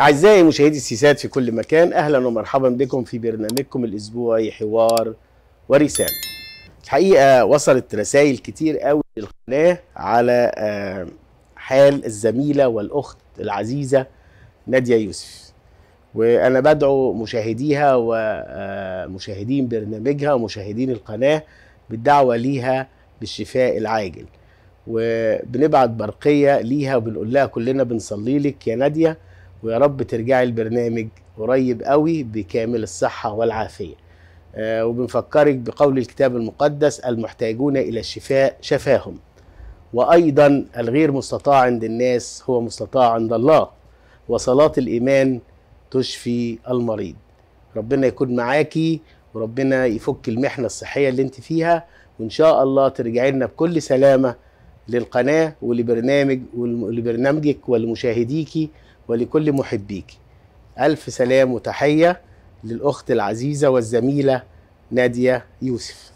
أعزائي مشاهدي السيسات في كل مكان أهلا ومرحبا بكم في برنامجكم الأسبوعي حوار ورسالة الحقيقة وصلت رسائل كتير قوي للقناة على آه، حال الزميلة والأخت العزيزة نادية يوسف وأنا بدعو مشاهديها ومشاهدين آه، برنامجها ومشاهدين القناة بالدعوة ليها بالشفاء العاجل وبنبعت برقية ليها وبنقول لها كلنا بنصلي لك يا نادية ويا رب ترجعي البرنامج قريب قوي بكامل الصحة والعافية آه وبنفكرك بقول الكتاب المقدس المحتاجون إلى الشفاء شفاهم وأيضا الغير مستطاع عند الناس هو مستطاع عند الله وصلاة الإيمان تشفي المريض ربنا يكون معاكي وربنا يفك المحنة الصحية اللي انت فيها وإن شاء الله ترجعي لنا بكل سلامة للقناة ولبرنامج ولبرنامجك ولمشاهديكي ولكل محبيك ألف سلام وتحية للأخت العزيزة والزميلة نادية يوسف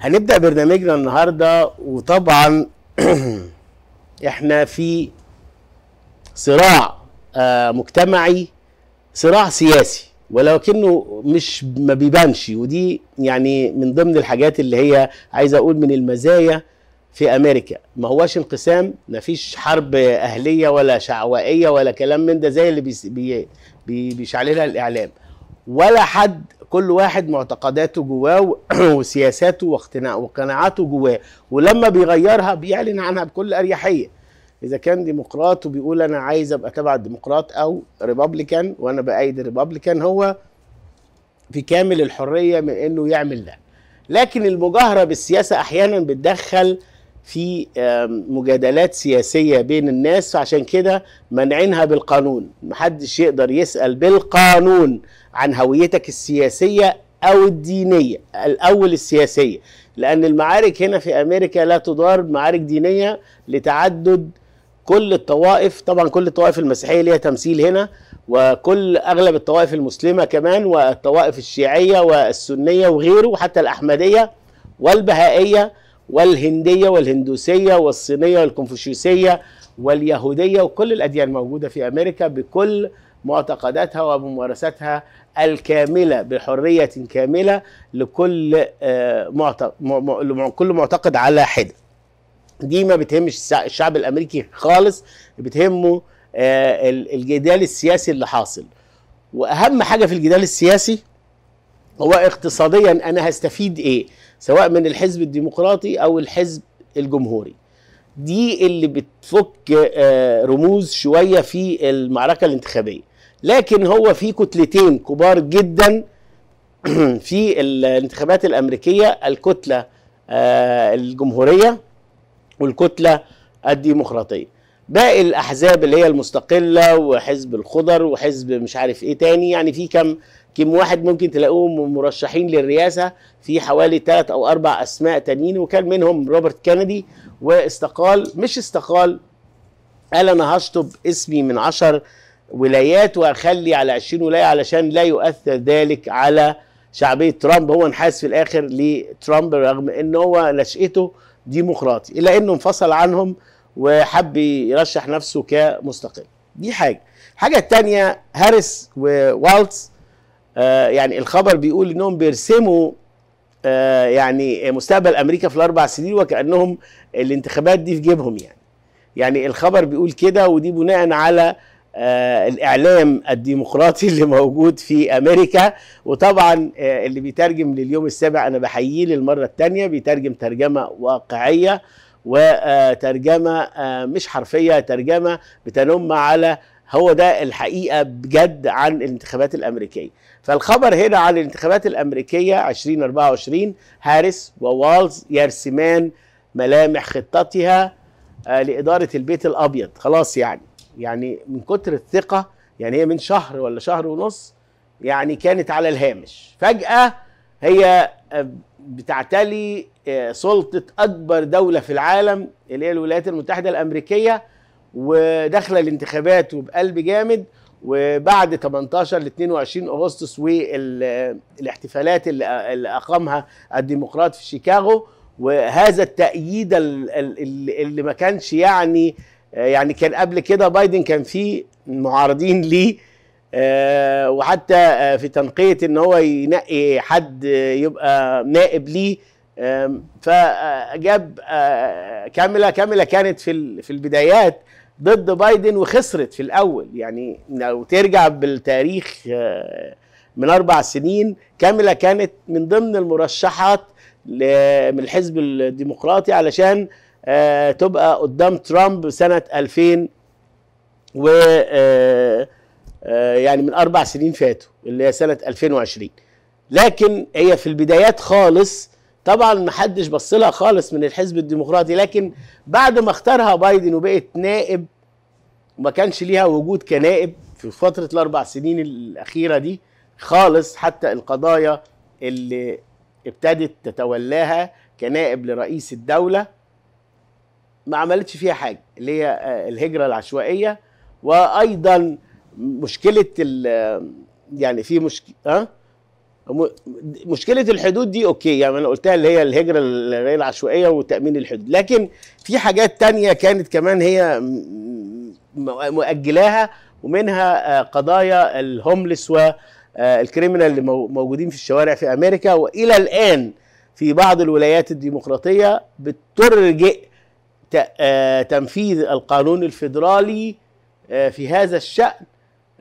هنبدأ برنامجنا النهاردة وطبعا احنا في صراع آه، مجتمعي صراع سياسي ولكنه مش ما بيبانش ودي يعني من ضمن الحاجات اللي هي عايز اقول من المزايا في امريكا ما هواش انقسام ما فيش حرب اهليه ولا شعوائيه ولا كلام من ده زي اللي بي بي بيشعللها الاعلام ولا حد كل واحد معتقداته جواه وسياساته وقناعاته جواه ولما بيغيرها بيعلن عنها بكل اريحيه اذا كان ديمقراط وبيقول انا عايز ابقى تبع الديمقراط او ريبابليكان وانا بايد الريبابليكان هو في كامل الحريه من انه يعمل ده لكن المجاهره بالسياسه احيانا بتدخل في مجادلات سياسيه بين الناس عشان كده منعينها بالقانون محدش يقدر يسال بالقانون عن هويتك السياسيه او الدينيه الاول السياسيه لان المعارك هنا في امريكا لا تدار معارك دينيه لتعدد كل الطوائف طبعا كل الطوائف المسيحيه ليها تمثيل هنا وكل اغلب الطوائف المسلمه كمان والطوائف الشيعيه والسنيه وغيره وحتى الاحمديه والبهائيه والهندية والهندوسية والصينية والكونفوشيوسية واليهودية وكل الأديان الموجوده في أمريكا بكل معتقداتها وممارساتها الكاملة بحرية كاملة لكل آه، معتقد كل معتقد على حدة دي ما بتهمش الشعب الأمريكي خالص بتهمه آه، الجدال السياسي اللي حاصل وأهم حاجة في الجدال السياسي هو اقتصاديا أنا هستفيد إيه سواء من الحزب الديمقراطي او الحزب الجمهوري دي اللي بتفك آه، رموز شويه في المعركه الانتخابيه لكن هو في كتلتين كبار جدا في الانتخابات الامريكيه الكتله آه، الجمهوريه والكتله الديمقراطيه باقي الاحزاب اللي هي المستقله وحزب الخضر وحزب مش عارف ايه تاني يعني في كم كم واحد ممكن تلاقوهم مرشحين للرئاسة في حوالي ثلاث أو أربع أسماء تانيين وكان منهم روبرت كينيدي واستقال مش استقال قال أنا هشطب اسمي من عشر ولايات وأخلي على 20 ولاية علشان لا يؤثر ذلك على شعبية ترامب هو انحاز في الآخر لترامب رغم أن هو نشأته ديمقراطي إلا أنه انفصل عنهم وحب يرشح نفسه كمستقل دي حاجة الحاجة التانية هاريس ووالتس آه، يعني الخبر بيقول انهم بيرسموا آه، يعني مستقبل امريكا في الاربع سنين وكانهم الانتخابات دي في جيبهم يعني يعني الخبر بيقول كده ودي بناء على آه، الاعلام الديمقراطي اللي موجود في امريكا وطبعا اللي بيترجم لليوم السابع انا بحييه للمره الثانيه بيترجم ترجمه واقعيه وترجمه مش حرفيه ترجمه بتنم على هو ده الحقيقه بجد عن الانتخابات الامريكيه فالخبر هنا عن الانتخابات الأمريكية 2024 هاريس ووالز يرسمان ملامح خطتها آه، لإدارة البيت الأبيض خلاص يعني يعني من كتر الثقة يعني هي من شهر ولا شهر ونص يعني كانت على الهامش فجأة هي آه، بتعتلي آه، سلطة أكبر دولة في العالم اللي هي الولايات المتحدة الأمريكية وداخلة الانتخابات وبقلب جامد وبعد 18 ل 22 اغسطس والاحتفالات اللي اقامها الديمقراط في شيكاغو وهذا التأييد اللي ما كانش يعني يعني كان قبل كده بايدن كان فيه معارضين ليه آه، وحتى في تنقية ان هو ينقي حد يبقى نائب ليه آه، فجاب آه، كاملة كاملة كانت في في البدايات ضد بايدن وخسرت في الاول يعني لو ترجع بالتاريخ آه، من اربع سنين كامله كانت من ضمن المرشحات من الحزب الديمقراطي علشان آه، تبقى قدام ترامب سنه 2000 و آه، يعني من اربع سنين فاتوا اللي هي سنه 2020 لكن هي في البدايات خالص طبعا محدش بص لها خالص من الحزب الديمقراطي لكن بعد ما اختارها بايدن وبقت نائب وما كانش ليها وجود كنائب في فترة الأربع سنين الأخيرة دي خالص حتى القضايا اللي ابتدت تتولاها كنائب لرئيس الدولة ما عملتش فيها حاجة اللي هي آه، الهجرة العشوائية وأيضا مشكلة آه، يعني في مشكلة أه؟ مشكله الحدود دي اوكي يعني انا قلتها اللي هي الهجره الغير العشوائيه وتامين الحدود لكن في حاجات تانية كانت كمان هي مؤجلاها ومنها آه، قضايا الهوملس والكريمنال آه، اللي موجودين في الشوارع في امريكا والى الان في بعض الولايات الديمقراطيه بترجئ آه، تنفيذ القانون الفيدرالي في هذا الشأن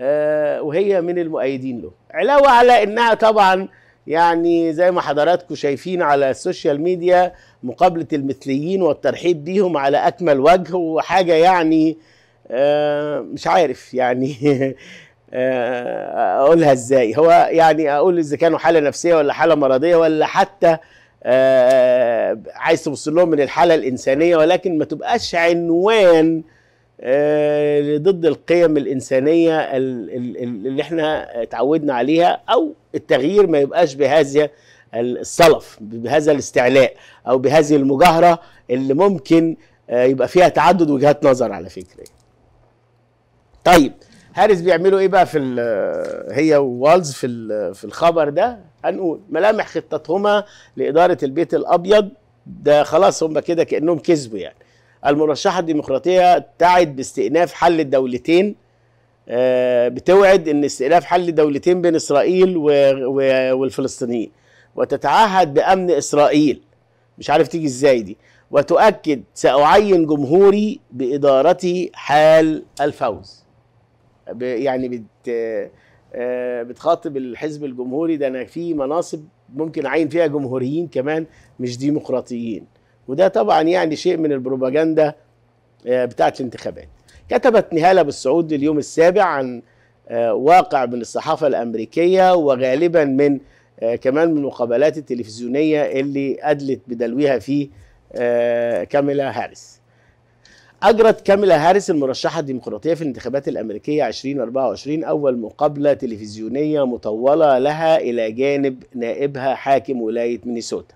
آه، وهي من المؤيدين له علاوه على انها طبعا يعني زي ما حضراتكم شايفين على السوشيال ميديا مقابله المثليين والترحيب بيهم على اكمل وجه وحاجه يعني آه، مش عارف يعني آه، اقولها ازاي هو يعني اقول اذا كانوا حاله نفسيه ولا حاله مرضيه ولا حتى عايز توصل لهم من الحاله الانسانيه ولكن ما تبقاش عنوان آه، ضد القيم الإنسانية اللي احنا اتعودنا عليها أو التغيير ما يبقاش بهذا الصلف بهذا الاستعلاء أو بهذه المجاهرة اللي ممكن آه، يبقى فيها تعدد وجهات نظر على فكرة طيب هارس بيعملوا ايه بقى في هي ووالز في في الخبر ده هنقول ملامح خطتهما لاداره البيت الابيض ده خلاص هم كده كانهم كذبوا يعني المرشحة الديمقراطية تعد باستئناف حل الدولتين آه، بتوعد ان استئناف حل دولتين بين اسرائيل والفلسطينيين وتتعهد بامن اسرائيل مش عارف تيجي ازاي دي وتؤكد ساعين جمهوري بادارتي حال الفوز يعني بت آه، بتخاطب الحزب الجمهوري ده انا في مناصب ممكن اعين فيها جمهوريين كمان مش ديمقراطيين وده طبعا يعني شيء من البروباجندا آه، بتاعه الانتخابات كتبت نهاله بالسعود اليوم السابع عن آه، واقع من الصحافه الامريكيه وغالبا من آه، كمان من المقابلات التلفزيونيه اللي ادلت بدلوها في كاميلا هاريس أجرت كاميلا هاريس المرشحة الديمقراطية في الانتخابات الأمريكية 2024 أول مقابلة تلفزيونية مطولة لها إلى جانب نائبها حاكم ولاية مينيسوتا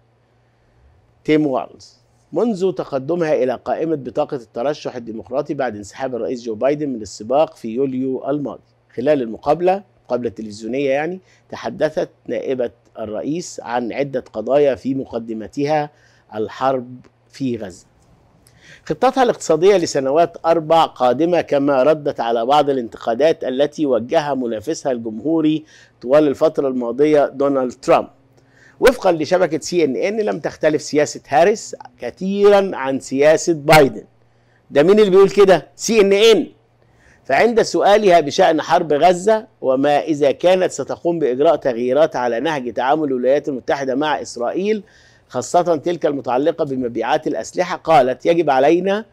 تيم والز منذ تقدمها إلى قائمة بطاقة الترشح الديمقراطي بعد انسحاب الرئيس جو بايدن من السباق في يوليو الماضي خلال المقابلة قبل التلفزيونية يعني تحدثت نائبة الرئيس عن عدة قضايا في مقدمتها الحرب في غزة خطتها الاقتصادية لسنوات أربع قادمة كما ردت على بعض الانتقادات التي وجهها منافسها الجمهوري طوال الفترة الماضية دونالد ترامب وفقا لشبكة سي ان ان لم تختلف سياسة هاريس كثيرا عن سياسة بايدن ده مين اللي بيقول كده سي ان ان فعند سؤالها بشأن حرب غزة وما إذا كانت ستقوم بإجراء تغييرات على نهج تعامل الولايات المتحدة مع إسرائيل خاصة تلك المتعلقة بمبيعات الأسلحة قالت يجب علينا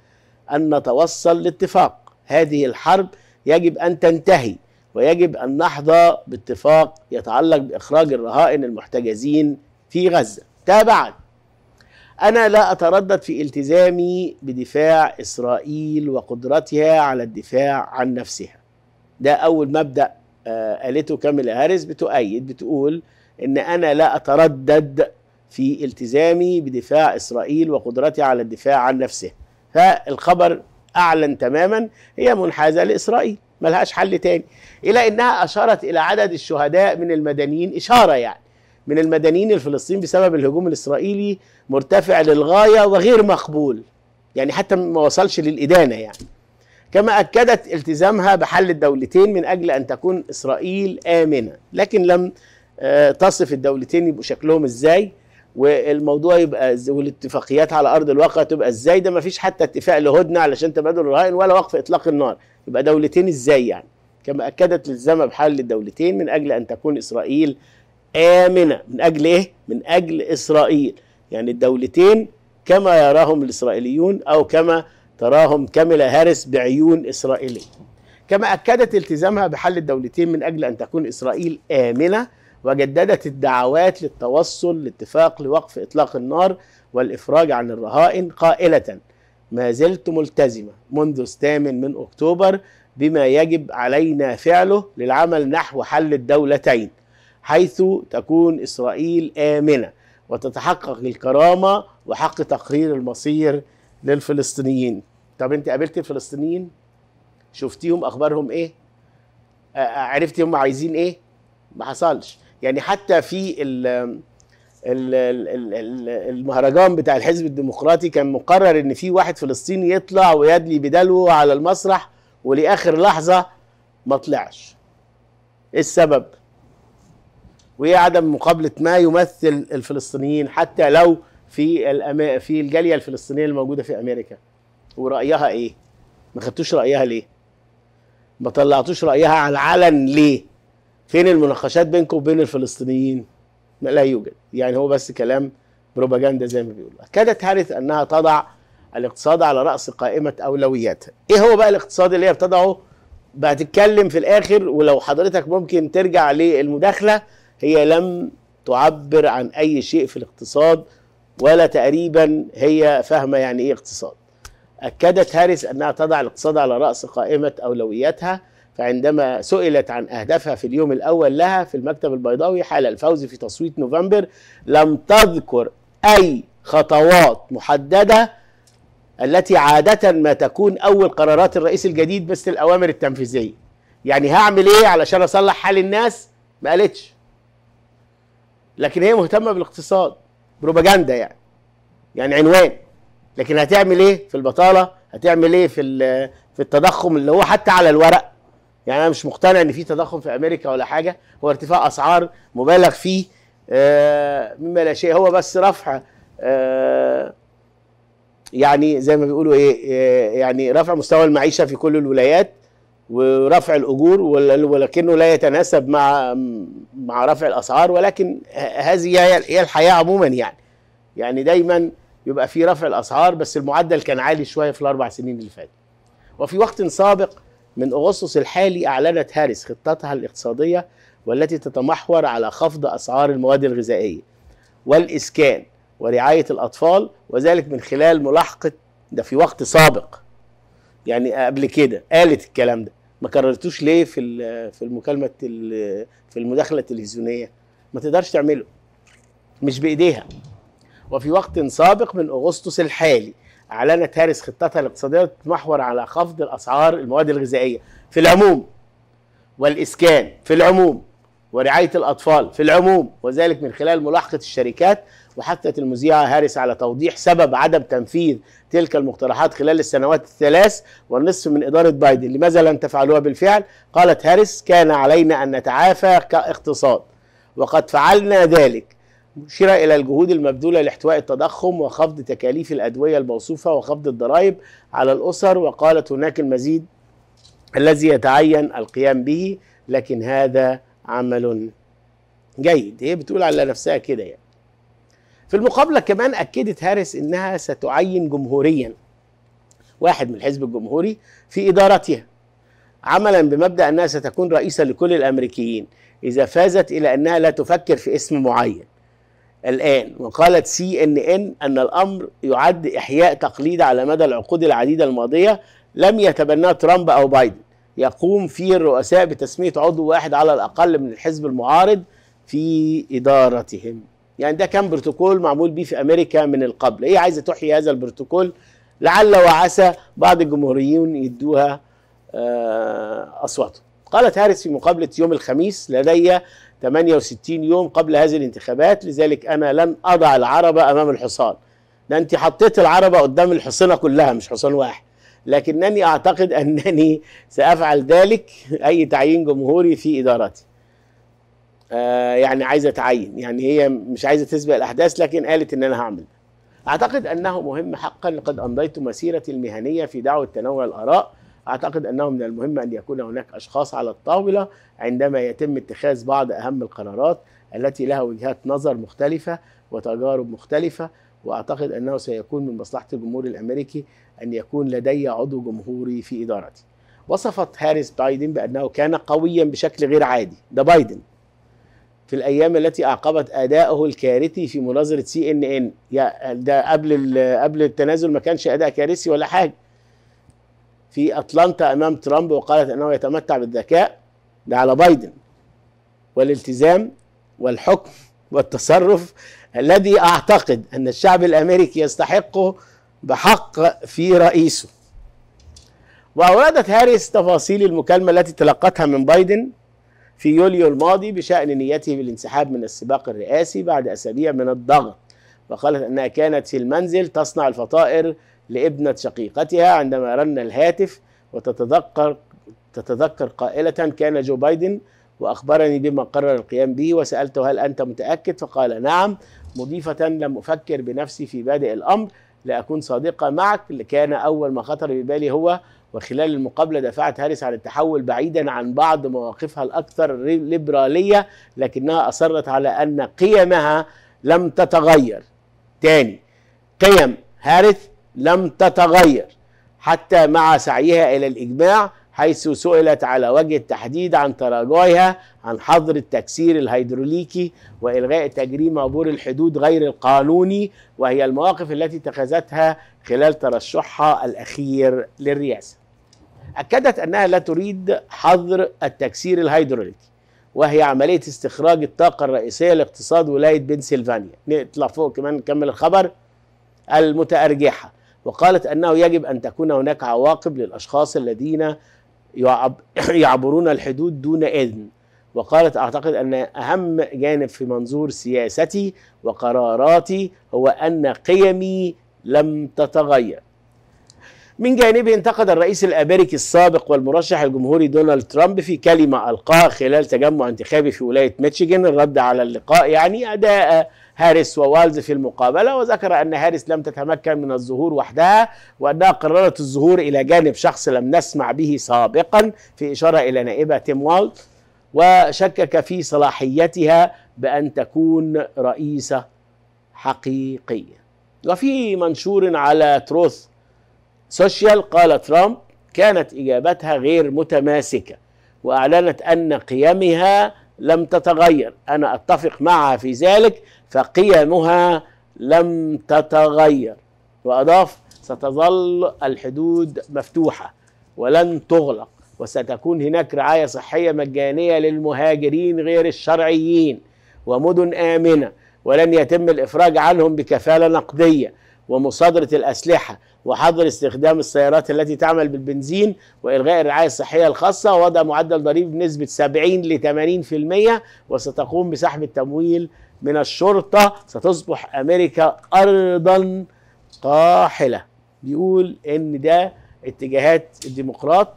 أن نتوصل لاتفاق هذه الحرب يجب أن تنتهي ويجب أن نحظى باتفاق يتعلق بإخراج الرهائن المحتجزين في غزة تابعا أنا لا أتردد في التزامي بدفاع إسرائيل وقدرتها على الدفاع عن نفسها ده أول مبدأ آه، قالته كاميلا هاريس بتؤيد بتقول إن أنا لا أتردد في التزامي بدفاع إسرائيل وقدرتها على الدفاع عن نفسها فالخبر أعلن تماما هي منحازة لإسرائيل ملهاش حل تاني إلى أنها أشارت إلى عدد الشهداء من المدنيين إشارة يعني من المدنيين الفلسطينيين بسبب الهجوم الإسرائيلي مرتفع للغاية وغير مقبول يعني حتى ما وصلش للإدانة يعني كما أكدت التزامها بحل الدولتين من أجل أن تكون إسرائيل آمنة لكن لم آه، تصف الدولتين يبقوا شكلهم إزاي والموضوع يبقى والاتفاقيات على ارض الواقع تبقى ازاي ده مفيش حتى اتفاق لهدنه علشان تبادل الرهائن ولا وقف اطلاق النار يبقى دولتين ازاي يعني كما اكدت الزمه بحل الدولتين من اجل ان تكون اسرائيل امنه من اجل ايه من اجل اسرائيل يعني الدولتين كما يراهم الاسرائيليون او كما تراهم كاميلا هاريس بعيون اسرائيليه كما اكدت التزامها بحل الدولتين من اجل ان تكون اسرائيل امنه وجددت الدعوات للتوصل لاتفاق لوقف اطلاق النار والافراج عن الرهائن قائله ما زلت ملتزمة منذ الثامن من أكتوبر بما يجب علينا فعله للعمل نحو حل الدولتين حيث تكون إسرائيل آمنة وتتحقق الكرامة وحق تقرير المصير للفلسطينيين طب أنت قابلت الفلسطينيين؟ شفتيهم أخبارهم إيه؟ عرفتي هم عايزين إيه؟ ما حصلش يعني حتى في المهرجان بتاع الحزب الديمقراطي كان مقرر ان في واحد فلسطيني يطلع ويدلي بدلوه على المسرح ولاخر لحظه ما طلعش ايه السبب وايه عدم مقابله ما يمثل الفلسطينيين حتى لو في الأما... في الجاليه الفلسطينيه الموجوده في امريكا ورايها ايه ما خدتوش رايها ليه ما طلعتوش رايها على العلن ليه فين المناقشات بينكم وبين الفلسطينيين لا يوجد يعني هو بس كلام بروباجندا زي ما بيقولوا اكدت هاريس انها تضع الاقتصاد على راس قائمه اولوياتها ايه هو بقى الاقتصاد اللي هي بتضعه بقى تتكلم في الاخر ولو حضرتك ممكن ترجع للمداخله هي لم تعبر عن اي شيء في الاقتصاد ولا تقريبا هي فاهمه يعني ايه اقتصاد اكدت هاريس انها تضع الاقتصاد على راس قائمه اولوياتها فعندما سئلت عن أهدافها في اليوم الأول لها في المكتب البيضاوي حال الفوز في تصويت نوفمبر لم تذكر أي خطوات محددة التي عادة ما تكون أول قرارات الرئيس الجديد مثل الأوامر التنفيذية يعني هعمل إيه علشان أصلح حال الناس ما قالتش لكن هي مهتمة بالاقتصاد بروباجندا يعني يعني عنوان لكن هتعمل ايه في البطاله هتعمل ايه في في التضخم اللي هو حتى على الورق يعني انا مش مقتنع ان في تضخم في امريكا ولا حاجه هو ارتفاع اسعار مبالغ فيه آه، مما لا شيء هو بس رفع آه، يعني زي ما بيقولوا ايه آه، يعني رفع مستوى المعيشه في كل الولايات ورفع الاجور ولكنه لا يتناسب مع مع رفع الاسعار ولكن هذه هي الحياه عموما يعني يعني دايما يبقى في رفع الاسعار بس المعدل كان عالي شويه في الاربع سنين اللي فاتت وفي وقت سابق من أغسطس الحالي أعلنت هاريس خطتها الاقتصادية والتي تتمحور على خفض أسعار المواد الغذائية والإسكان ورعاية الأطفال وذلك من خلال ملاحقة ده في وقت سابق يعني قبل كده قالت الكلام ده ما كررتوش ليه في في المكالمة في المداخلة التلفزيونية ما تقدرش تعمله مش بإيديها وفي وقت سابق من أغسطس الحالي أعلنت هارس خطتها الاقتصادية تتمحور على خفض الأسعار المواد الغذائية في العموم والإسكان في العموم ورعاية الأطفال في العموم وذلك من خلال ملاحقة الشركات وحثت المذيعة هارس على توضيح سبب عدم تنفيذ تلك المقترحات خلال السنوات الثلاث والنصف من إدارة بايدن لماذا لم تفعلوها بالفعل؟ قالت هارس كان علينا أن نتعافى كاقتصاد وقد فعلنا ذلك مشيرة إلى الجهود المبذولة لاحتواء التضخم وخفض تكاليف الأدوية الموصوفة وخفض الضرائب على الأسر وقالت هناك المزيد الذي يتعين القيام به لكن هذا عمل جيد هي بتقول على نفسها كده يعني في المقابلة كمان أكدت هاريس أنها ستعين جمهوريا واحد من الحزب الجمهوري في إدارتها عملا بمبدأ أنها ستكون رئيسة لكل الأمريكيين إذا فازت إلى أنها لا تفكر في اسم معين الآن وقالت سي إن إن أن الأمر يعد إحياء تقليد على مدى العقود العديدة الماضية لم يتبناه ترامب أو بايدن يقوم فيه الرؤساء بتسمية عضو واحد على الأقل من الحزب المعارض في إدارتهم يعني ده كان بروتوكول معمول بيه في أمريكا من القبل هي إيه عايزة تحيي هذا البروتوكول لعل وعسى بعض الجمهوريون يدوها آه، أصواتهم قالت هاريس في مقابلة يوم الخميس لدي 68 يوم قبل هذه الانتخابات لذلك أنا لن أضع العربة أمام الحصان ده أنت حطيت العربة قدام الحصنة كلها مش حصان واحد لكنني أعتقد أنني سأفعل ذلك أي تعيين جمهوري في إدارتي آه يعني عايزة أتعين يعني هي مش عايزة تسبق الأحداث لكن قالت إن أنا هعمل أعتقد أنه مهم حقا لقد أمضيت مسيرتي المهنية في دعوة تنوع الآراء أعتقد أنه من المهم أن يكون هناك أشخاص على الطاولة عندما يتم اتخاذ بعض أهم القرارات التي لها وجهات نظر مختلفة وتجارب مختلفة وأعتقد أنه سيكون من مصلحة الجمهور الأمريكي أن يكون لدي عضو جمهوري في إدارتي وصفت هاريس بايدن بأنه كان قويا بشكل غير عادي ده بايدن في الايام التي اعقبت اداؤه الكارثي في مناظره سي ان ان ده قبل قبل التنازل ما كانش اداء كارثي ولا حاجه في أتلانتا أمام ترامب وقالت أنه يتمتع بالذكاء ده على بايدن والالتزام والحكم والتصرف الذي أعتقد أن الشعب الأمريكي يستحقه بحق في رئيسه وأوردت هاريس تفاصيل المكالمة التي تلقتها من بايدن في يوليو الماضي بشأن نيته بالانسحاب من السباق الرئاسي بعد أسابيع من الضغط وقالت أنها كانت في المنزل تصنع الفطائر لابنة شقيقتها عندما رن الهاتف وتتذكر تتذكر قائلة كان جو بايدن وأخبرني بما قرر القيام به وسألته هل أنت متأكد فقال نعم مضيفة لم أفكر بنفسي في بادئ الأمر لأكون صادقة معك اللي كان أول ما خطر ببالي هو وخلال المقابلة دفعت هاريس عن التحول بعيدا عن بعض مواقفها الأكثر ليبرالية لكنها أصرت على أن قيمها لم تتغير تاني قيم هاريس لم تتغير حتى مع سعيها إلى الإجماع حيث سئلت على وجه التحديد عن تراجعها عن حظر التكسير الهيدروليكي والغاء تجريم عبور الحدود غير القانوني وهي المواقف التي اتخذتها خلال ترشحها الاخير للرئاسه. اكدت انها لا تريد حظر التكسير الهيدروليكي وهي عمليه استخراج الطاقه الرئيسيه لاقتصاد ولايه بنسلفانيا. نطلع فوق كمان نكمل الخبر المتارجحه وقالت أنه يجب أن تكون هناك عواقب للأشخاص الذين يعبرون الحدود دون إذن وقالت أعتقد أن أهم جانب في منظور سياستي وقراراتي هو أن قيمي لم تتغير من جانبه انتقد الرئيس الامريكي السابق والمرشح الجمهوري دونالد ترامب في كلمه القاها خلال تجمع انتخابي في ولايه ميشيغان الرد على اللقاء يعني اداء هاريس ووالز في المقابله وذكر ان هاريس لم تتمكن من الظهور وحدها وانها قررت الظهور الى جانب شخص لم نسمع به سابقا في اشاره الى نائبه تيم والز وشكك في صلاحيتها بان تكون رئيسه حقيقيه وفي منشور على تروث سوشيال قال ترامب كانت إجابتها غير متماسكة وأعلنت أن قيمها لم تتغير أنا أتفق معها في ذلك فقيمها لم تتغير وأضاف ستظل الحدود مفتوحة ولن تغلق وستكون هناك رعاية صحية مجانية للمهاجرين غير الشرعيين ومدن آمنة ولن يتم الإفراج عنهم بكفالة نقدية ومصادرة الأسلحة وحظر استخدام السيارات التي تعمل بالبنزين وإلغاء الرعاية الصحية الخاصة ووضع معدل ضريبي بنسبة 70 ل 80% وستقوم بسحب التمويل من الشرطة ستصبح أمريكا أرضا قاحلة بيقول إن ده اتجاهات الديمقراط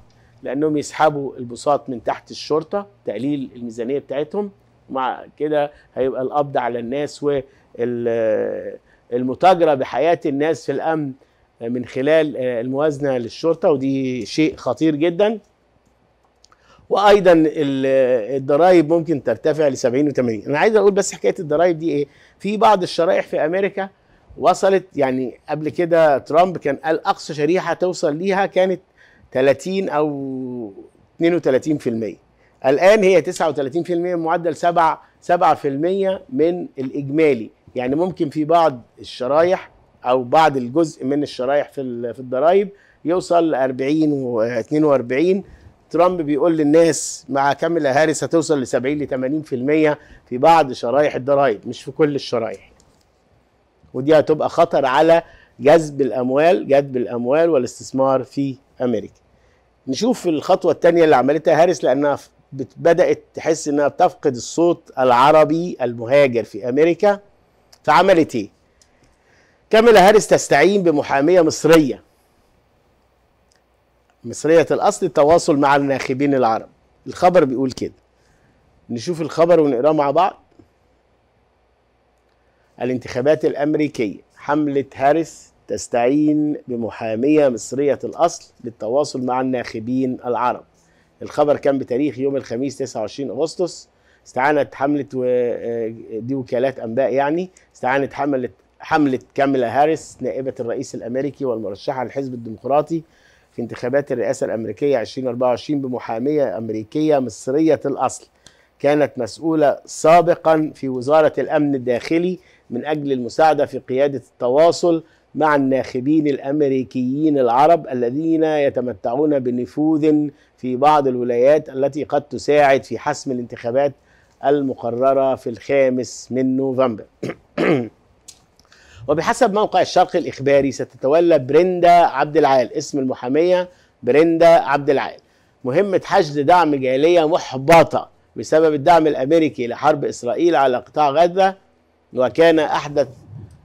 لأنهم يسحبوا البساط من تحت الشرطة تقليل الميزانية بتاعتهم مع كده هيبقى القبض على الناس وال المتاجرة بحياة الناس في الأمن من خلال آه، الموازنة للشرطة ودي شيء خطير جدا وأيضا آه، الضرائب ممكن ترتفع ل 70 و 80 أنا عايز أقول بس حكاية الضرائب دي إيه في بعض الشرائح في أمريكا وصلت يعني قبل كده ترامب كان قال أقصى شريحة توصل ليها كانت 30 أو 32% الآن هي 39% معدل 7 7% من الإجمالي يعني ممكن في بعض الشرايح او بعض الجزء من الشرايح في في الضرايب يوصل ل 40 و 42 ترامب بيقول للناس مع كاميلا هاريس هتوصل ل 70 ل 80% في بعض شرايح الضرايب مش في كل الشرايح ودي هتبقى خطر على جذب الاموال جذب الاموال والاستثمار في امريكا نشوف الخطوه الثانيه اللي عملتها هاريس لانها بدات تحس انها بتفقد الصوت العربي المهاجر في امريكا فعملت ايه؟ كاميلا هاريس تستعين بمحاميه مصريه مصريه الاصل التواصل مع الناخبين العرب الخبر بيقول كده نشوف الخبر ونقراه مع بعض الانتخابات الامريكيه حمله هاريس تستعين بمحاميه مصريه الاصل للتواصل مع الناخبين العرب الخبر كان بتاريخ يوم الخميس 29 اغسطس استعانت حملة آه، دي وكالات أنباء يعني استعانت حملة حملة كاميلا هاريس نائبة الرئيس الأمريكي والمرشحة للحزب الديمقراطي في انتخابات الرئاسة الأمريكية 2024 بمحامية أمريكية مصرية الأصل كانت مسؤولة سابقا في وزارة الأمن الداخلي من أجل المساعدة في قيادة التواصل مع الناخبين الامريكيين العرب الذين يتمتعون بنفوذ في بعض الولايات التي قد تساعد في حسم الانتخابات المقررة في الخامس من نوفمبر وبحسب موقع الشرق الإخباري ستتولى بريندا عبد العال اسم المحامية بريندا عبد العال مهمة حشد دعم جالية محبطة بسبب الدعم الأمريكي لحرب إسرائيل على قطاع غزة وكان أحدث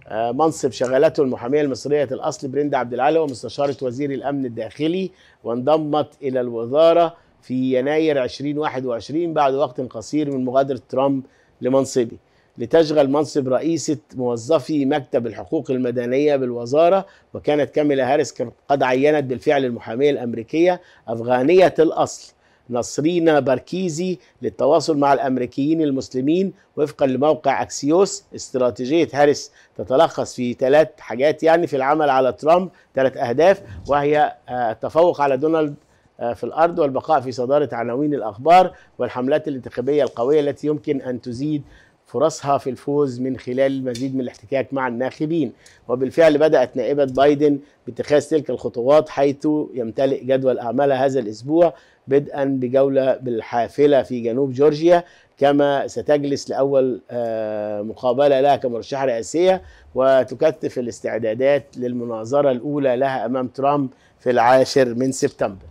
آه، منصب شغلته المحامية المصرية الأصل بريندا عبد العال هو مستشارة وزير الأمن الداخلي وانضمت إلى الوزارة في يناير 2021 بعد وقت قصير من مغادرة ترامب لمنصبه لتشغل منصب رئيسة موظفي مكتب الحقوق المدنية بالوزارة وكانت كاميلا هاريس قد عينت بالفعل المحامية الأمريكية أفغانية الأصل نصرينا باركيزي للتواصل مع الامريكيين المسلمين وفقا لموقع اكسيوس استراتيجيه هاريس تتلخص في ثلاث حاجات يعني في العمل على ترامب ثلاث اهداف وهي آه، التفوق على دونالد آه، في الارض والبقاء في صداره عناوين الاخبار والحملات الانتخابيه القويه التي يمكن ان تزيد فرصها في الفوز من خلال المزيد من الاحتكاك مع الناخبين وبالفعل بدأت نائبة بايدن باتخاذ تلك الخطوات حيث يمتلئ جدول أعمالها هذا الأسبوع بدءا بجولة بالحافلة في جنوب جورجيا كما ستجلس لأول آه، مقابلة لها كمرشحة رئاسية وتكثف الاستعدادات للمناظرة الأولى لها أمام ترامب في العاشر من سبتمبر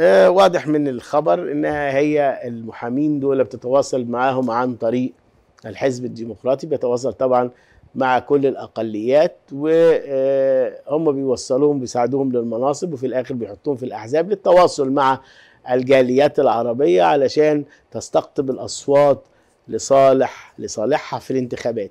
آه واضح من الخبر انها هي المحامين دول بتتواصل معاهم عن طريق الحزب الديمقراطي بيتواصل طبعا مع كل الاقليات وهم آه، بيوصلوهم بيساعدوهم للمناصب وفي الاخر بيحطوهم في الاحزاب للتواصل مع الجاليات العربيه علشان تستقطب الاصوات لصالح لصالحها في الانتخابات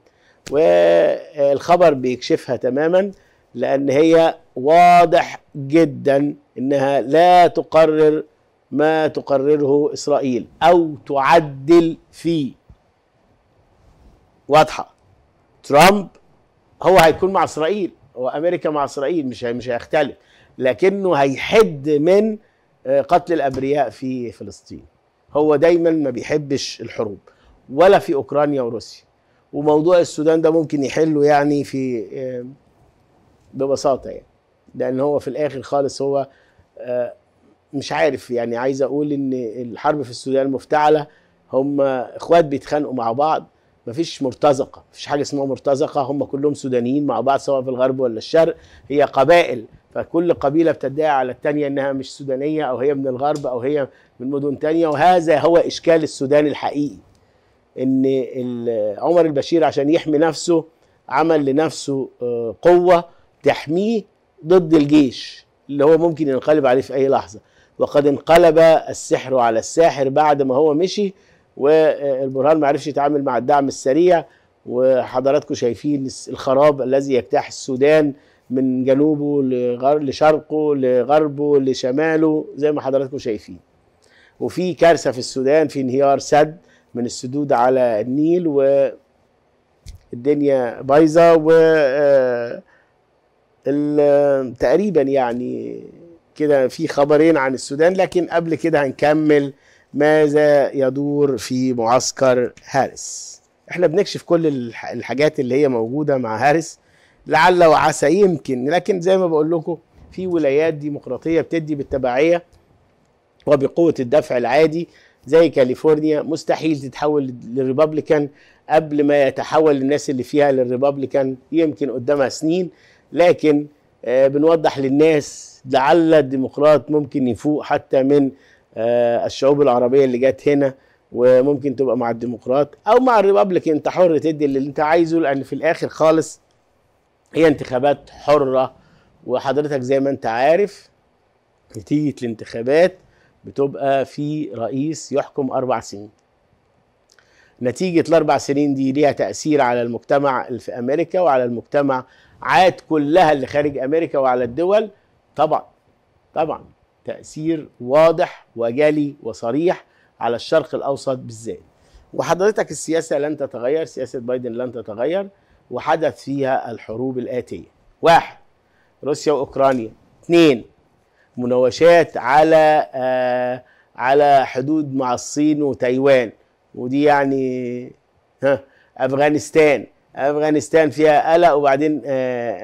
والخبر آه، بيكشفها تماما لان هي واضح جدا انها لا تقرر ما تقرره اسرائيل او تعدل فيه واضحه ترامب هو هيكون مع اسرائيل هو امريكا مع اسرائيل مش مش هيختلف لكنه هيحد من آه، قتل الابرياء في فلسطين هو دايما ما بيحبش الحروب ولا في اوكرانيا وروسيا وموضوع السودان ده ممكن يحله يعني في آه، ببساطه يعني لان هو في الاخر خالص هو مش عارف يعني عايز اقول ان الحرب في السودان مفتعله هم اخوات بيتخانقوا مع بعض مفيش مرتزقه مفيش حاجه اسمها مرتزقه هم كلهم سودانيين مع بعض سواء في الغرب ولا الشرق هي قبائل فكل قبيله بتدعي على الثانيه انها مش سودانيه او هي من الغرب او هي من مدن تانية وهذا هو اشكال السودان الحقيقي ان عمر البشير عشان يحمي نفسه عمل لنفسه آه، قوه تحميه ضد الجيش اللي هو ممكن ينقلب عليه في أي لحظة وقد انقلب السحر على الساحر بعد ما هو مشي والبرهان ما عرفش يتعامل مع الدعم السريع وحضراتكم شايفين الخراب الذي يجتاح السودان من جنوبه لغر... لشرقه لغربه لشماله زي ما حضراتكم شايفين وفي كارثة في السودان في انهيار سد من السدود على النيل والدنيا بايظة و آه، تقريبا يعني كده في خبرين عن السودان لكن قبل كده هنكمل ماذا يدور في معسكر هارس احنا بنكشف كل الحاجات اللي هي موجوده مع هارس لعل وعسى يمكن لكن زي ما بقول لكم في ولايات ديمقراطيه بتدي بالتبعيه وبقوه الدفع العادي زي كاليفورنيا مستحيل تتحول للريبابليكان قبل ما يتحول الناس اللي فيها للريبابليكان يمكن قدامها سنين لكن آه، بنوضح للناس لعل الديمقراط ممكن يفوق حتى من آه، الشعوب العربية اللي جت هنا وممكن تبقى مع الديمقراط او مع الريبابلك انت حر تدي اللي انت عايزه لان في الاخر خالص هي انتخابات حرة وحضرتك زي ما انت عارف نتيجة الانتخابات بتبقى في رئيس يحكم اربع سنين نتيجة الاربع سنين دي ليها تأثير على المجتمع في امريكا وعلى المجتمع عاد كلها اللي خارج امريكا وعلى الدول طبعا طبعا تاثير واضح وجلي وصريح على الشرق الاوسط بالذات وحضرتك السياسه لن تتغير سياسه بايدن لن تتغير وحدث فيها الحروب الاتيه واحد روسيا واوكرانيا اثنين مناوشات على آه على حدود مع الصين وتايوان ودي يعني ها افغانستان افغانستان فيها قلق وبعدين آه،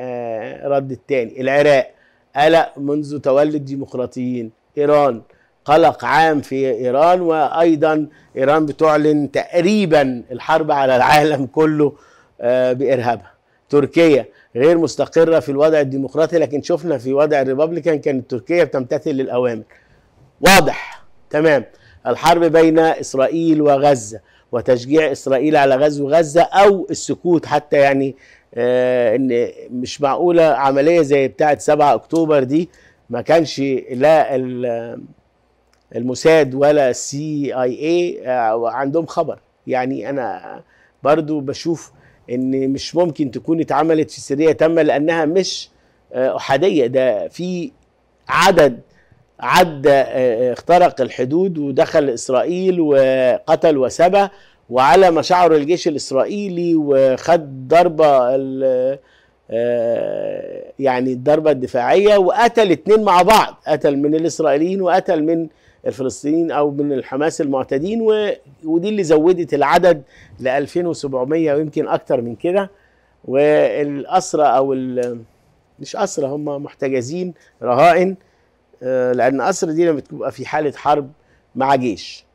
آه، رد الثاني العراق قلق منذ تولد ديمقراطيين ايران قلق عام في ايران وايضا ايران بتعلن تقريبا الحرب على العالم كله آه، بارهابها تركيا غير مستقره في الوضع الديمقراطي لكن شفنا في وضع الريبابليكان كانت تركيا بتمتثل للاوامر واضح تمام الحرب بين اسرائيل وغزه وتشجيع اسرائيل على غزو غزه او السكوت حتى يعني آه، ان مش معقوله عمليه زي بتاعه 7 اكتوبر دي ما كانش لا الموساد ولا السي اي اي عندهم خبر يعني انا برضو بشوف ان مش ممكن تكون اتعملت في سريه تامه لانها مش آه، احاديه ده في عدد عدى آه، آه، اخترق الحدود ودخل اسرائيل وقتل وسبى وعلى ما شعر الجيش الاسرائيلي وخد ضربه آه، يعني الضربه الدفاعيه وقتل اتنين مع بعض قتل من الاسرائيليين وقتل من الفلسطينيين او من الحماس المعتدين ودي اللي زودت العدد ل 2700 ويمكن اكتر من كده والاسرى او مش اسرى هم محتجزين رهائن آه، لان قصر دي لما بتبقى في حاله حرب مع جيش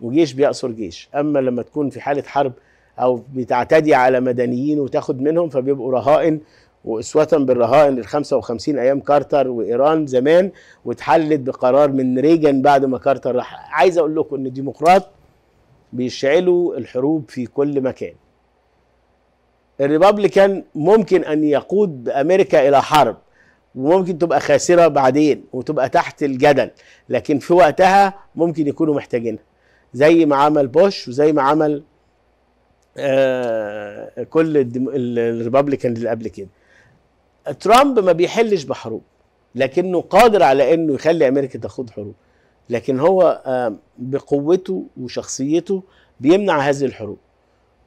وجيش بيقصر جيش اما لما تكون في حاله حرب او بتعتدي على مدنيين وتاخد منهم فبيبقوا رهائن واسوة بالرهائن ال 55 ايام كارتر وايران زمان واتحلت بقرار من ريجن بعد ما كارتر راح عايز اقول لكم ان الديمقراط بيشعلوا الحروب في كل مكان الريبابليكان ممكن ان يقود امريكا الى حرب وممكن تبقى خاسره بعدين وتبقى تحت الجدل لكن في وقتها ممكن يكونوا محتاجينها زي ما عمل بوش وزي ما عمل آه كل الريببليكان اللي قبل كده ترامب ما بيحلش بحروب لكنه قادر على انه يخلي امريكا تخوض حروب لكن هو آه بقوته وشخصيته بيمنع هذه الحروب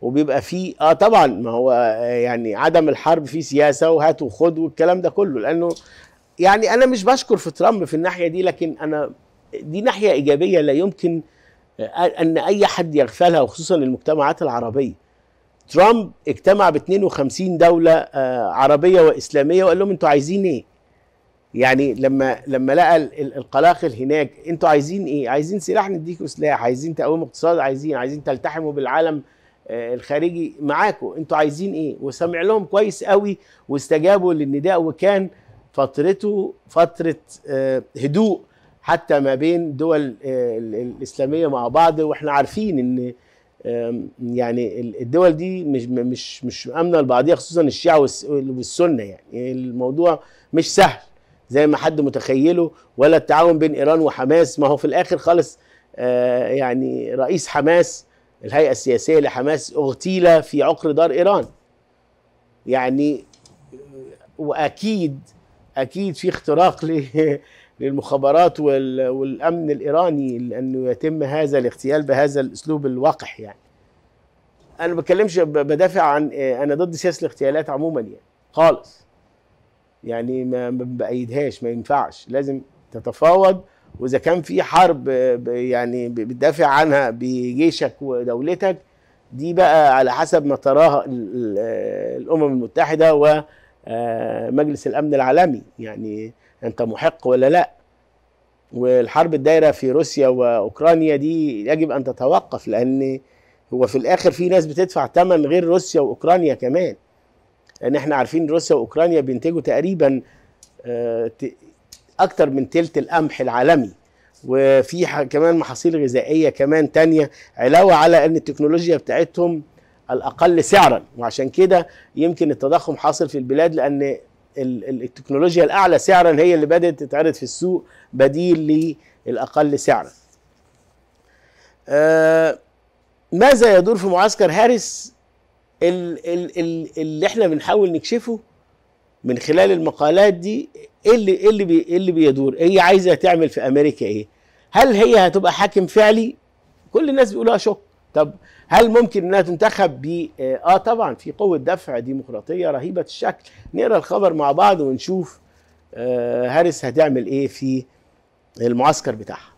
وبيبقى فيه اه طبعا ما هو آه، يعني عدم الحرب فيه سياسه وهات وخد والكلام ده كله لانه يعني انا مش بشكر في ترامب في الناحيه دي لكن انا دي ناحيه ايجابيه لا يمكن آه، ان اي حد يغفلها وخصوصا المجتمعات العربيه ترامب اجتمع ب 52 دوله آه، عربيه واسلاميه وقال لهم انتوا عايزين ايه يعني لما لما لقى القلاقل هناك انتوا عايزين ايه عايزين سلاح نديكوا سلاح عايزين تقويم اقتصاد عايزين عايزين تلتحموا بالعالم آه، الخارجي معاكم انتوا عايزين ايه وسمع لهم كويس قوي واستجابوا للنداء وكان فترته فتره آه، هدوء حتى ما بين دول آه، الاسلاميه مع بعض واحنا عارفين ان يعني الدول دي مش مش مش امنه لبعضيها خصوصا الشيعه والسنه يعني الموضوع مش سهل زي ما حد متخيله ولا التعاون بين ايران وحماس ما هو في الاخر خالص يعني رئيس حماس الهيئة السياسية لحماس اغتيل في عقر دار ايران يعني واكيد اكيد في اختراق للمخابرات والامن الايراني لانه يتم هذا الاغتيال بهذا الاسلوب الوقح يعني انا ما بتكلمش بدافع عن انا ضد سياسه الاغتيالات عموما يعني خالص يعني ما بايدهاش ما ينفعش لازم تتفاوض واذا كان في حرب يعني بتدافع عنها بجيشك ودولتك دي بقى على حسب ما تراها الامم المتحده ومجلس آه، الامن العالمي يعني انت محق ولا لا والحرب الدايره في روسيا واوكرانيا دي يجب ان تتوقف لان هو في الاخر في ناس بتدفع ثمن غير روسيا واوكرانيا كمان لان احنا عارفين روسيا واوكرانيا بينتجوا تقريبا آه، اكتر من تلت القمح العالمي وفي كمان محاصيل غذائيه كمان تانية علاوه على ان التكنولوجيا بتاعتهم الاقل سعرا وعشان كده يمكن التضخم حاصل في البلاد لان التكنولوجيا الاعلى سعرا هي اللي بدات تتعرض في السوق بديل للاقل سعرا آه، ماذا يدور في معسكر هاريس اللي احنا بنحاول نكشفه من خلال المقالات دي ايه اللي ايه اللي بي ايه اللي بيدور هي إيه عايزه تعمل في امريكا ايه هل هي هتبقى حاكم فعلي كل الناس بيقولوا شك طب هل ممكن انها تنتخب ب اه طبعا في قوه دفع ديمقراطيه رهيبه الشكل نقرا الخبر مع بعض ونشوف آه هاريس هتعمل ايه في المعسكر بتاعها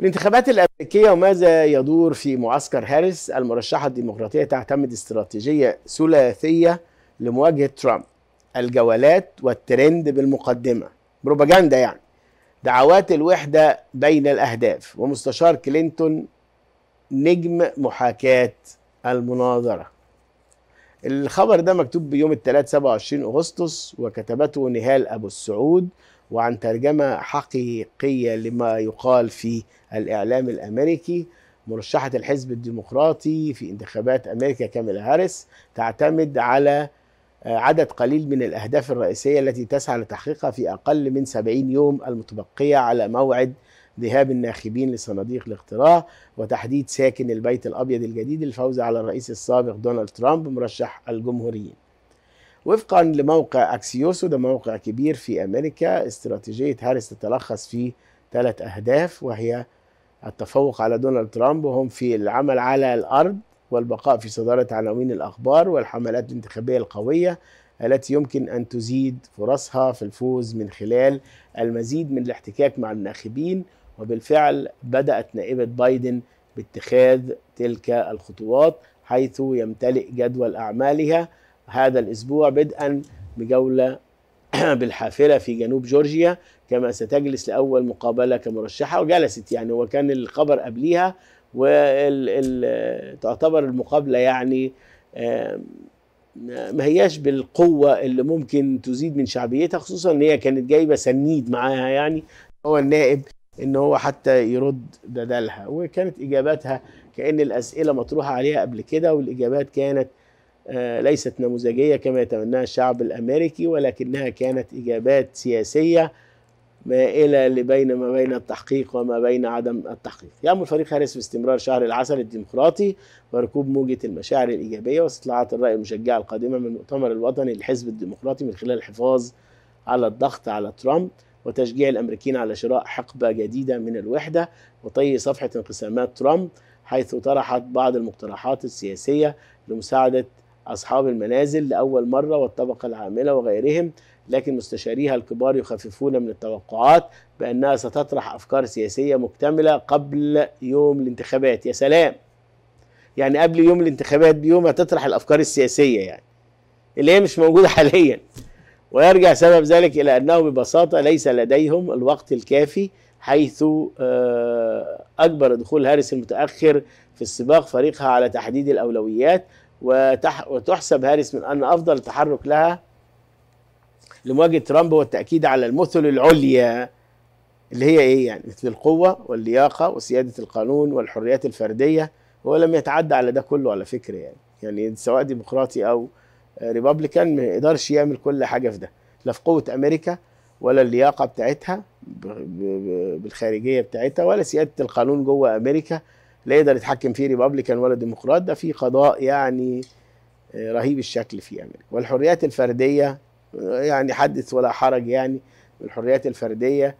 الانتخابات الامريكيه وماذا يدور في معسكر هاريس المرشحه الديمقراطيه تعتمد استراتيجيه ثلاثيه لمواجهه ترامب الجولات والترند بالمقدمة بروباجندا يعني دعوات الوحدة بين الأهداف ومستشار كلينتون نجم محاكاة المناظرة الخبر ده مكتوب بيوم الثلاث 27 أغسطس وكتبته نهال أبو السعود وعن ترجمة حقيقية لما يقال في الإعلام الأمريكي مرشحة الحزب الديمقراطي في انتخابات أمريكا كاميلا هاريس تعتمد على عدد قليل من الأهداف الرئيسية التي تسعى لتحقيقها في أقل من 70 يوم المتبقية على موعد ذهاب الناخبين لصناديق الاقتراع وتحديد ساكن البيت الأبيض الجديد الفوز على الرئيس السابق دونالد ترامب مرشح الجمهوريين وفقا لموقع أكسيوسو ده موقع كبير في أمريكا استراتيجية هاريس تتلخص في ثلاث أهداف وهي التفوق على دونالد ترامب وهم في العمل على الأرض والبقاء في صدارة عناوين الأخبار والحملات الانتخابية القوية التي يمكن أن تزيد فرصها في الفوز من خلال المزيد من الاحتكاك مع الناخبين وبالفعل بدأت نائبة بايدن باتخاذ تلك الخطوات حيث يمتلئ جدول أعمالها هذا الأسبوع بدءا بجولة بالحافلة في جنوب جورجيا كما ستجلس لأول مقابلة كمرشحة وجلست يعني وكان الخبر قبليها وتعتبر المقابله يعني ما هياش بالقوه اللي ممكن تزيد من شعبيتها خصوصا ان هي كانت جايبه سنيد معاها يعني هو النائب ان هو حتى يرد بدلها وكانت اجاباتها كان الاسئله مطروحه عليها قبل كده والاجابات كانت آه، ليست نموذجيه كما يتمناها الشعب الامريكي ولكنها كانت اجابات سياسيه مائلة لبين ما بين التحقيق وما بين عدم التحقيق يأمل الفريق هاريس باستمرار شهر العسل الديمقراطي وركوب موجة المشاعر الإيجابية واستطلاعات الرأي المشجعة القادمة من المؤتمر الوطني للحزب الديمقراطي من خلال الحفاظ على الضغط على ترامب وتشجيع الأمريكيين على شراء حقبة جديدة من الوحدة وطي صفحة انقسامات ترامب حيث طرحت بعض المقترحات السياسية لمساعدة أصحاب المنازل لأول مرة والطبقة العاملة وغيرهم لكن مستشاريها الكبار يخففون من التوقعات بأنها ستطرح أفكار سياسية مكتملة قبل يوم الانتخابات يا سلام يعني قبل يوم الانتخابات بيوم هتطرح الأفكار السياسية يعني اللي هي مش موجودة حاليا ويرجع سبب ذلك إلى أنه ببساطة ليس لديهم الوقت الكافي حيث آه، أجبر دخول هاريس المتأخر في السباق فريقها على تحديد الأولويات وتحسب هاريس من أن أفضل تحرك لها لمواجهه ترامب والتأكيد على المثل العليا اللي هي ايه يعني مثل القوه واللياقه وسياده القانون والحريات الفرديه هو لم يتعدى على ده كله على فكره يعني يعني سواء ديمقراطي او ريبابليكان ما يقدرش يعمل كل حاجه في ده لا في قوه امريكا ولا اللياقه بتاعتها بالخارجيه بتاعتها ولا سياده القانون جوه امريكا لا يقدر يتحكم فيه ريبابليكان ولا ديمقراط ده في قضاء يعني آه، رهيب الشكل في امريكا يعني. والحريات الفرديه يعني حدث ولا حرج يعني بالحريات الفرديه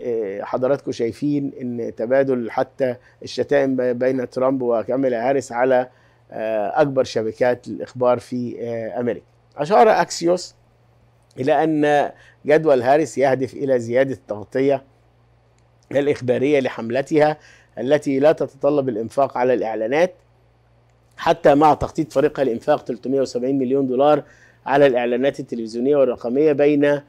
آه، حضراتكم شايفين ان تبادل حتى الشتائم بين ترامب وكاميلا هاريس على آه، اكبر شبكات الاخبار في آه، امريكا اشار اكسيوس الى ان جدول هاريس يهدف الى زياده التغطيه الاخباريه لحملتها التي لا تتطلب الانفاق على الاعلانات حتى مع تخطيط فريقها لانفاق 370 مليون دولار على الإعلانات التلفزيونية والرقمية بين آه،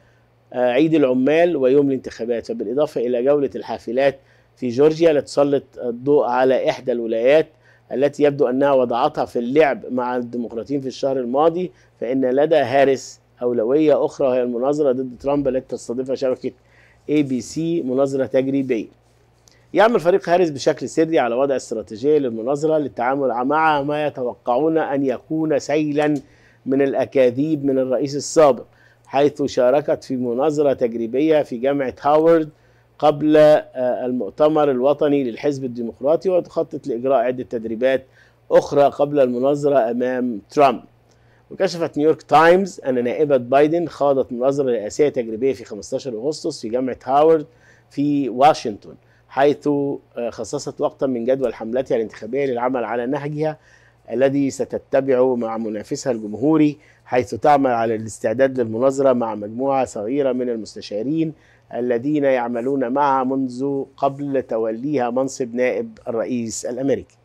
عيد العمال ويوم الانتخابات وبالإضافة إلى جولة الحافلات في جورجيا لتسلط الضوء على إحدى الولايات التي يبدو أنها وضعتها في اللعب مع الديمقراطيين في الشهر الماضي فإن لدى هارس أولوية أخرى وهي المناظرة ضد ترامب التي تستضيفها شبكة اي بي سي مناظرة تجريبية. يعمل فريق هاريس بشكل سري على وضع استراتيجية للمناظرة للتعامل مع ما يتوقعون أن يكون سيلا من الأكاذيب من الرئيس السابق حيث شاركت في مناظرة تجريبية في جامعة هاورد قبل آه، المؤتمر الوطني للحزب الديمقراطي وتخطط لإجراء عدة تدريبات أخرى قبل المناظرة أمام ترامب وكشفت نيويورك تايمز أن نائبة بايدن خاضت مناظرة رئاسية تجريبية في 15 أغسطس في جامعة هاورد في واشنطن حيث آه، خصصت وقتا من جدول حملتها الانتخابية للعمل على نهجها الذي ستتبعه مع منافسها الجمهوري حيث تعمل على الاستعداد للمناظرة مع مجموعة صغيرة من المستشارين الذين يعملون معها منذ قبل توليها منصب نائب الرئيس الأمريكي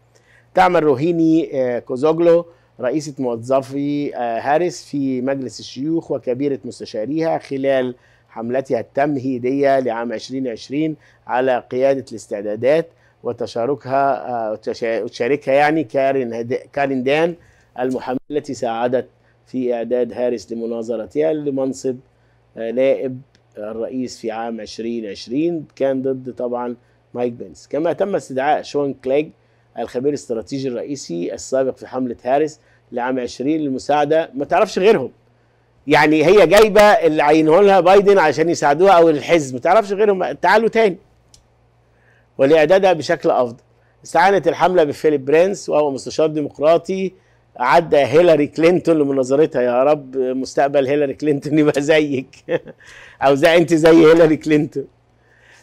تعمل روهيني آه، كوزوغلو رئيسة موظفي آه، هاريس في مجلس الشيوخ وكبيرة مستشاريها خلال حملتها التمهيدية لعام 2020 على قيادة الاستعدادات وتشاركها وتشاركها آه، يعني كارين دان المحامية التي ساعدت في إعداد هاريس لمناظرتها لمنصب آه، نائب الرئيس في عام 2020 كان ضد طبعا مايك بنس كما تم استدعاء شون كليج الخبير الاستراتيجي الرئيسي السابق في حملة هاريس لعام 20 للمساعدة ما تعرفش غيرهم يعني هي جايبة اللي عينه لها بايدن عشان يساعدوها أو الحزب ما تعرفش غيرهم تعالوا تاني ولإعدادها بشكل أفضل استعانت الحملة بفيليب برينس وهو مستشار ديمقراطي عدى هيلاري كلينتون لمناظرتها يا رب مستقبل هيلاري كلينتون يبقى زيك أو زي أنت زي هيلاري كلينتون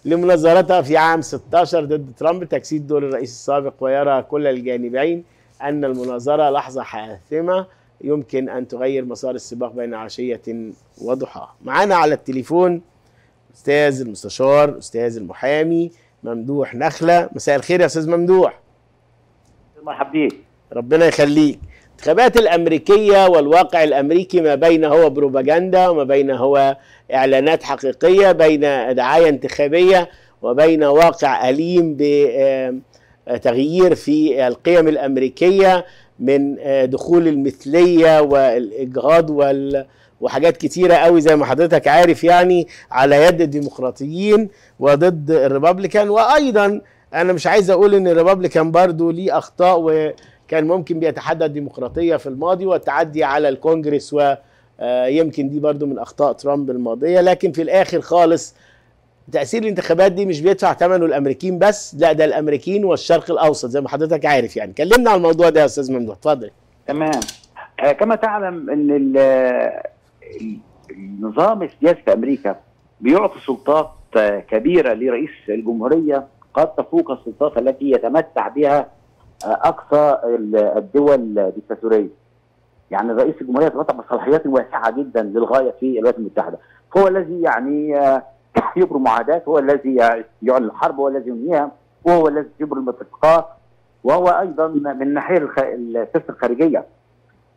لمناظرتها في عام 16 ضد ترامب تجسيد دور الرئيس السابق ويرى كل الجانبين أن المناظرة لحظة حاسمة يمكن أن تغير مسار السباق بين عشية وضحاها معانا على التليفون أستاذ المستشار أستاذ المحامي ممدوح نخله مساء الخير يا استاذ ممدوح مرحبا بيك ربنا يخليك الانتخابات الامريكيه والواقع الامريكي ما بين هو بروباجندا وما بين هو اعلانات حقيقيه بين دعايه انتخابيه وبين واقع اليم بتغيير آه، في القيم الامريكيه من آه، دخول المثليه والاجهاض وال وحاجات كتيرة قوي زي ما حضرتك عارف يعني على يد الديمقراطيين وضد الريبابليكان وأيضا أنا مش عايز أقول إن الريبابليكان برضو ليه أخطاء وكان ممكن بيتحدى الديمقراطية في الماضي والتعدي على الكونجرس ويمكن آه، دي برضو من أخطاء ترامب الماضية لكن في الآخر خالص تأثير الانتخابات دي مش بيدفع ثمنه الأمريكيين بس لا ده الأمريكيين والشرق الأوسط زي ما حضرتك عارف يعني كلمنا على الموضوع ده يا أستاذ ممدوح اتفضل تمام آه، كما تعلم ان النظام السياسي في امريكا بيعطي سلطات كبيره لرئيس الجمهوريه قد تفوق السلطات التي يتمتع بها اقصى الدول الدكتاتوريه. يعني رئيس الجمهوريه تتمتع بصلاحيات واسعه جدا للغايه في الولايات المتحده، هو الذي يعني آه، يبرم معاهدات، هو الذي يعلن الحرب، هو الذي ينهيها، وهو الذي يجبر الاتفاقات وهو ايضا من الناحيه السياسه الخارجيه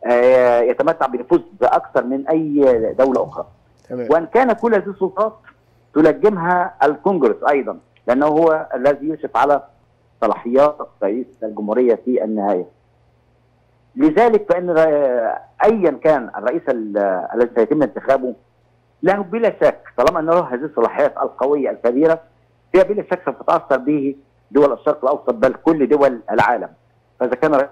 آه، يتمتع بنفوذ اكثر من اي دوله اخرى تمام. وان كان كل هذه السلطات تلجمها الكونجرس ايضا لانه هو الذي يشرف على صلاحيات رئيس الجمهوريه في النهايه لذلك فان ايا كان الرئيس الذي سيتم انتخابه له بلا شك طالما انه له هذه الصلاحيات القويه الكبيره هي بلا شك ستتاثر به دول الشرق الاوسط بل كل دول العالم فاذا كان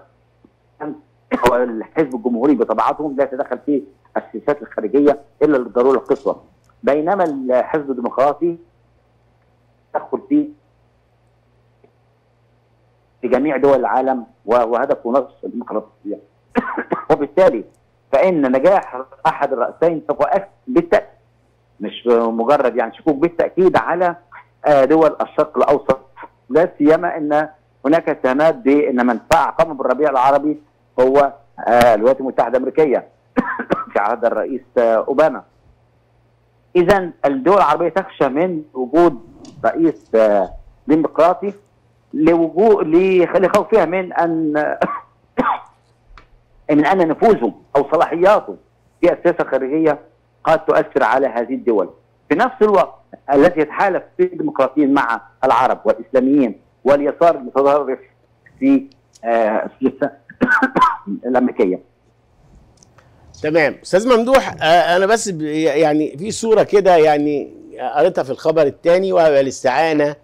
والحزب الجمهوري بطبيعتهم لا يتدخل في السياسات الخارجيه الا للضروره القصوى بينما الحزب الديمقراطي تدخل في في جميع دول العالم وهدفه نصر الديمقراطيه وبالتالي فان نجاح احد الرئيسين سوف يؤثر بالتاكيد مش مجرد يعني شكوك بالتاكيد على آه، دول الشرق الاوسط لا سيما ان هناك اتهامات بان من فعل قام بالربيع العربي هو آه، الولايات المتحده الامريكيه في عهد الرئيس آه، اوباما. اذا الدول العربيه تخشى من وجود رئيس آه، ديمقراطي لوجود لخوفها من ان من ان نفوذه او صلاحياته في السياسه الخارجيه قد تؤثر على هذه الدول. في نفس الوقت الذي يتحالف في الديمقراطيين مع العرب والاسلاميين واليسار المتطرف في الامريكيه تمام استاذ ممدوح آه، انا بس يعني في صوره كده يعني قريتها في الخبر الثاني وهي الاستعانه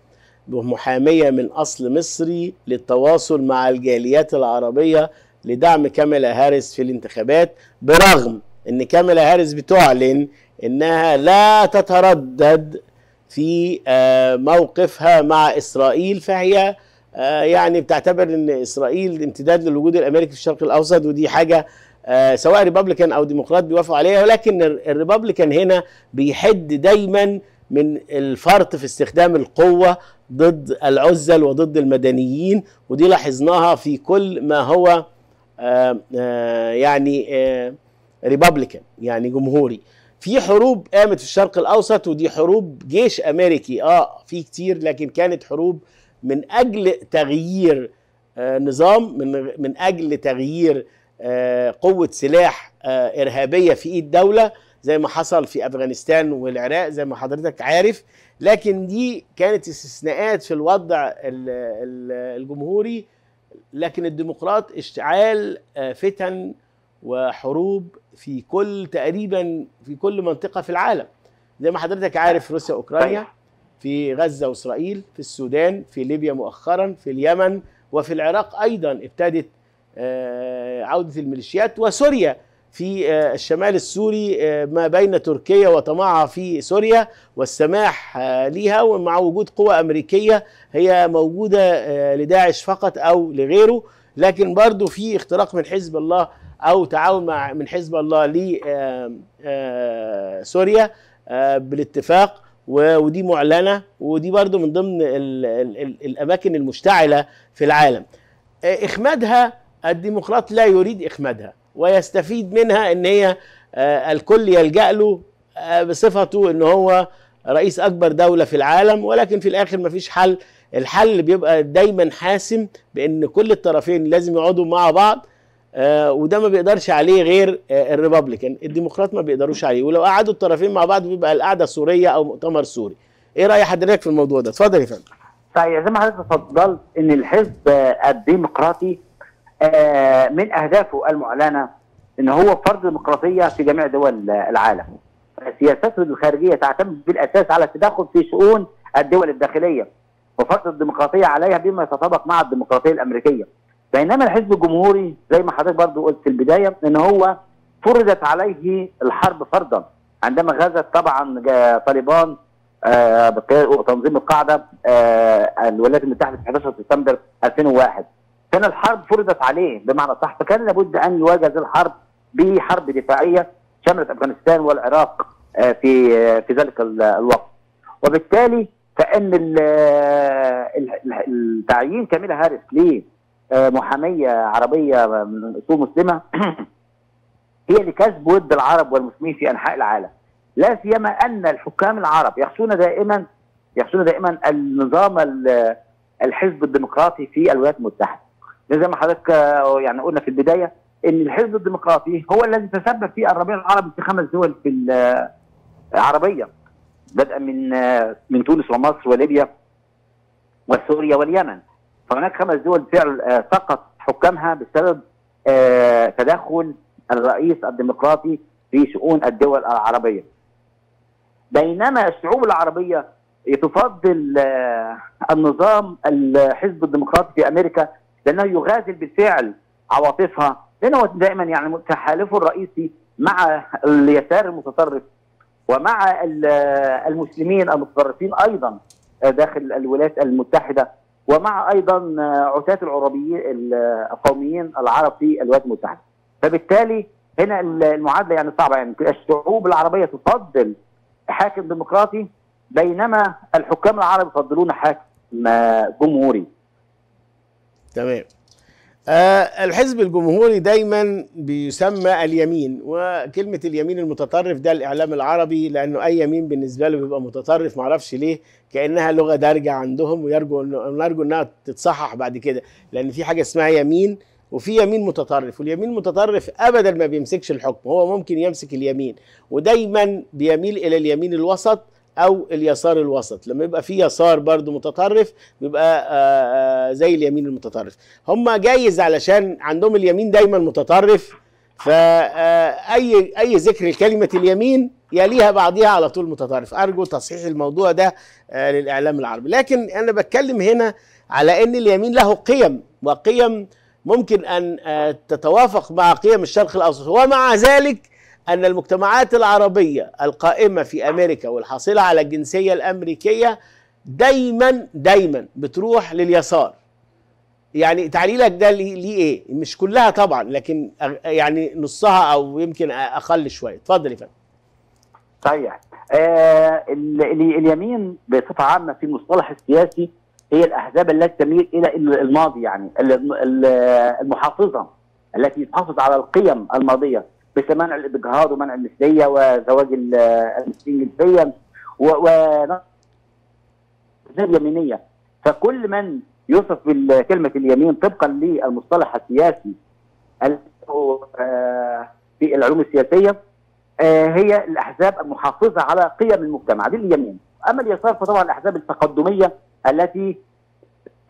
بمحاميه من اصل مصري للتواصل مع الجاليات العربيه لدعم كاميلا هاريس في الانتخابات برغم ان كاميلا هاريس بتعلن انها لا تتردد في آه، موقفها مع اسرائيل فهي آه، يعني بتعتبر ان اسرائيل امتداد للوجود الامريكي في الشرق الاوسط ودي حاجه آه، سواء ريبابليكان او ديمقراط بيوافقوا عليها ولكن الريبابليكان هنا بيحد دايما من الفرط في استخدام القوه ضد العزل وضد المدنيين ودي لاحظناها في كل ما هو آه، يعني ريبابليكان يعني جمهوري في حروب قامت في الشرق الاوسط ودي حروب جيش امريكي اه في كتير لكن كانت حروب من اجل تغيير آه، نظام من من اجل تغيير آه، قوه سلاح آه، ارهابيه في ايد دوله زي ما حصل في افغانستان والعراق زي ما حضرتك عارف لكن دي كانت استثناءات في الوضع الجمهوري لكن الديمقراط اشتعال فتن وحروب في كل تقريبا في كل منطقه في العالم زي ما حضرتك عارف روسيا اوكرانيا في غزة وإسرائيل في السودان في ليبيا مؤخرا في اليمن وفي العراق أيضا ابتدت آه، عودة الميليشيات وسوريا في آه، الشمال السوري آه، ما بين تركيا وطمعها في سوريا والسماح لها ومع وجود قوى أمريكية هي موجودة لداعش فقط أو لغيره لكن برضو في اختراق من حزب الله أو تعاون مع من حزب الله لسوريا بالاتفاق ودي معلنه ودي برضو من ضمن الـ الـ الـ الاماكن المشتعله في العالم آه، اخمادها الديمقراط لا يريد اخمادها ويستفيد منها ان هي آه، الكل يلجا له آه، بصفته ان هو رئيس اكبر دوله في العالم ولكن في الاخر مفيش حل الحل بيبقى دايما حاسم بان كل الطرفين لازم يقعدوا مع بعض آه، وده ما بيقدرش عليه غير آه، الريبابليكان الديمقراط ما بيقدروش عليه ولو قعدوا الطرفين مع بعض بيبقى القعده سوريه او مؤتمر سوري ايه راي حضرتك في الموضوع ده اتفضل يا فندم طيب زي ما حضرتك اتفضلت ان الحزب الديمقراطي آه، من اهدافه المعلنه ان هو فرض ديمقراطيه في جميع دول العالم سياسته الخارجيه تعتمد بالاساس على التدخل في شؤون الدول الداخليه وفرض الديمقراطيه عليها بما يتطابق مع الديمقراطيه الامريكيه بينما الحزب الجمهوري زي ما حضرتك برضو قلت في البدايه ان هو فرضت عليه الحرب فرضا عندما غزت طبعا طالبان آه، تنظيم القاعده آه، الولايات المتحده في 11 سبتمبر 2001 كان الحرب فرضت عليه بمعنى صح فكان لابد ان يواجه هذه الحرب بحرب دفاعيه شملت افغانستان والعراق آه، في في ذلك الوقت وبالتالي فان التعيين كاميلا هاريس ليه آه، محاميه عربيه من اصول مسلمه هي لكسب ود العرب والمسلمين في انحاء العالم لا سيما ان الحكام العرب يخشون دائما يخشون دائما النظام الحزب الديمقراطي في الولايات المتحده يعني زي ما حضرتك آه، يعني قلنا في البدايه ان الحزب الديمقراطي هو الذي تسبب في الربيع العربي في خمس دول في العربيه آه، بدءا من من تونس ومصر وليبيا وسوريا واليمن فهناك خمس دول بالفعل آه، سقط حكامها بسبب آه، تدخل الرئيس الديمقراطي في شؤون الدول العربيه. بينما الشعوب العربيه تفضل آه، النظام الحزب الديمقراطي في امريكا لانه يغازل بالفعل عواطفها لانه دائما يعني تحالفه الرئيسي مع اليسار المتطرف ومع المسلمين المتطرفين ايضا داخل الولايات المتحده ومع ايضا آه، عتاة العربيين آه، القوميين العرب في الولايات المتحده. فبالتالي هنا المعادله يعني صعبه يعني الشعوب العربيه تفضل حاكم ديمقراطي بينما الحكام العرب يفضلون حاكم آه، جمهوري. تمام. آه، الحزب الجمهوري دايما بيسمى اليمين وكلمة اليمين المتطرف ده الإعلام العربي لأنه أي يمين بالنسبة له بيبقى متطرف معرفش ليه كأنها لغة دارجة عندهم ويرجو نرجو إنها تتصحح بعد كده لأن في حاجة اسمها يمين وفي يمين متطرف واليمين المتطرف أبدا ما بيمسكش الحكم هو ممكن يمسك اليمين ودايما بيميل إلى اليمين الوسط او اليسار الوسط لما يبقى في يسار برضو متطرف بيبقى آه، آه، زي اليمين المتطرف هم جايز علشان عندهم اليمين دايما متطرف فاي آه، اي ذكر لكلمه اليمين يليها بعضها على طول متطرف ارجو تصحيح الموضوع ده للاعلام العربي لكن انا بتكلم هنا على ان اليمين له قيم وقيم ممكن ان تتوافق مع قيم الشرق الاوسط ومع ذلك أن المجتمعات العربية القائمة في أمريكا والحاصلة على الجنسية الأمريكية دايما دايما بتروح لليسار يعني تعليلك ده ليه ايه مش كلها طبعا لكن يعني نصها او يمكن اقل شويه اتفضل يا فندم صحيح آه اليمين بصفه عامه في المصطلح السياسي هي الاحزاب التي تميل الى الماضي يعني المحافظه التي تحافظ على القيم الماضيه منع الابجهاض ومنع المثليه وزواج المسلمين جنسيا و, و... يمينيه فكل من يوصف بكلمه اليمين طبقا للمصطلح السياسي آه، في العلوم السياسيه آه، هي الاحزاب المحافظه على قيم المجتمع دي اليمين اما اليسار فطبعا الاحزاب التقدميه التي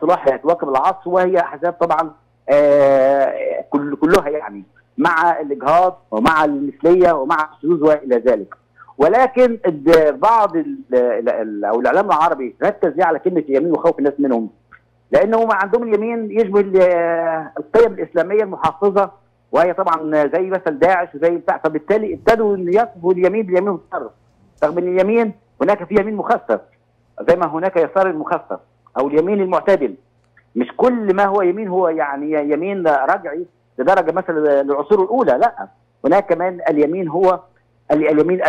تلاحظ تواكب العصر وهي احزاب طبعا آه، كل كلها يعني مع الاجهاض ومع المثليه ومع الشذوذ والى ذلك ولكن بعض او الاعلام العربي ركز على كلمه اليمين وخوف الناس منهم لانه عندهم اليمين يشبه القيم الاسلاميه المحافظه وهي طبعا زي مثل داعش وزي بتاع فبالتالي ابتدوا يصفوا اليمين باليمين واليسار رغم ان اليمين هناك في يمين مخفف زي ما هناك يسار مخفف او اليمين المعتدل مش كل ما هو يمين هو يعني يمين رجعي لدرجه مثلا العصور الاولى لا هناك كمان اليمين هو اليمين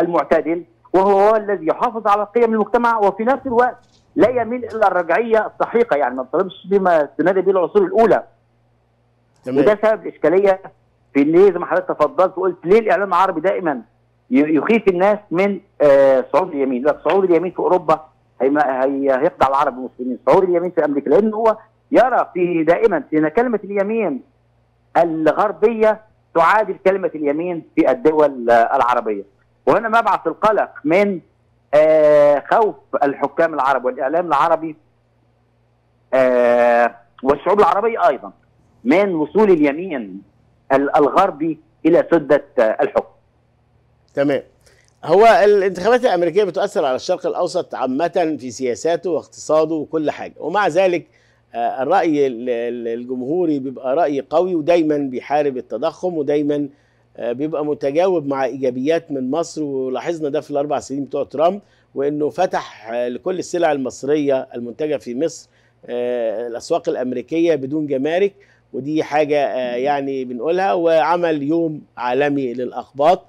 المعتدل وهو هو الذي يحافظ على قيم المجتمع وفي نفس الوقت لا يميل الى الرجعيه السحيقه يعني ما بتطالبش بما تنادي به العصور الاولى تمام. وده سبب الاشكاليه في ان زي ما حضرتك تفضلت وقلت ليه الاعلام العربي دائما يخيف الناس من آه، صعود اليمين لا صعود اليمين في اوروبا هيقضي على العرب والمسلمين صعود اليمين في امريكا لان هو يرى في دائما ان كلمه اليمين الغربيه تعادل كلمه اليمين في الدول العربيه وهنا مبعث القلق من آه، خوف الحكام العرب والاعلام العربي آه، والشعوب العربيه ايضا من وصول اليمين الغربي الى سده آه، الحكم. تمام. هو الانتخابات الامريكيه بتؤثر على الشرق الاوسط عامه في سياساته واقتصاده وكل حاجه ومع ذلك آه، الرأي الجمهوري بيبقى رأي قوي ودايما بيحارب التضخم ودايما آه، بيبقى متجاوب مع إيجابيات من مصر ولاحظنا ده في الأربع سنين بتوع ترامب وإنه فتح آه، لكل السلع المصرية المنتجة في مصر الأسواق الأمريكية بدون جمارك ودي حاجة يعني بنقولها وعمل يوم عالمي للأقباط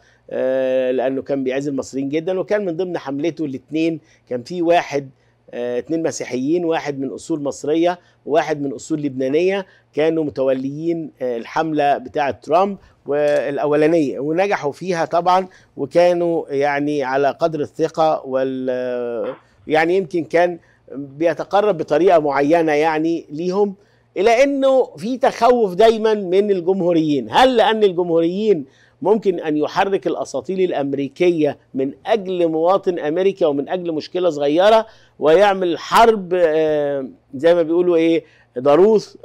لأنه كان بيعز المصريين جدا وكان من ضمن حملته الاثنين كان في واحد اثنين آه، مسيحيين واحد من أصول مصرية وواحد من أصول لبنانية كانوا متوليين آه، الحملة بتاعة ترامب والأولانية ونجحوا فيها طبعا وكانوا يعني على قدر الثقة وال آه، يعني يمكن كان بيتقرب بطريقة معينة يعني ليهم إلى أنه في تخوف دايما من الجمهوريين هل لأن الجمهوريين ممكن أن يحرك الأساطيل الأمريكية من أجل مواطن أمريكي ومن أجل مشكلة صغيرة ويعمل حرب زي ما بيقولوا إيه ضروس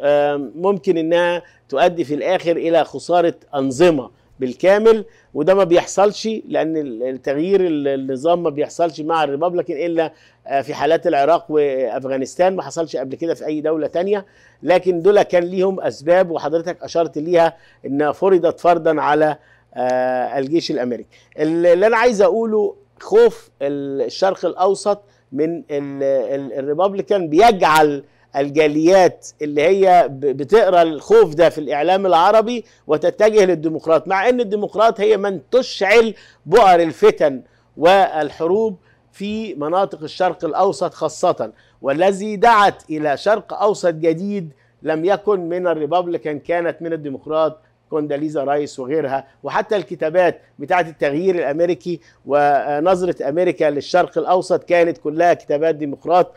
ممكن إنها تؤدي في الآخر إلى خسارة أنظمة بالكامل وده ما بيحصلش لان التغيير النظام ما بيحصلش مع الريبابلكن الا آه، في حالات العراق وافغانستان ما حصلش قبل كده في اي دوله تانية لكن دول كان ليهم اسباب وحضرتك اشرت ليها انها فرضت فرضا على آه، الجيش الامريكي اللي انا عايز اقوله خوف الشرق الاوسط من الريبابليكان بيجعل الجاليات اللي هي بتقرا الخوف ده في الاعلام العربي وتتجه للديمقراط مع ان الديمقراط هي من تشعل بؤر الفتن والحروب في مناطق الشرق الاوسط خاصه والذي دعت الى شرق اوسط جديد لم يكن من الريبابليكان كانت من الديمقراط كونداليزا رايس وغيرها وحتى الكتابات بتاعه التغيير الامريكي ونظره امريكا للشرق الاوسط كانت كلها كتابات ديمقراط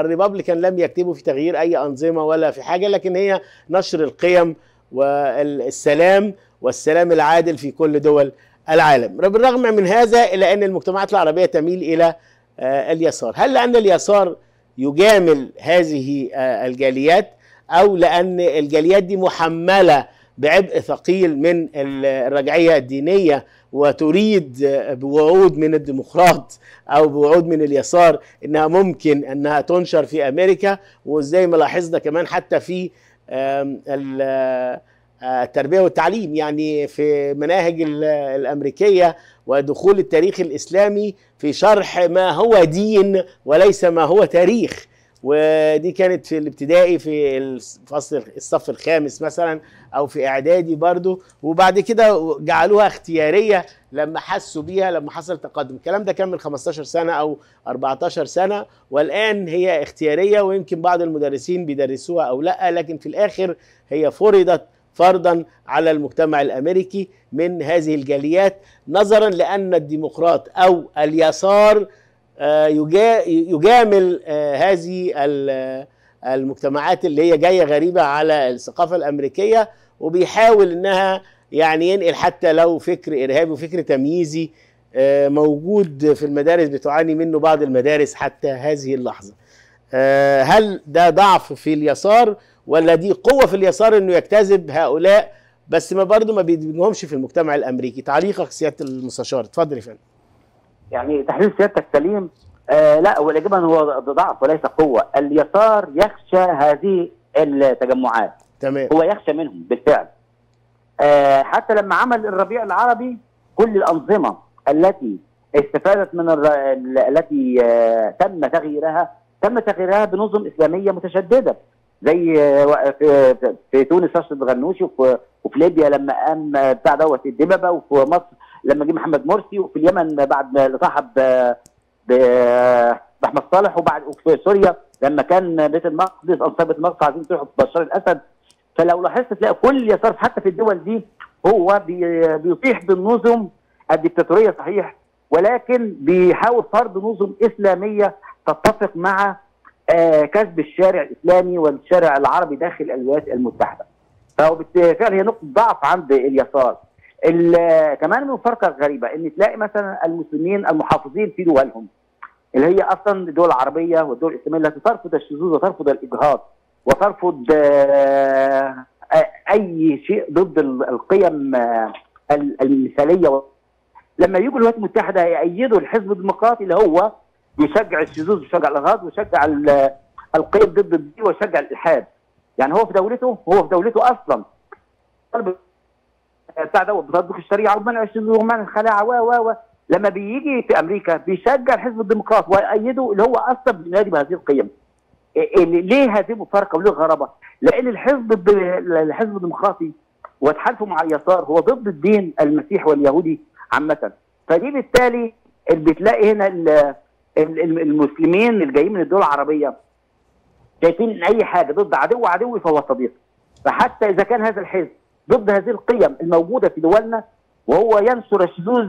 الريبابليكان لم يكتبوا في تغيير اي انظمه ولا في حاجه لكن هي نشر القيم والسلام والسلام العادل في كل دول العالم بالرغم من هذا إلا أن المجتمعات العربية تميل إلى آه، اليسار هل لأن اليسار يجامل هذه آه، الجاليات أو لأن الجاليات دي محملة بعبء ثقيل من الرجعية الدينية وتريد بوعود من الديمقراط أو بوعود من اليسار إنها ممكن أنها تنشر في أمريكا وزي ما لاحظنا كمان حتى في آه، التربية والتعليم يعني في مناهج الأمريكية ودخول التاريخ الإسلامي في شرح ما هو دين وليس ما هو تاريخ ودي كانت في الابتدائي في الفصل الصف الخامس مثلا او في اعدادي برضو وبعد كده جعلوها اختياريه لما حسوا بيها لما حصل تقدم الكلام ده كان من 15 سنه او 14 سنه والان هي اختياريه ويمكن بعض المدرسين بيدرسوها او لا لكن في الاخر هي فرضت فرضا على المجتمع الامريكي من هذه الجاليات نظرا لان الديمقراط او اليسار آه، يجامل آه، هذه آه، المجتمعات اللي هي جايه غريبه على الثقافه الامريكيه وبيحاول انها يعني ينقل حتى لو فكر ارهابي وفكر تمييزي آه، موجود في المدارس بتعاني منه بعض المدارس حتى هذه اللحظه. آه، هل ده ضعف في اليسار ولا دي قوه في اليسار انه يجتذب هؤلاء بس ما برضه ما بيدمجهمش في المجتمع الامريكي، تعليقك سياده المستشار اتفضل يا فندم. يعني تحليل سيادتك سليم آه لا الاجابه هو ضعف وليس قوه، اليسار يخشى هذه التجمعات تمام هو يخشى منهم بالفعل آه حتى لما عمل الربيع العربي كل الانظمه التي استفادت من الر... التي آه تم تغييرها تم تغييرها بنظم اسلاميه متشدده زي آه، في, في تونس اشرف غنوشي وفي, ليبيا لما قام بتاع دوت الدببه وفي مصر لما جه محمد مرسي وفي اليمن بعد اللي صاحب آه، باحمد آه، صالح وبعد وفي سوريا لما كان بيت المقدس انصار بيت المقدس عايزين تروحوا بشار الاسد فلو لاحظت تلاقي كل يسار حتى في الدول دي هو بيطيح بالنظم الدكتاتوريه صحيح ولكن بيحاول فرض نظم اسلاميه تتفق مع آه، كسب الشارع الاسلامي والشارع العربي داخل الولايات المتحده. فبالفعل هي نقطه ضعف عند اليسار. كمان من الفرقه الغريبه ان تلاقي مثلا المسلمين المحافظين في دولهم اللي هي اصلا الدول العربيه والدول الاسلاميه التي ترفض الشذوذ وترفض الاجهاض. وترفض آه، اي شيء ضد القيم آه، المثاليه لما يجوا الولايات المتحده يأيدوا الحزب الديمقراطي اللي هو يشجع الشذوذ ويشجع الارهاب ويشجع القيم ضد الدين ويشجع الالحاد يعني هو في دولته هو في دولته اصلا بتاع ده بتطبيق الشريعه ومنع الشذوذ ومنع الخلاعه و و و لما بيجي في امريكا بيشجع الحزب الديمقراطي ويأيده اللي هو اصلا بينادي بهذه القيم ليه هذه مفارقه وليه غرابه؟ لان الحزب الحزب الديمقراطي وتحالفه مع اليسار هو ضد الدين المسيحي واليهودي عامه فدي بالتالي بتلاقي هنا المسلمين اللي جايين من الدول العربيه شايفين ان اي حاجه ضد عدو عدوي فهو صديق فحتى اذا كان هذا الحزب ضد هذه القيم الموجوده في دولنا وهو ينشر الشذوذ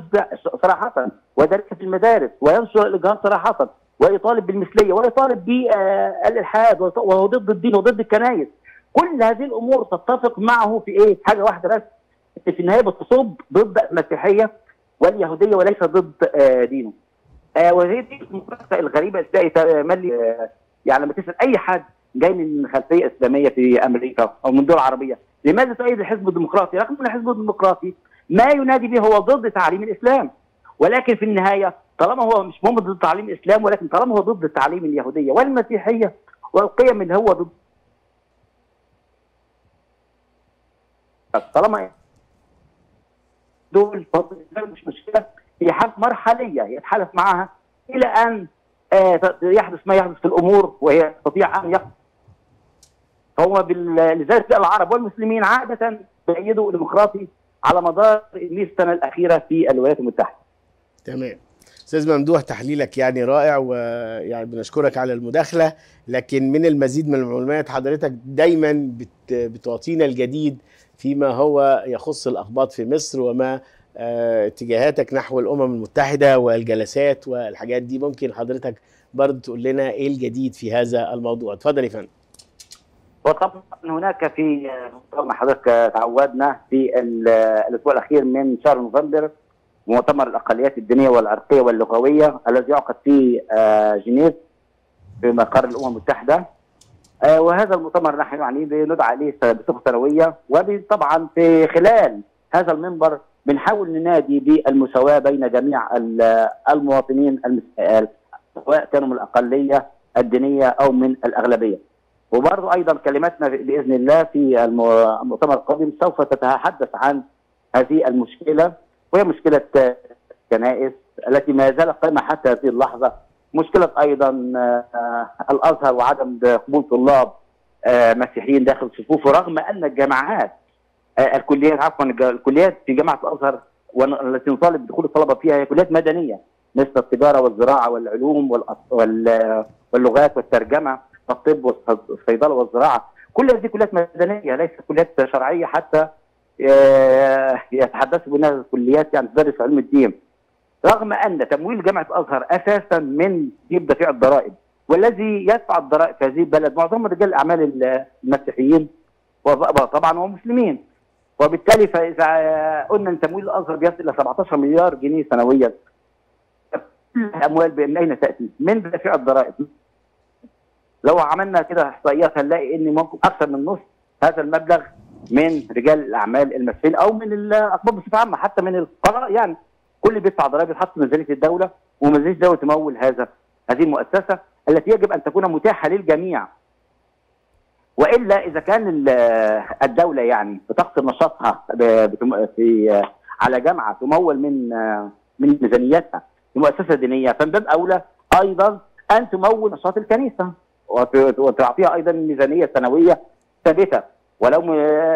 صراحه ويدرس في المدارس وينشر الاجهاض صراحه ويطالب بالمثليه ويطالب بالالحاد آه، وهو ضد الدين وضد الكنائس كل هذه الامور تتفق معه في ايه؟ حاجه واحده بس في النهايه بتصب ضد المسيحيه واليهوديه وليس ضد آه، دينه. آه، وهي دي المفارقه الغريبه تلاقي تملي يعني لما تسال اي حد جاي من خلفيه اسلاميه في امريكا او من دول عربيه لماذا تؤيد الحزب الديمقراطي؟ رغم ان الحزب الديمقراطي ما ينادي به هو ضد تعليم الاسلام ولكن في النهايه طالما هو مش مهم ضد تعليم الاسلام ولكن طالما هو ضد تعليم اليهوديه والمسيحيه والقيم اللي هو ضد طالما دول مش مشكله هي حاله مرحليه يتحالف معها الى ان آه، يحدث ما يحدث في الامور وهي تستطيع ان يقف هو لذلك العرب والمسلمين عاده بيدوا ديمقراطي على مدار 100 سنه الاخيره في الولايات المتحده. تمام. استاذ ممدوح تحليلك يعني رائع ويعني بنشكرك على المداخله لكن من المزيد من المعلومات حضرتك دايما بتعطينا الجديد فيما هو يخص الاخباط في مصر وما آه، اتجاهاتك نحو الامم المتحده والجلسات والحاجات دي ممكن حضرتك برضه تقول لنا ايه الجديد في هذا الموضوع اتفضل يا فندم وطبعا هناك في آه، ما حضرتك تعودنا في الاسبوع الاخير من شهر نوفمبر مؤتمر الاقليات الدينيه والعرقيه واللغويه الذي يعقد في آه، جنيف بمقر الامم المتحده آه، وهذا المؤتمر نحن يعني بندعى اليه بصفه سنويه وطبعا في خلال هذا المنبر بنحاول ننادي بالمساواه بين جميع المواطنين سواء كانوا من الاقليه الدينيه او من الاغلبيه. وبرضه ايضا كلماتنا باذن الله في المؤتمر القادم سوف تتحدث عن هذه المشكله وهي مشكله الكنائس التي ما زالت قائمه حتى هذه اللحظه مشكله ايضا آه، الازهر وعدم قبول طلاب آه، مسيحيين داخل صفوفه رغم ان الجامعات آه، الكليات عفوا الكليات في جامعه الازهر والتي نطالب بدخول الطلبه فيها هي كليات مدنيه مثل التجاره والزراعه والعلوم واللغات والترجمه والطب والصيدله والزراعه كل هذه كليات مدنيه ليست كليات شرعيه حتى يتحدثوا بانها كليات يعني تدرس علم الدين رغم ان تمويل جامعه الازهر اساسا من جيب دفيع الضرائب والذي يدفع الضرائب في هذه البلد معظم رجال الاعمال المسيحيين وطبعا ومسلمين وبالتالي فاذا قلنا ان تمويل الازهر بيصل الى 17 مليار جنيه سنويا الاموال من اين تاتي؟ من دافع الضرائب. لو عملنا كده احصائيات هنلاقي ان ممكن اكثر من نصف هذا المبلغ من رجال الاعمال المصريين او من الاطباء بصفه عامه حتى من القراء يعني كل بيدفع ضرائب يتحط في ميزانيه الدوله وميزانيه الدوله تمول هذا هذه المؤسسه التي يجب ان تكون متاحه للجميع والا اذا كان الدوله يعني بتقصر نشاطها في على جامعه تمول من من ميزانيتها لمؤسسه دينيه فمن باب اولى ايضا ان تمول نشاط الكنيسه وتعطيها ايضا ميزانيه سنويه ثابته ولو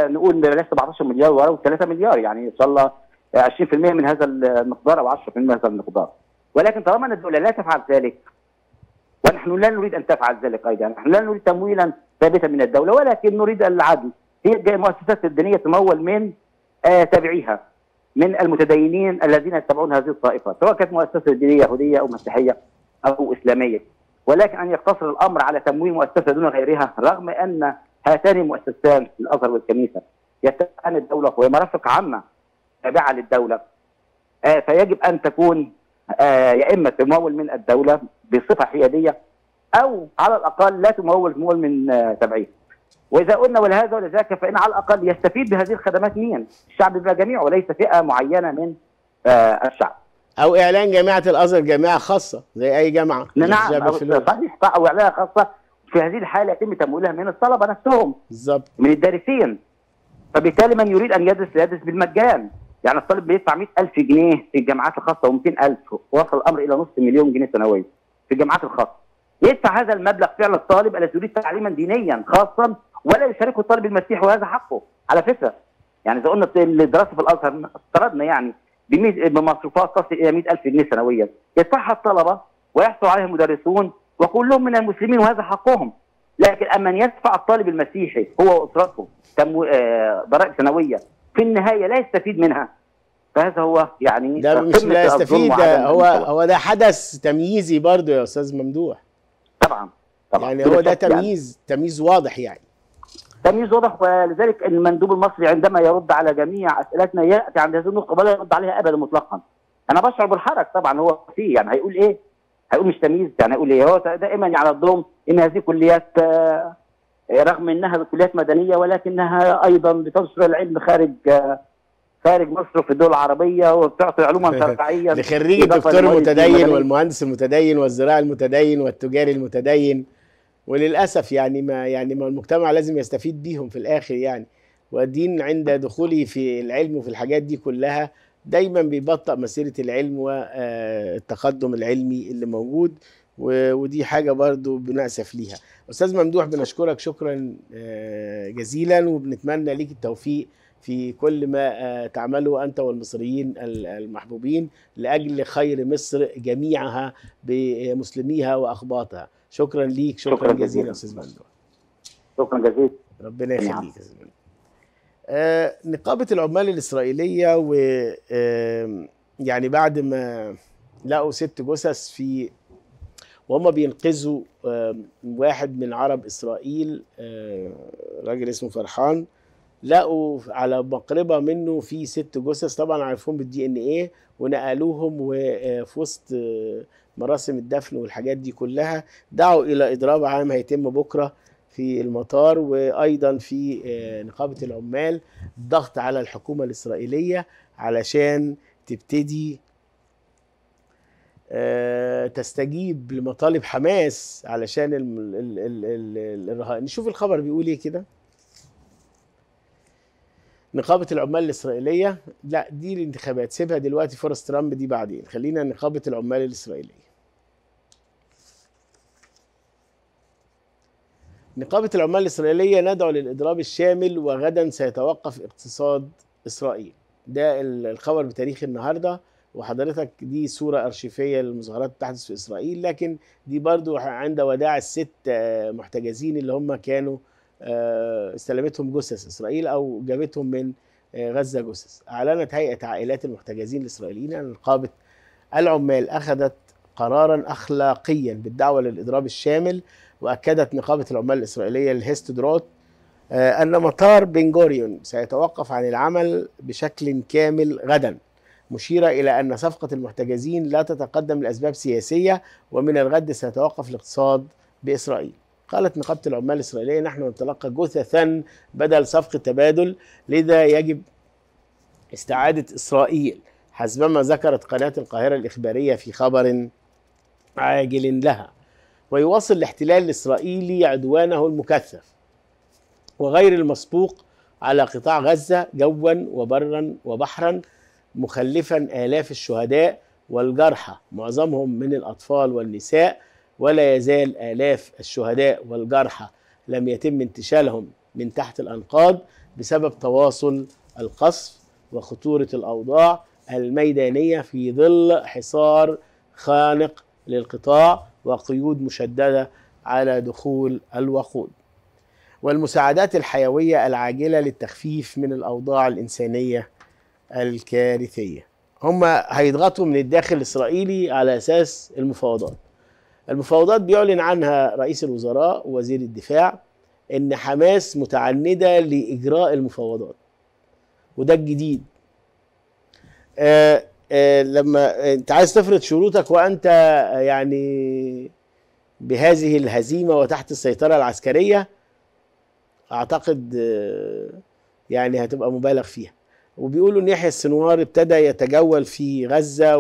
نقول بلاش 17 مليار ولو 3 مليار يعني ان شاء الله 20% من هذا المقدار او 10% من هذا المقدار ولكن طالما ان الدوله لا تفعل ذلك ونحن لا نريد ان تفعل ذلك ايضا نحن لا نريد تمويلا ثابتا من الدوله ولكن نريد العدل هي المؤسسات الدينيه تمول من آه، تابعيها من المتدينين الذين يتبعون هذه الطائفه سواء كانت مؤسسه دينيه يهوديه او مسيحيه او اسلاميه ولكن ان يقتصر الامر على تمويل مؤسسه دون غيرها رغم ان هاتان المؤسستان الازهر والكنيسه يتبعان الدوله وهي مرافق عامه تابعه للدوله آه فيجب ان تكون آه يا اما تمول من الدوله بصفه حياديه او على الاقل لا تمول تمول من آه تبعيه. واذا قلنا ولهذا ولذاك فان على الاقل يستفيد بهذه الخدمات مين؟ الشعب جميع وليس فئه معينه من آه، الشعب. او اعلان جامعه الازهر جامعه خاصه زي اي جامعه نعم صحيح او اعلانها خاصه في هذه الحاله يتم تمويلها من الطلبه نفسهم بالظبط من الدارسين فبالتالي من يريد ان يدرس يدرس بالمجان يعني الطالب بيدفع 100000 جنيه في الجامعات الخاصه و200000 وصل الامر الى نص مليون جنيه سنويا في الجامعات الخاصه يدفع هذا المبلغ فعلا الطالب الذي يريد تعليما دينيا خاصا ولا يشاركه الطالب المسيحي وهذا حقه على فكره يعني اذا قلنا الدراسه في الازهر افترضنا يعني بمصروفات تصل الى 100000 جنيه سنويا يدفعها الطلبه ويحصل عليها مدرسون وكلهم من المسلمين وهذا حقهم لكن اما يدفع الطالب المسيحي هو واسرته تم آه، براءه سنويه في النهايه لا يستفيد منها فهذا هو يعني ده مش لا يستفيد ده هو هو ده حدث تمييزي برضه يا استاذ ممدوح طبعا طبعا يعني هو ده يعني. تمييز يعني. تمييز واضح يعني تمييز واضح ولذلك المندوب المصري عندما يرد على جميع اسئلتنا ياتي عند هذه النقطه ولا يرد عليها ابدا مطلقا انا بشعر بالحرج طبعا هو فيه يعني هيقول ايه هيقول مش تمييز يعني هيقول ايه هو دائما الضم يعني ان هذه كليات آه، رغم انها كليات مدنيه ولكنها ايضا بتنشر العلم خارج آه، خارج مصر في الدول العربيه وبتعطي علوما شرعيه لخريج الدكتور المتدين والمهندس المتدين والزراعي المتدين والتجاري المتدين وللاسف يعني ما يعني ما المجتمع لازم يستفيد بيهم في الاخر يعني والدين عند دخولي في العلم وفي الحاجات دي كلها دايما بيبطئ مسيره العلم والتقدم آه، العلمي اللي موجود ودي حاجه برضو بنأسف ليها استاذ ممدوح بنشكرك شكرا آه، جزيلا وبنتمنى ليك التوفيق في كل ما آه، تعمله انت والمصريين المحبوبين لاجل خير مصر جميعها بمسلميها واخباطها شكرا ليك شكرا, شكرا جزيلا استاذ ممدوح شكرا جزيلا ربنا يخليك آه، نقابه العمال الاسرائيليه و يعني بعد ما لقوا ست جثث في وهم بينقذوا واحد من عرب اسرائيل آه، راجل اسمه فرحان لقوا على مقربه منه في ست جثث طبعا عرفوهم بالدي ان ايه ونقلوهم وفي آه، وسط مراسم الدفن والحاجات دي كلها دعوا الى اضراب عام هيتم بكره في المطار وايضا في آه، نقابه العمال ضغط على الحكومه الاسرائيليه علشان تبتدي آه، تستجيب لمطالب حماس علشان الرهائن نشوف الخبر بيقول ايه كده نقابة العمال الإسرائيلية لا دي الانتخابات سيبها دلوقتي فرص ترامب دي بعدين خلينا نقابة العمال الإسرائيلية نقابة العمال الإسرائيلية ندعو للإضراب الشامل وغدا سيتوقف اقتصاد إسرائيل ده الخبر بتاريخ النهارده وحضرتك دي صورة أرشيفية للمظاهرات تحدث في إسرائيل لكن دي برضو عند وداع الست آه، محتجزين اللي هم كانوا آه، استلمتهم جثث إسرائيل أو جابتهم من آه، غزة جثث أعلنت هيئة عائلات المحتجزين الإسرائيليين أن نقابة العمال أخذت قرارا أخلاقيا بالدعوة للإضراب الشامل وأكدت نقابة العمال الإسرائيلية دروت آه، أن مطار بنغوريون سيتوقف عن العمل بشكل كامل غدا مشيرة إلى أن صفقة المحتجزين لا تتقدم لأسباب سياسية ومن الغد سيتوقف الاقتصاد بإسرائيل قالت نقابة العمال الإسرائيلية نحن نتلقى جثثا بدل صفقة تبادل لذا يجب استعادة إسرائيل حسبما ذكرت قناة القاهرة الإخبارية في خبر عاجل لها ويواصل الاحتلال الإسرائيلي عدوانه المكثف وغير المسبوق على قطاع غزة جوا وبرا وبحرا مخلفا آلاف الشهداء والجرحى معظمهم من الأطفال والنساء ولا يزال آلاف الشهداء والجرحى لم يتم انتشالهم من تحت الأنقاض بسبب تواصل القصف وخطورة الأوضاع الميدانية في ظل حصار خانق للقطاع وقيود مشددة على دخول الوقود والمساعدات الحيوية العاجلة للتخفيف من الأوضاع الإنسانية الكارثية هم هيضغطوا من الداخل الإسرائيلي على أساس المفاوضات المفاوضات بيعلن عنها رئيس الوزراء ووزير الدفاع ان حماس متعندة لإجراء المفاوضات وده الجديد آه آه، لما انت عايز تفرض شروطك وانت آه، يعني بهذه الهزيمه وتحت السيطره العسكريه اعتقد آه، يعني هتبقى مبالغ فيها وبيقولوا ان يحيى السنوار ابتدى يتجول في غزه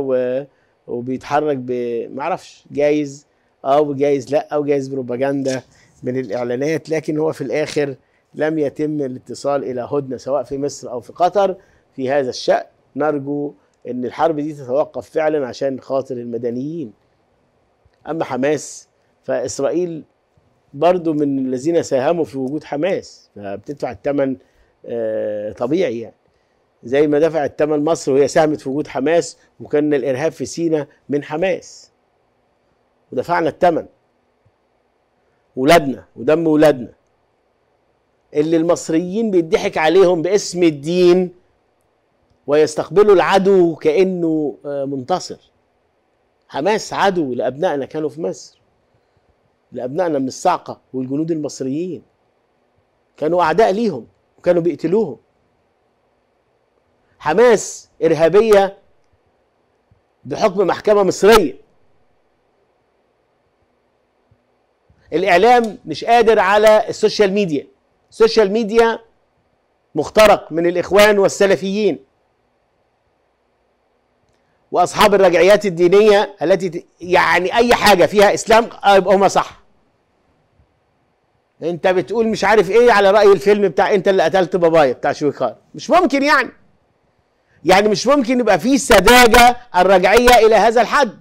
وبيتحرك ب معرفش جايز اه وجايز لا وجايز بروباجندا من الاعلانات لكن هو في الاخر لم يتم الاتصال الى هدنه سواء في مصر او في قطر في هذا الشان نرجو ان الحرب دي تتوقف فعلا عشان خاطر المدنيين اما حماس فاسرائيل برضو من الذين ساهموا في وجود حماس فبتدفع الثمن آه، طبيعي يعني زي ما دفعت ثمن مصر وهي ساهمت في وجود حماس وكان الارهاب في سينا من حماس ودفعنا الثمن ولادنا ودم ولادنا اللي المصريين بيضحك عليهم باسم الدين ويستقبلوا العدو كأنه آه، منتصر حماس عدو لأبنائنا كانوا في مصر لأبنائنا من الصعقة والجنود المصريين كانوا أعداء ليهم وكانوا بيقتلوهم حماس إرهابية بحكم محكمة مصرية الإعلام مش قادر على السوشيال ميديا السوشيال ميديا مخترق من الإخوان والسلفيين واصحاب الرجعيات الدينيه التي يعني اي حاجه فيها اسلام آه، يبقى هما صح انت بتقول مش عارف ايه على راي الفيلم بتاع انت اللي قتلت بابايا بتاع شويكار مش ممكن يعني يعني مش ممكن يبقى في سذاجه الرجعيه الى هذا الحد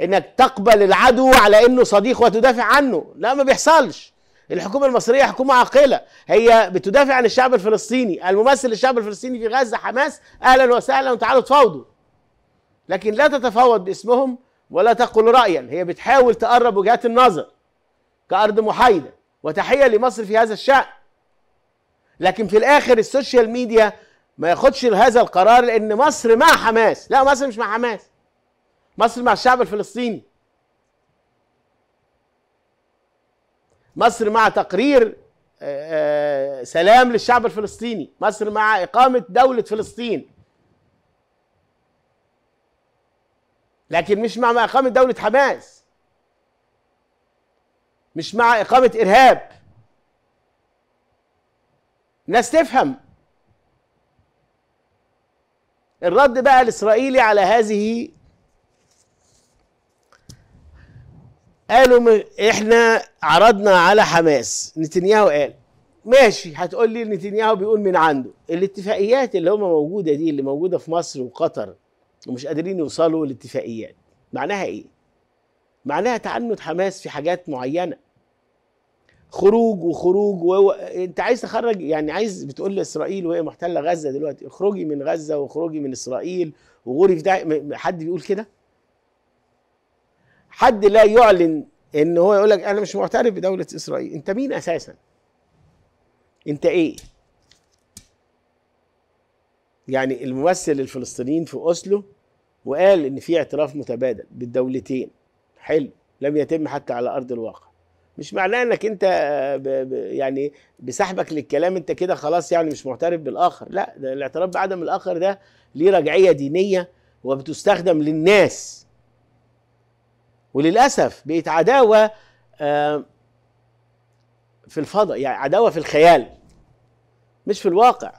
انك تقبل العدو على انه صديق وتدافع عنه لا ما بيحصلش الحكومه المصريه حكومه عاقله هي بتدافع عن الشعب الفلسطيني الممثل الشعب الفلسطيني في غزه حماس اهلا وسهلا وتعالوا تفاوضوا لكن لا تتفاوض باسمهم ولا تقل رأيا هي بتحاول تقرب وجهات النظر كأرض محايدة وتحية لمصر في هذا الشأن لكن في الآخر السوشيال ميديا ما ياخدش هذا القرار لأن مصر مع حماس لا مصر مش مع حماس مصر مع الشعب الفلسطيني مصر مع تقرير آه، آه، سلام للشعب الفلسطيني مصر مع إقامة دولة فلسطين لكن مش مع إقامة دولة حماس مش مع إقامة إرهاب ناس تفهم الرد بقى الإسرائيلي على هذه قالوا احنا عرضنا على حماس نتنياهو قال ماشي هتقول لي نتنياهو بيقول من عنده الاتفاقيات اللي هم موجوده دي اللي موجوده في مصر وقطر ومش قادرين يوصلوا لاتفاقيات معناها ايه معناها تعنت حماس في حاجات معينه خروج وخروج و... انت عايز تخرج يعني عايز بتقول لاسرائيل وهي محتله غزه دلوقتي اخرجي من غزه واخرجي من اسرائيل وغوري في داعي حد بيقول كده حد لا يعلن ان هو يقول لك انا مش معترف بدوله اسرائيل انت مين اساسا انت ايه يعني الممثل الفلسطينيين في اوسلو وقال ان في اعتراف متبادل بالدولتين حلو لم يتم حتى على ارض الواقع مش معناه انك انت آه، ب ب يعني بسحبك للكلام انت كده خلاص يعني مش معترف بالاخر لا ده الاعتراف بعدم الاخر ده ليه رجعيه دينيه وبتستخدم للناس وللاسف بقت عداوه في الفضاء يعني عداوه في الخيال مش في الواقع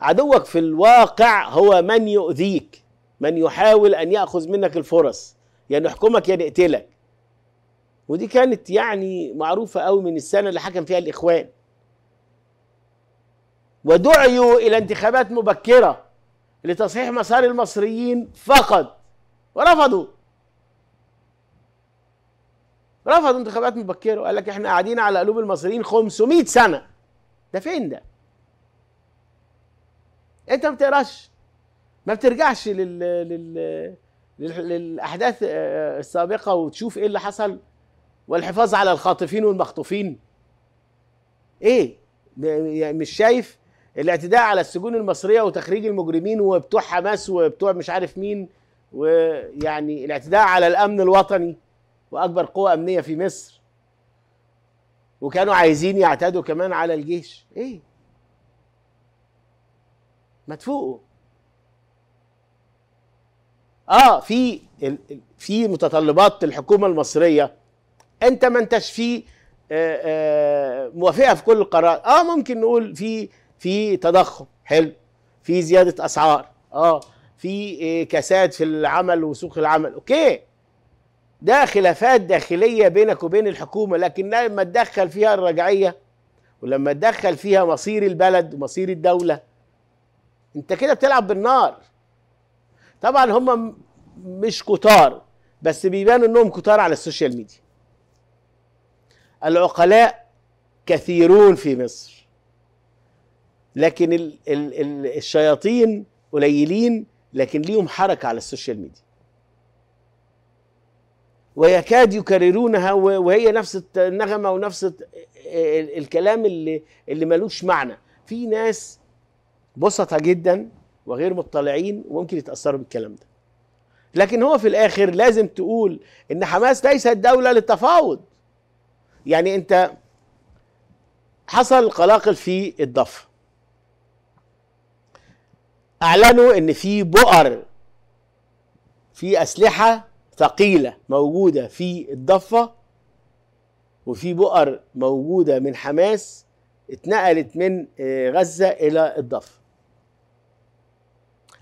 عدوك في الواقع هو من يؤذيك من يحاول أن يأخذ منك الفرص يا يعني نحكمك يا يعني نقتلك ودي كانت يعني معروفة قوي من السنة اللي حكم فيها الإخوان ودعيوا إلى انتخابات مبكرة لتصحيح مسار المصريين فقط ورفضوا رفضوا انتخابات مبكرة وقال لك احنا قاعدين على قلوب المصريين 500 سنة ده فين ده؟ انت ما بتقراش ما بترجعش لل... لل... للاحداث آه، آه، السابقه وتشوف ايه اللي حصل والحفاظ على الخاطفين والمخطوفين ايه يعني مش شايف الاعتداء على السجون المصريه وتخريج المجرمين وبتوع حماس وبتوع مش عارف مين ويعني الاعتداء على الامن الوطني واكبر قوه امنيه في مصر وكانوا عايزين يعتدوا كمان على الجيش ايه ما تفوقوا اه في في متطلبات الحكومه المصريه انت ما انتش في آه، آه، موافقه في كل القرارات اه ممكن نقول في في تضخم حلو في زياده اسعار اه في آه، كساد في العمل وسوق العمل اوكي ده خلافات داخليه بينك وبين الحكومه لكن لما تدخل فيها الرجعيه ولما تدخل فيها مصير البلد ومصير الدوله انت كده بتلعب بالنار طبعا هم مش كتار بس بيبانوا انهم كتار على السوشيال ميديا العقلاء كثيرون في مصر لكن الـ الـ الـ الشياطين قليلين لكن ليهم حركه على السوشيال ميديا ويكاد يكررونها وهي نفس النغمه ونفس الكلام اللي اللي ملوش معنى في ناس بسطه جدا وغير مطلعين وممكن يتاثروا بالكلام ده لكن هو في الاخر لازم تقول ان حماس ليست دوله للتفاوض يعني انت حصل قلاقل في الضفه اعلنوا ان في بؤر في اسلحه ثقيله موجوده في الضفه وفي بؤر موجوده من حماس اتنقلت من آه، غزه الى الضفه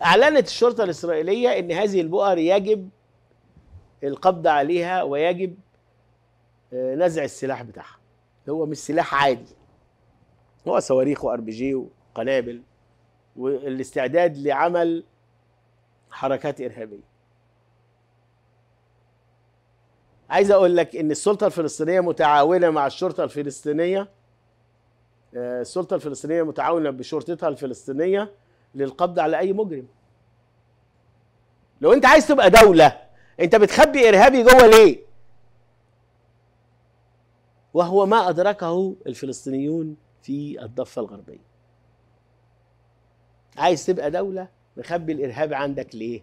اعلنت الشرطه الاسرائيليه ان هذه البؤر يجب القبض عليها ويجب آه، نزع السلاح بتاعها هو مش سلاح عادي هو صواريخ وار بي جي وقنابل والاستعداد لعمل حركات ارهابيه عايز اقول لك ان السلطه الفلسطينيه متعاونه مع الشرطه الفلسطينيه آه، السلطه الفلسطينيه متعاونه بشرطتها الفلسطينيه للقبض على اي مجرم لو انت عايز تبقى دوله انت بتخبي ارهابي جوه ليه وهو ما ادركه الفلسطينيون في الضفه الغربيه عايز تبقى دوله مخبي الارهاب عندك ليه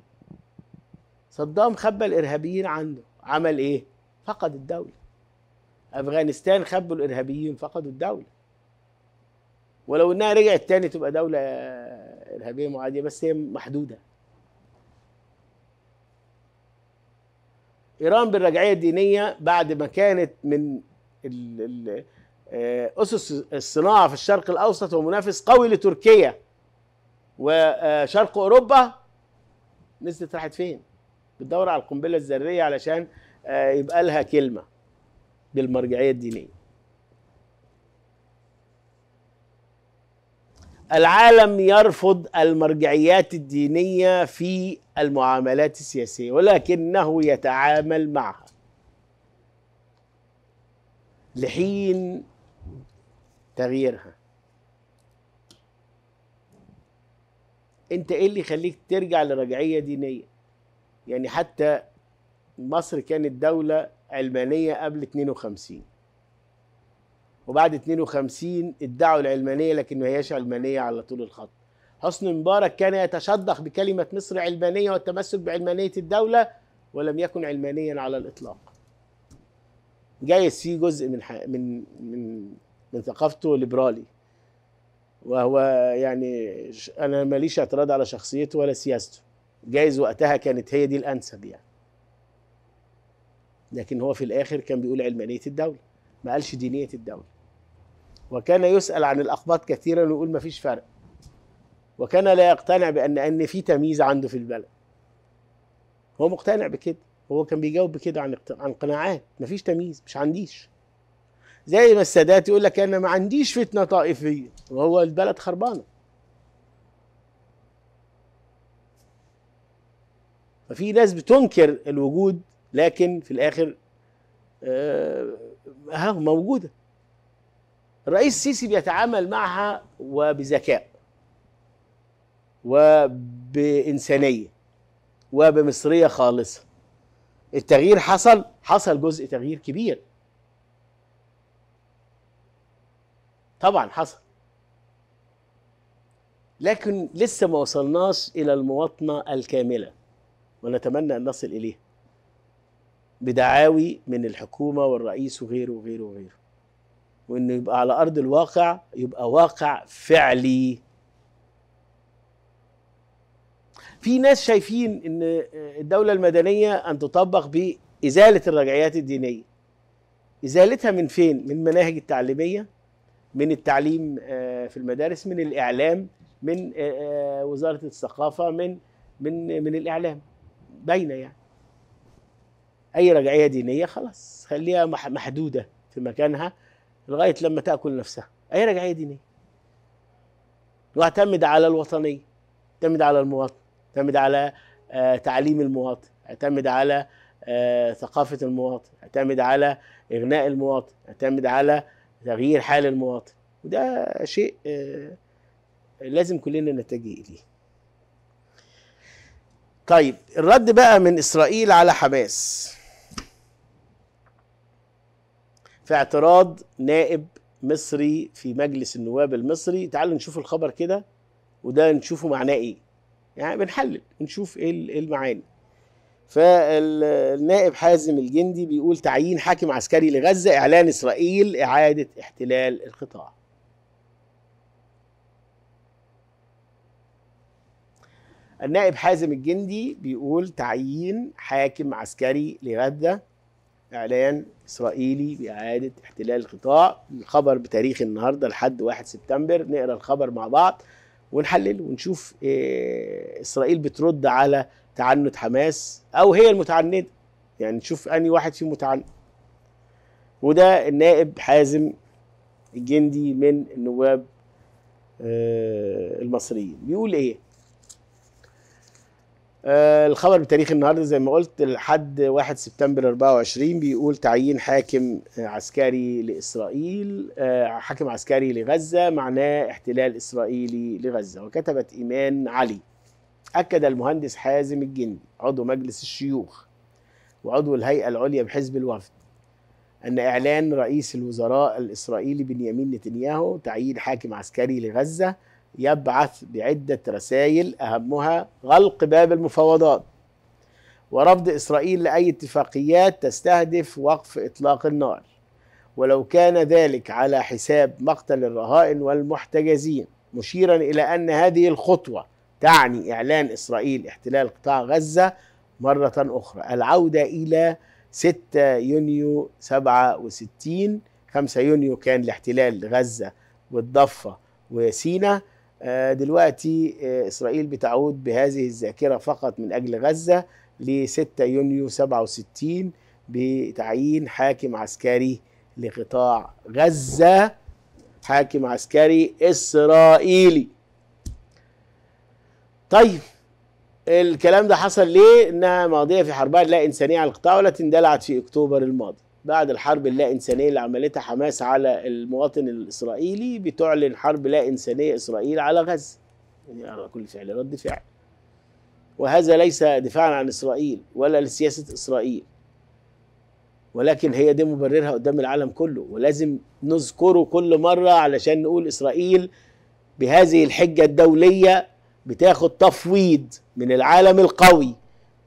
صدام خبى الارهابيين عنده عمل ايه فقد الدوله افغانستان خبوا الارهابيين فقدوا الدوله ولو انها رجعت تاني تبقى دوله ارهابيه معاديه بس هي محدوده ايران بالرجعيه الدينيه بعد ما كانت من آه، اسس الصناعه في الشرق الاوسط ومنافس قوي لتركيا وشرق آه، اوروبا نزلت راحت فين؟ بتدور على القنبله الذريه علشان آه، يبقى لها كلمه بالمرجعيه الدينيه العالم يرفض المرجعيات الدينيه في المعاملات السياسيه ولكنه يتعامل معها لحين تغييرها انت ايه اللي يخليك ترجع لرجعيه دينيه يعني حتى مصر كانت دوله علمانيه قبل 52 وبعد 52 ادعوا العلمانيه لكن ما هياش علمانيه على طول الخط حسني مبارك كان يتشدق بكلمه مصر علمانيه والتمسك بعلمانيه الدوله ولم يكن علمانيا على الاطلاق جايز فيه جزء من من من من ثقافته ليبرالي وهو يعني انا ماليش اعتراض على شخصيته ولا سياسته جايز وقتها كانت هي دي الانسب يعني لكن هو في الاخر كان بيقول علمانيه الدوله ما قالش دينيه الدوله وكان يسال عن الاقباط كثيرا ويقول ما فيش فرق وكان لا يقتنع بان ان في تمييز عنده في البلد هو مقتنع بكده هو كان بيجاوب بكده عن عن قناعات مفيش تمييز مش عنديش زي ما السادات يقول لك انا ما عنديش فتنه طائفيه وهو البلد خربانه ففي ناس بتنكر الوجود لكن في الاخر آه ها موجوده الرئيس السيسي بيتعامل معها وبذكاء وبإنسانية وبمصرية خالصة التغيير حصل حصل جزء تغيير كبير طبعا حصل لكن لسه ما وصلناش إلى المواطنة الكاملة ونتمنى أن نصل إليها بدعاوي من الحكومة والرئيس وغيره وغيره وغيره وإنه يبقى على أرض الواقع يبقى واقع فعلي في ناس شايفين إن الدولة المدنية أن تطبق بإزالة الرجعيات الدينية إزالتها من فين؟ من المناهج التعليمية من التعليم آه، في المدارس من الإعلام من آه، آه، وزارة الثقافة من من من الإعلام باينة يعني اي رجعيه دينيه خلاص خليها محدوده في مكانها لغايه لما تاكل نفسها اي رجعيه دينيه واعتمد على الوطنيه اعتمد على المواطن اعتمد على آه، تعليم المواطن اعتمد على آه، ثقافه المواطن اعتمد على اغناء المواطن اعتمد على تغيير حال المواطن وده شيء آه، لازم كلنا نتجه اليه طيب الرد بقى من اسرائيل على حماس في اعتراض نائب مصري في مجلس النواب المصري تعالوا نشوف الخبر كده وده نشوفه معناه ايه يعني بنحلل ونشوف إيه, ايه المعاني فالنائب حازم الجندي بيقول تعيين حاكم عسكري لغزة إعلان إسرائيل إعادة احتلال القطاع النائب حازم الجندي بيقول تعيين حاكم عسكري لغزة اعلان اسرائيلي باعاده احتلال القطاع الخبر بتاريخ النهارده لحد 1 سبتمبر نقرا الخبر مع بعض ونحلل ونشوف إيه اسرائيل بترد على تعنت حماس او هي المتعنده يعني نشوف اني واحد فيهم متعند وده النائب حازم الجندي من النواب آه، المصريين بيقول ايه آه، الخبر بتاريخ النهارده زي ما قلت لحد 1 سبتمبر 24 بيقول تعيين حاكم عسكري لاسرائيل آه، حاكم عسكري لغزه معناه احتلال اسرائيلي لغزه وكتبت ايمان علي اكد المهندس حازم الجندي عضو مجلس الشيوخ وعضو الهيئه العليا بحزب الوفد ان اعلان رئيس الوزراء الاسرائيلي بنيامين نتنياهو تعيين حاكم عسكري لغزه يبعث بعدة رسائل أهمها غلق باب المفاوضات ورفض إسرائيل لأي اتفاقيات تستهدف وقف إطلاق النار ولو كان ذلك على حساب مقتل الرهائن والمحتجزين مشيرا إلى أن هذه الخطوة تعني إعلان إسرائيل احتلال قطاع غزة مرة أخرى العودة إلى 6 يونيو 67 5 يونيو كان الاحتلال لغزة والضفة وسينا آه، دلوقتي آه، إسرائيل بتعود بهذه الذاكرة فقط من أجل غزة ل 6 يونيو 67 بتعيين حاكم عسكري لقطاع غزة حاكم عسكري إسرائيلي طيب الكلام ده حصل ليه؟ إنها ماضية في حربها لا إنسانية على القطاع ولا تندلعت في أكتوبر الماضي بعد الحرب اللا إنسانية اللي عملتها حماس على المواطن الإسرائيلي بتعلن حرب لا إنسانية إسرائيل على غزة يعني على كل فعل رد فعل وهذا ليس دفاعا عن إسرائيل ولا لسياسة إسرائيل ولكن هي دي مبررها قدام العالم كله ولازم نذكره كل مرة علشان نقول إسرائيل بهذه الحجة الدولية بتاخد تفويض من العالم القوي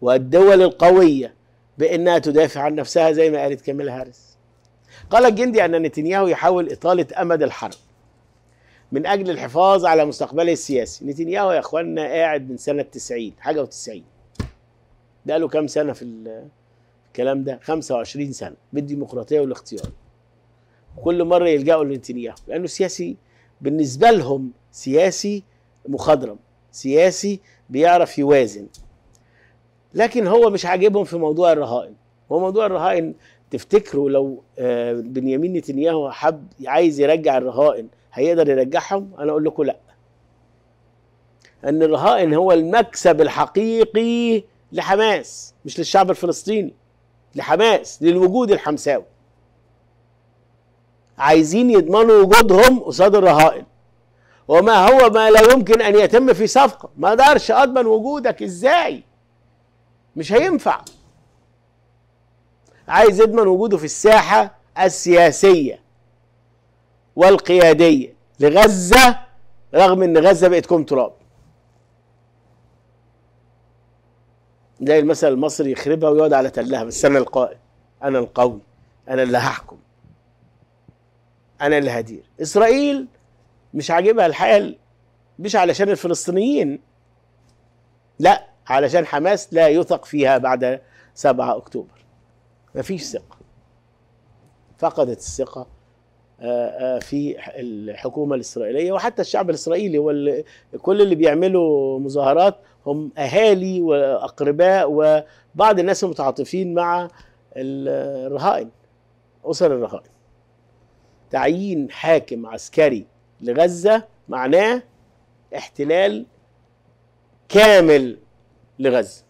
والدول القوية بأنها تدافع عن نفسها زي ما قالت كاميلا هاريس قال الجندي أن نتنياهو يحاول إطالة أمد الحرب من أجل الحفاظ على مستقبله السياسي نتنياهو يا إخواننا قاعد من سنة 90 حاجة و90 ده له كام سنة في الكلام ده 25 سنة بالديمقراطية والاختيار كل مرة يلجأوا لنتنياهو لأنه سياسي بالنسبة لهم سياسي مخضرم سياسي بيعرف يوازن لكن هو مش عاجبهم في موضوع الرهائن هو موضوع الرهائن تفتكروا لو آه، بنيامين نتنياهو حب عايز يرجع الرهائن هيقدر يرجعهم انا اقول لكم لا ان الرهائن هو المكسب الحقيقي لحماس مش للشعب الفلسطيني لحماس للوجود الحمساوي عايزين يضمنوا وجودهم قصاد الرهائن وما هو ما لا يمكن ان يتم في صفقه ما اقدرش اضمن وجودك ازاي مش هينفع عايز يضمن وجوده في الساحة السياسية والقيادية لغزة رغم ان غزة بقت كوم تراب زي المثل المصري يخربها ويقعد على تلها بس انا القائد انا القوي انا اللي هحكم انا اللي هدير اسرائيل مش عاجبها الحال مش علشان الفلسطينيين لا علشان حماس لا يثق فيها بعد 7 أكتوبر مفيش ثقة فقدت الثقة آه، آه، في الحكومة الإسرائيلية وحتى الشعب الإسرائيلي هو كل اللي بيعملوا مظاهرات هم أهالي وأقرباء وبعض الناس المتعاطفين مع الرهائن أسر الرهائن تعيين حاكم عسكري لغزة معناه احتلال كامل لغزة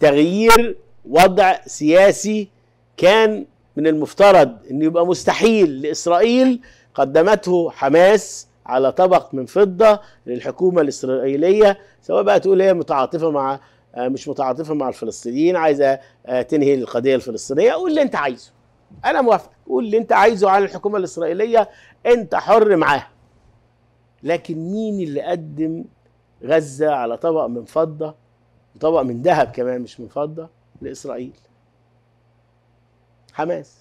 تغيير وضع سياسي كان من المفترض أن يبقى مستحيل لإسرائيل قدمته حماس على طبق من فضة للحكومة الإسرائيلية سواء بقى تقول هي متعاطفة مع آه، مش متعاطفة مع الفلسطينيين عايزة آه، تنهي القضية الفلسطينية قول اللي أنت عايزه أنا موافق قول اللي أنت عايزه على الحكومة الإسرائيلية أنت حر معاها لكن مين اللي قدم غزة على طبق من فضة وطبق من ذهب كمان مش من فضة لإسرائيل حماس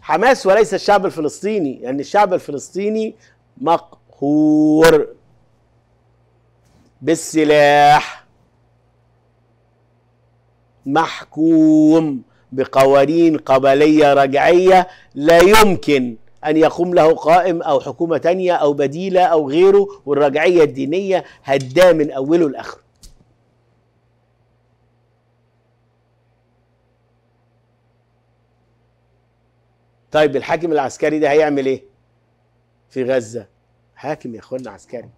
حماس وليس الشعب الفلسطيني لأن يعني الشعب الفلسطيني مقهور بالسلاح محكوم بقوانين قبلية رجعية لا يمكن أن يقوم له قائم أو حكومة تانية أو بديلة أو غيره والرجعية الدينية هداه من أوله لآخره طيب الحاكم العسكري ده هيعمل ايه في غزة حاكم يا اخوانا عسكري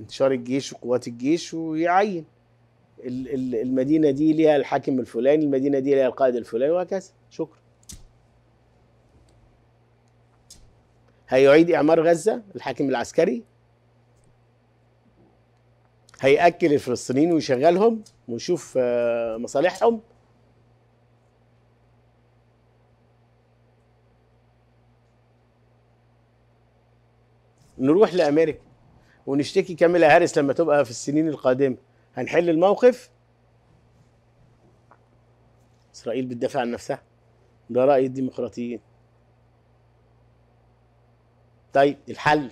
انتشار الجيش وقوات الجيش ويعين المدينة دي ليها الحاكم الفلاني المدينة دي ليها القائد الفلاني وهكذا شكرا هيعيد إعمار غزة الحاكم العسكري هيأكل الفلسطينيين ويشغلهم ويشوف آه، مصالحهم نروح لأمريكا ونشتكي كاميلا هاريس لما تبقى في السنين القادمة هنحل الموقف إسرائيل بتدافع عن نفسها ده رأي الديمقراطيين طيب الحل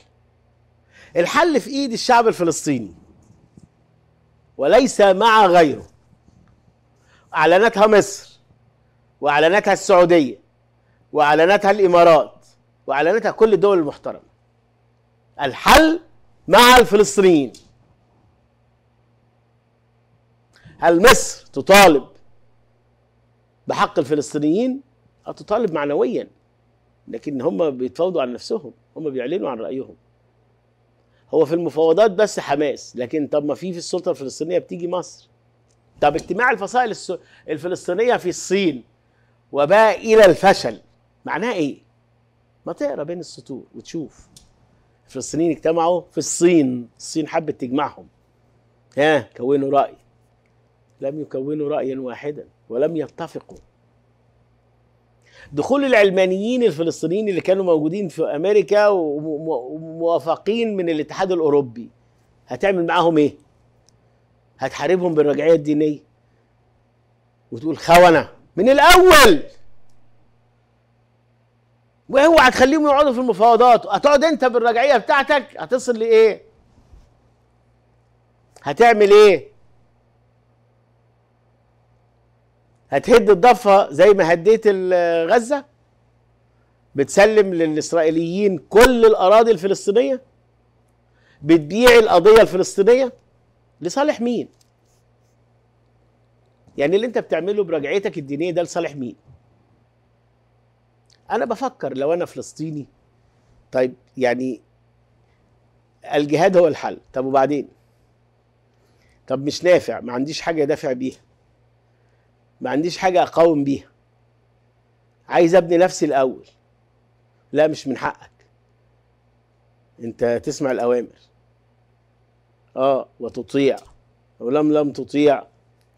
الحل في ايد الشعب الفلسطيني وليس مع غيره اعلنتها مصر واعلنتها السعوديه واعلنتها الامارات واعلنتها كل الدول المحترمه الحل مع الفلسطينيين هل مصر تطالب بحق الفلسطينيين او تطالب معنويا لكن هم بيتفاوضوا عن نفسهم هم بيعلنوا عن رايهم هو في المفاوضات بس حماس لكن طب ما في في السلطه الفلسطينيه بتيجي مصر طب اجتماع الفصائل الفلسطينيه في الصين وباء الى الفشل معناه ايه ما تقرا بين السطور وتشوف الفلسطينيين اجتمعوا في الصين الصين حبت تجمعهم ها كونوا راي لم يكونوا رايا واحدا ولم يتفقوا دخول العلمانيين الفلسطينيين اللي كانوا موجودين في امريكا وموافقين من الاتحاد الاوروبي هتعمل معاهم ايه هتحاربهم بالرجعيه الدينيه وتقول خونه من الاول واوعى تخليهم يقعدوا في المفاوضات هتقعد انت بالرجعيه بتاعتك هتصل لايه هتعمل ايه هتهد الضفة زي ما هديت غزة بتسلم للإسرائيليين كل الأراضي الفلسطينية بتبيع القضية الفلسطينية لصالح مين يعني اللي انت بتعمله برجعيتك الدينية ده لصالح مين انا بفكر لو انا فلسطيني طيب يعني الجهاد هو الحل طب وبعدين طب مش نافع ما عنديش حاجة دافع بيها ما عنديش حاجه اقاوم بيها عايز ابني نفسي الاول لا مش من حقك انت تسمع الاوامر اه وتطيع ولم لم تطيع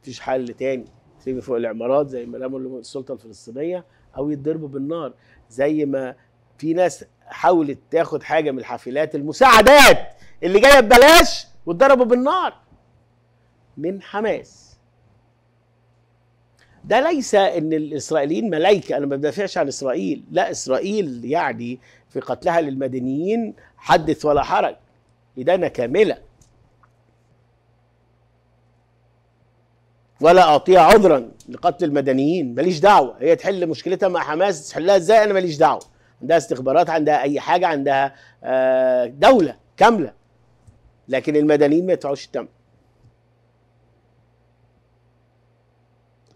مفيش حل تاني تيجي فوق العمارات زي ما قالوا السلطه الفلسطينيه او يتضربوا بالنار زي ما في ناس حاولت تاخد حاجه من الحافلات المساعدات اللي جايه ببلاش واتضربوا بالنار من حماس ده ليس ان الاسرائيليين ملائكه انا ما بدافعش عن اسرائيل لا اسرائيل يعني في قتلها للمدنيين حدث ولا حرج إدانة كاملة ولا أعطيها عذرا لقتل المدنيين ماليش دعوة هي تحل مشكلتها مع حماس تحلها إزاي أنا ماليش دعوة عندها استخبارات عندها أي حاجة عندها آه، دولة كاملة لكن المدنيين ما يدفعوش الثمن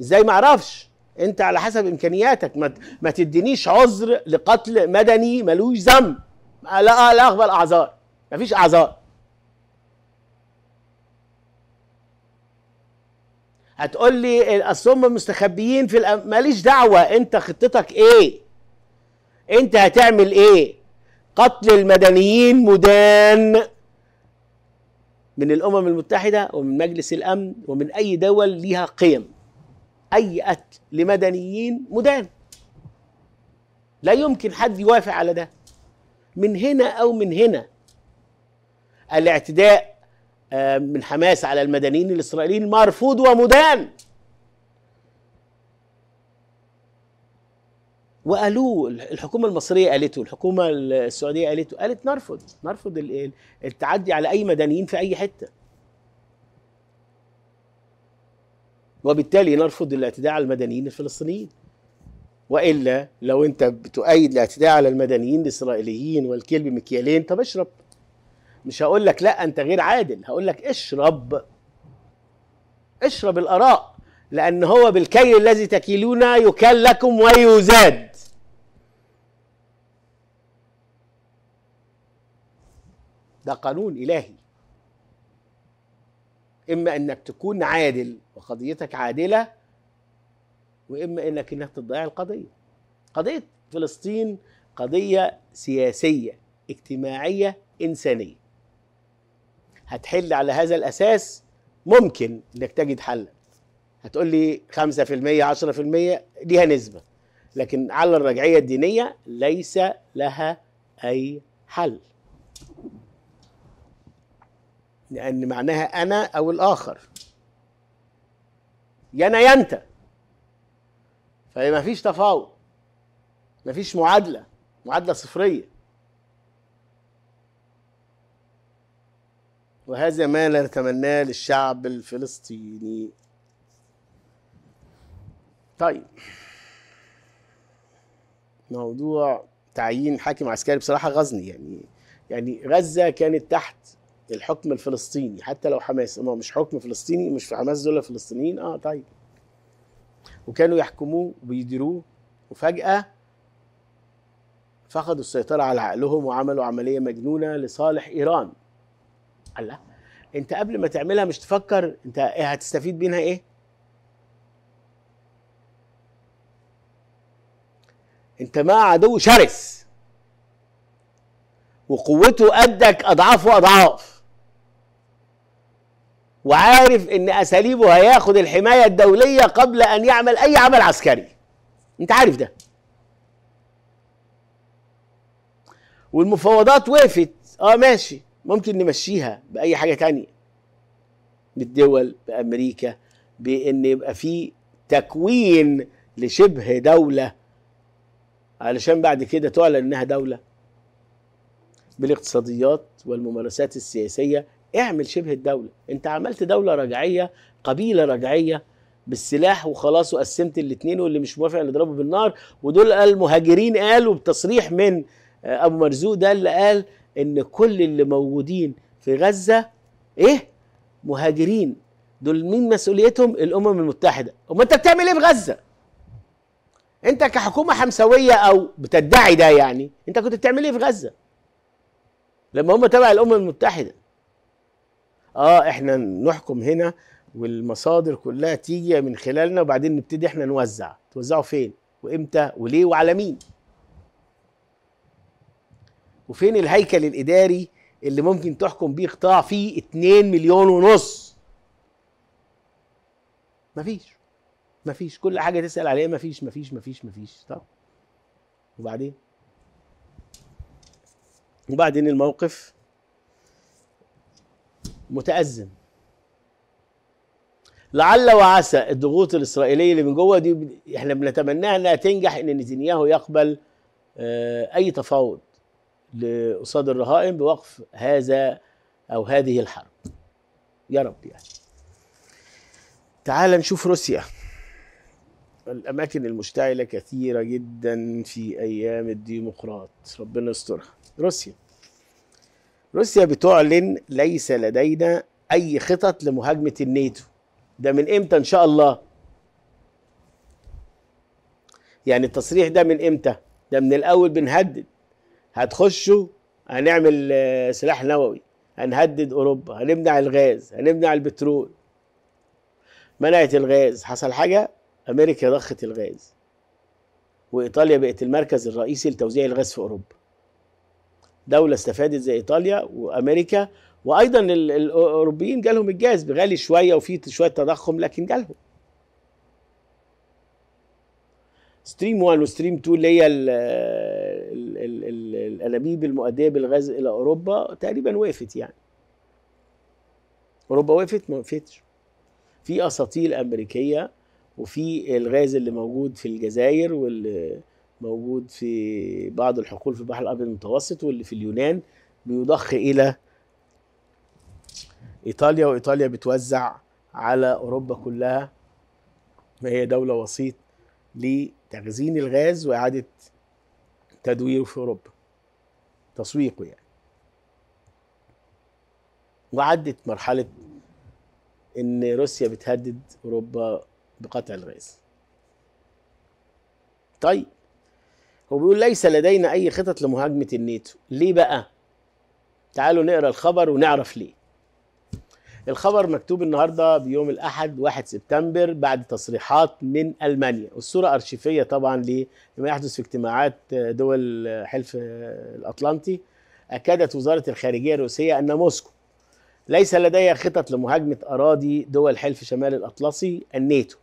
ازاي ما اعرفش انت على حسب امكانياتك ما, ما تدينيش عذر لقتل مدني ملوش ذنب لا لا اقبل اعذار مفيش اعذار هتقول لي اصل هم مستخبيين في الأم... ماليش دعوه انت خطتك ايه انت هتعمل ايه قتل المدنيين مدان من الامم المتحده ومن مجلس الامن ومن اي دول ليها قيم قتل لمدنيين مدان لا يمكن حد يوافق على ده من هنا أو من هنا الاعتداء آه، من حماس على المدنيين الإسرائيليين مرفوض ومدان وقالوه الحكومة المصرية قالته الحكومة السعودية قالته قالت نرفض نرفض التعدي على أي مدنيين في أي حتة وبالتالي نرفض الاعتداء على المدنيين الفلسطينيين والا لو انت بتؤيد الاعتداء على المدنيين الاسرائيليين والكلب مكيالين طب اشرب مش هقول لك لا انت غير عادل هقول لك اشرب اشرب الاراء لان هو بالكيل الذي تكيلون يكل لكم ويزاد ده قانون الهي اما انك تكون عادل وقضيتك عادلة وإما إنك إنك تضيع القضية قضية فلسطين قضية سياسية اجتماعية إنسانية هتحل على هذا الأساس ممكن إنك تجد حلا هتقول لي 5% 10% ليها نسبة لكن على الرجعية الدينية ليس لها أي حل لأن معناها أنا أو الآخر يا انا يا انت فما فيش تفاوض ما فيش معادله معادله صفريه وهذا ما نتمناه للشعب الفلسطيني طيب موضوع تعيين حاكم عسكري بصراحه غزني يعني يعني غزه كانت تحت الحكم الفلسطيني حتى لو حماس ما مش حكم فلسطيني مش في حماس دول فلسطينيين اه طيب وكانوا يحكموه وبيديروه وفجأة فقدوا السيطرة على عقلهم وعملوا عملية مجنونة لصالح إيران الله أنت قبل ما تعملها مش تفكر أنت إيه، هتستفيد منها إيه؟ أنت مع عدو شرس وقوته قدك أضعاف وأضعاف وعارف ان اساليبه هياخد الحمايه الدوليه قبل ان يعمل اي عمل عسكري انت عارف ده والمفاوضات وقفت اه ماشي ممكن نمشيها باي حاجه تانية بالدول بامريكا بان يبقى في تكوين لشبه دوله علشان بعد كده تعلن انها دوله بالاقتصاديات والممارسات السياسيه اعمل شبه الدوله انت عملت دوله رجعيه قبيله رجعيه بالسلاح وخلاص وقسمت الاثنين واللي مش موافق نضربه بالنار ودول المهاجرين قالوا بتصريح من آه، ابو مرزوق ده اللي قال ان كل اللي موجودين في غزه ايه مهاجرين دول مين مسؤوليتهم الامم المتحده وما انت بتعمل ايه في غزه انت كحكومه حمسويه او بتدعي ده يعني انت كنت بتعمل ايه في غزه لما هم تبع الامم المتحده اه احنا نحكم هنا والمصادر كلها تيجي من خلالنا وبعدين نبتدي احنا نوزع توزعوا فين وامتى وليه وعلى مين وفين الهيكل الاداري اللي ممكن تحكم بيه قطاع فيه 2 مليون ونص مفيش مفيش كل حاجه تسال عليها مفيش مفيش مفيش مفيش طب وبعدين وبعدين الموقف متأزم لعل وعسى الضغوط الإسرائيلية اللي من جوه دي احنا بنتمناها انها تنجح ان نتنياهو يقبل آه، اي تفاوض قصاد الرهائن بوقف هذا او هذه الحرب يا رب يعني تعال نشوف روسيا الاماكن المشتعله كثيره جدا في ايام الديمقراط ربنا يسترها روسيا روسيا بتعلن ليس لدينا اي خطط لمهاجمه الناتو ده من امتى ان شاء الله يعني التصريح ده من امتى ده من الاول بنهدد هتخشوا هنعمل آه، سلاح نووي هنهدد اوروبا هنمنع الغاز هنمنع البترول منعت الغاز حصل حاجه امريكا ضخت الغاز وايطاليا بقت المركز الرئيسي لتوزيع الغاز في اوروبا دوله استفادت زي ايطاليا وامريكا وايضا الاوروبيين جالهم الجاز بغالي شويه وفي شويه تضخم لكن جالهم ستريم 1 وستريم 2 اللي هي الانابيب المؤديه بالغاز الى اوروبا تقريبا وقفت يعني اوروبا وقفت ما وقفتش في اساطيل امريكيه وفي الغاز اللي موجود في الجزائر واللي موجود في بعض الحقول في البحر الابيض المتوسط واللي في اليونان بيضخ الى ايطاليا وايطاليا بتوزع على اوروبا كلها وهي دوله وسيط لتخزين الغاز واعاده تدويره في اوروبا تسويقه يعني وعدت مرحله ان روسيا بتهدد اوروبا بقطع الغاز طيب هو بيقول ليس لدينا أي خطط لمهاجمة الناتو ليه بقى؟ تعالوا نقرأ الخبر ونعرف ليه الخبر مكتوب النهاردة بيوم الأحد 1 سبتمبر بعد تصريحات من ألمانيا والصورة أرشيفية طبعا لما يحدث في اجتماعات دول حلف الأطلنطي أكدت وزارة الخارجية الروسية أن موسكو ليس لديها خطط لمهاجمة أراضي دول حلف شمال الأطلسي الناتو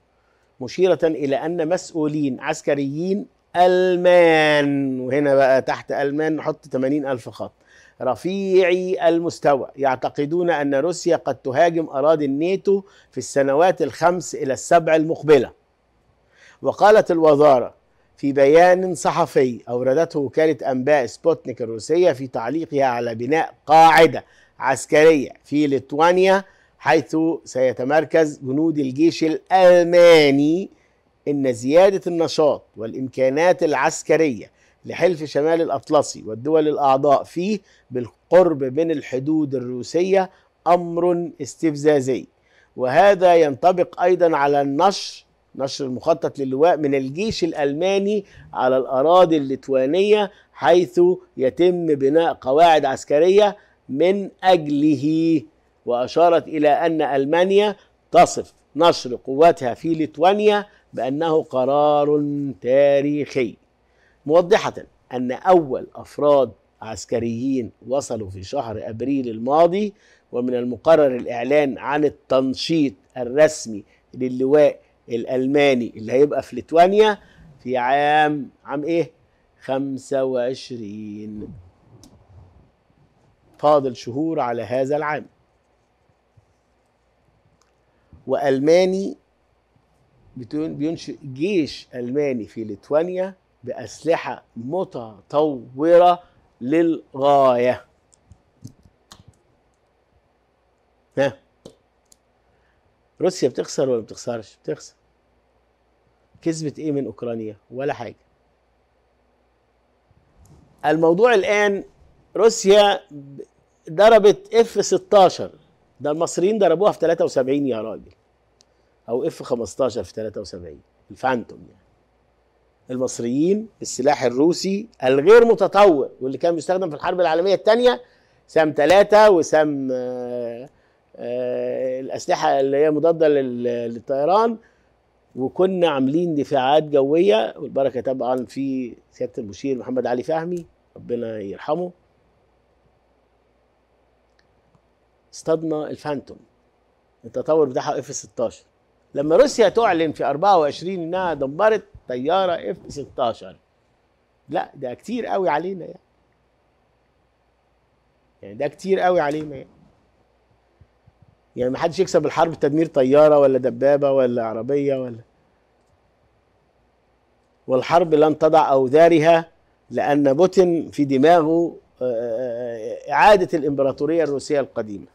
مشيرة إلى أن مسؤولين عسكريين ألمان وهنا بقى تحت ألمان نحط 80 ألف خط رفيعي المستوى يعتقدون أن روسيا قد تهاجم أراضي الناتو في السنوات الخمس إلى السبع المقبلة وقالت الوزارة في بيان صحفي أوردته وكالة أنباء سبوتنيك الروسية في تعليقها على بناء قاعدة عسكرية في ليتوانيا حيث سيتمركز جنود الجيش الألماني إن زيادة النشاط والإمكانات العسكرية لحلف شمال الأطلسي والدول الأعضاء فيه بالقرب من الحدود الروسية أمر استفزازي وهذا ينطبق أيضا على النشر نشر المخطط للواء من الجيش الألماني على الأراضي الليتوانية حيث يتم بناء قواعد عسكرية من أجله وأشارت إلى أن ألمانيا تصف نشر قواتها في ليتوانيا بأنه قرار تاريخي موضحة أن أول أفراد عسكريين وصلوا في شهر أبريل الماضي ومن المقرر الإعلان عن التنشيط الرسمي للواء الألماني اللي هيبقى في ليتوانيا في عام عام إيه؟ 25 فاضل شهور على هذا العام وألماني بينشئ جيش ألماني في ليتوانيا بأسلحة متطورة للغاية ها روسيا بتخسر ولا بتخسرش بتخسر كسبت ايه من اوكرانيا ولا حاجه الموضوع الان روسيا ضربت اف 16 ده المصريين ضربوها في 73 يا راجل او اف 15 في 73 الفانتوم يعني المصريين السلاح الروسي الغير متطور واللي كان بيستخدم في الحرب العالميه الثانيه سام 3 وسام آآ آه، آآ آه، الاسلحه اللي هي مضاده للطيران وكنا عاملين دفاعات جويه والبركه طبعا في سياده المشير محمد علي فهمي ربنا يرحمه اصطادنا الفانتوم التطور بتاعها اف 16 لما روسيا تعلن في 24 انها دمرت طياره اف 16 لا ده كتير قوي علينا يعني يعني ده كتير قوي علينا يعني يعني ما حدش يكسب الحرب تدمير طياره ولا دبابه ولا عربيه ولا والحرب لن تضع اوذارها لان بوتين في دماغه آه، آه، آه، اعاده الامبراطوريه الروسيه القديمه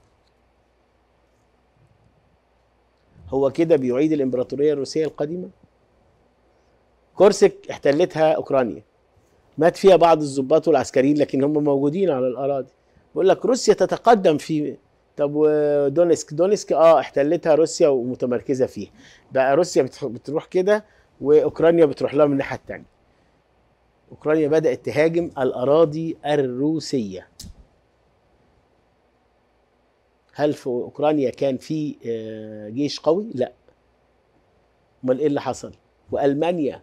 هو كده بيعيد الامبراطوريه الروسيه القديمه كورسك احتلتها اوكرانيا مات فيها بعض الضباط والعسكريين لكن هم موجودين على الاراضي بيقول لك روسيا تتقدم في طب ودونسك دونسك اه احتلتها روسيا ومتمركزه فيها بقى روسيا بتروح كده واوكرانيا بتروح لها من الناحيه الثانيه اوكرانيا بدات تهاجم الاراضي الروسيه هل في اوكرانيا كان في آه، جيش قوي؟ لا. امال ايه اللي حصل؟ والمانيا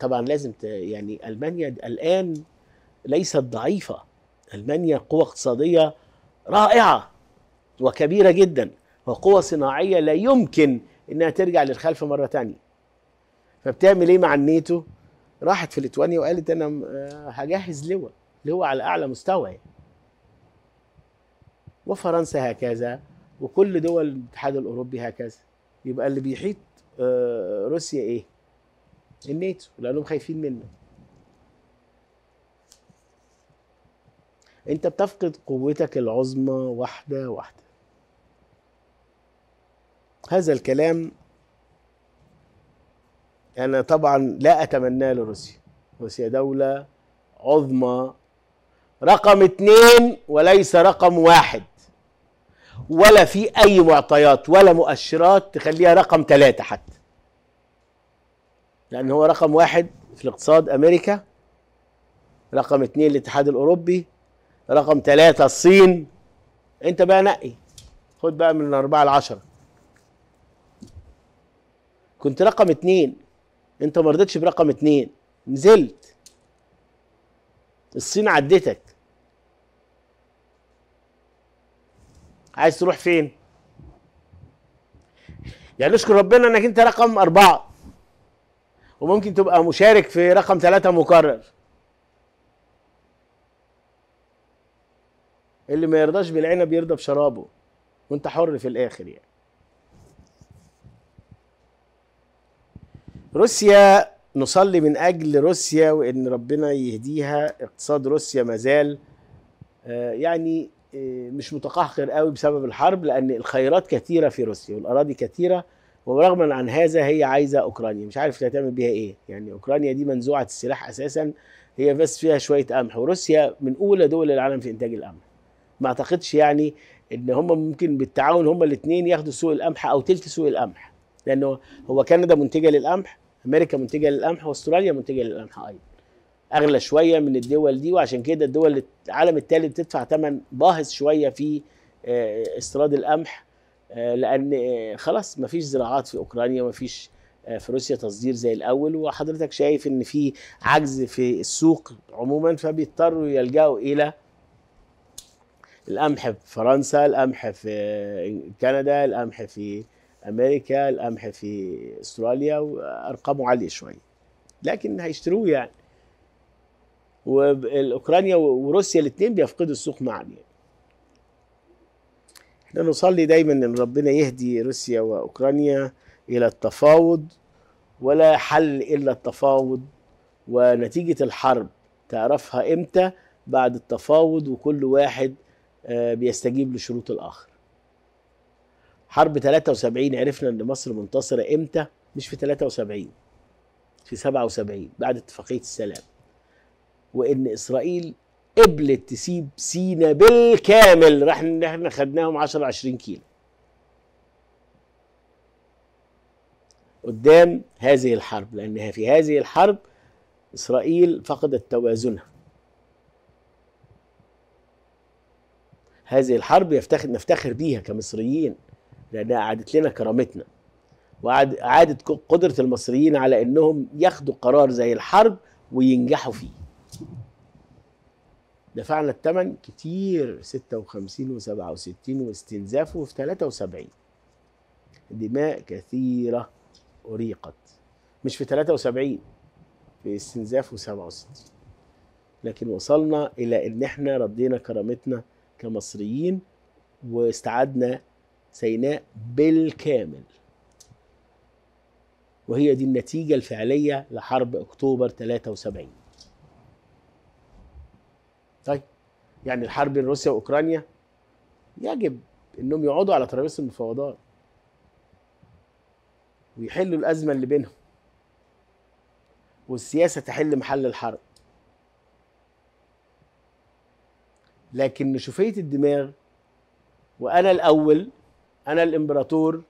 طبعا لازم يعني المانيا الان ليست ضعيفه المانيا قوه اقتصاديه رائعه وكبيره جدا وقوه صناعيه لا يمكن انها ترجع للخلف مره ثانيه. فبتعمل ايه مع الناتو؟ راحت في ليتوانيا وقالت انا آه، هجهز لواء لواء على اعلى مستوى يعني. وفرنسا هكذا وكل دول الاتحاد الاوروبي هكذا يبقى اللي بيحيط آه، روسيا ايه؟ الناتو لانهم خايفين منه انت بتفقد قوتك العظمى واحده واحده هذا الكلام انا طبعا لا اتمناه لروسيا روسيا دوله عظمى رقم اتنين وليس رقم واحد ولا في اي معطيات ولا مؤشرات تخليها رقم ثلاثة حتى لان هو رقم واحد في الاقتصاد امريكا رقم اثنين الاتحاد الاوروبي رقم ثلاثة الصين انت بقى نقي خد بقى من الاربعة لعشرة كنت رقم اثنين انت مرضتش برقم اثنين نزلت الصين عدتك عايز تروح فين يعني نشكر ربنا انك انت رقم اربعة وممكن تبقى مشارك في رقم ثلاثة مكرر اللي ما يرضاش بالعنب يرضى بشرابه وانت حر في الاخر يعني روسيا نصلي من اجل روسيا وان ربنا يهديها اقتصاد روسيا مازال آه، يعني إيه، مش متقهقر قوي بسبب الحرب لان الخيرات كثيره في روسيا والاراضي كثيره ورغما عن هذا هي عايزه اوكرانيا مش عارف هتعمل بيها ايه يعني اوكرانيا دي منزوعه السلاح اساسا هي بس فيها شويه قمح وروسيا من اولى دول العالم في انتاج القمح ما اعتقدش يعني ان هم ممكن بالتعاون هم الاثنين ياخدوا سوق القمح او ثلث سوق القمح لانه هو كندا منتجه للقمح امريكا منتجه للقمح واستراليا منتجه للقمح ايضا اغلى شويه من الدول دي وعشان كده الدول العالم الثالث بتدفع ثمن باهظ شويه في آه، استيراد القمح آه، لان آه، خلاص ما فيش زراعات في اوكرانيا وما فيش في روسيا تصدير زي الاول وحضرتك شايف ان في عجز في السوق عموما فبيضطروا يلجأوا الى القمح في فرنسا القمح في كندا القمح في امريكا القمح في استراليا وارقامه عاليه شويه لكن هيشتروه يعني واوكرانيا وروسيا الاثنين بيفقدوا السوق معا يعني احنا نصلي دايما ان ربنا يهدي روسيا واوكرانيا الى التفاوض ولا حل الا التفاوض ونتيجه الحرب تعرفها امتى بعد التفاوض وكل واحد آه، بيستجيب لشروط الاخر حرب 73 عرفنا ان مصر منتصره امتى مش في 73 في 77 بعد اتفاقيه السلام وان اسرائيل قبلت تسيب سينا بالكامل احنا خدناهم 10 20 كيلو قدام هذه الحرب لانها في هذه الحرب اسرائيل فقدت توازنها هذه الحرب يفتخر نفتخر بيها كمصريين لانها اعادت لنا كرامتنا وعادت قدره المصريين على انهم ياخدوا قرار زي الحرب وينجحوا فيه دفعنا الثمن كتير 56 و67 واستنزافه في 73 دماء كثيرة أريقت مش في 73 في استنزافه و67 لكن وصلنا إلى إن إحنا ردينا كرامتنا كمصريين واستعدنا سيناء بالكامل وهي دي النتيجة الفعلية لحرب أكتوبر 73 يعني الحرب بين روسيا واوكرانيا يجب انهم يقعدوا على ترابيزه المفاوضات ويحلوا الازمه اللي بينهم والسياسه تحل محل الحرب لكن نشوفيه الدماغ وانا الاول انا الامبراطور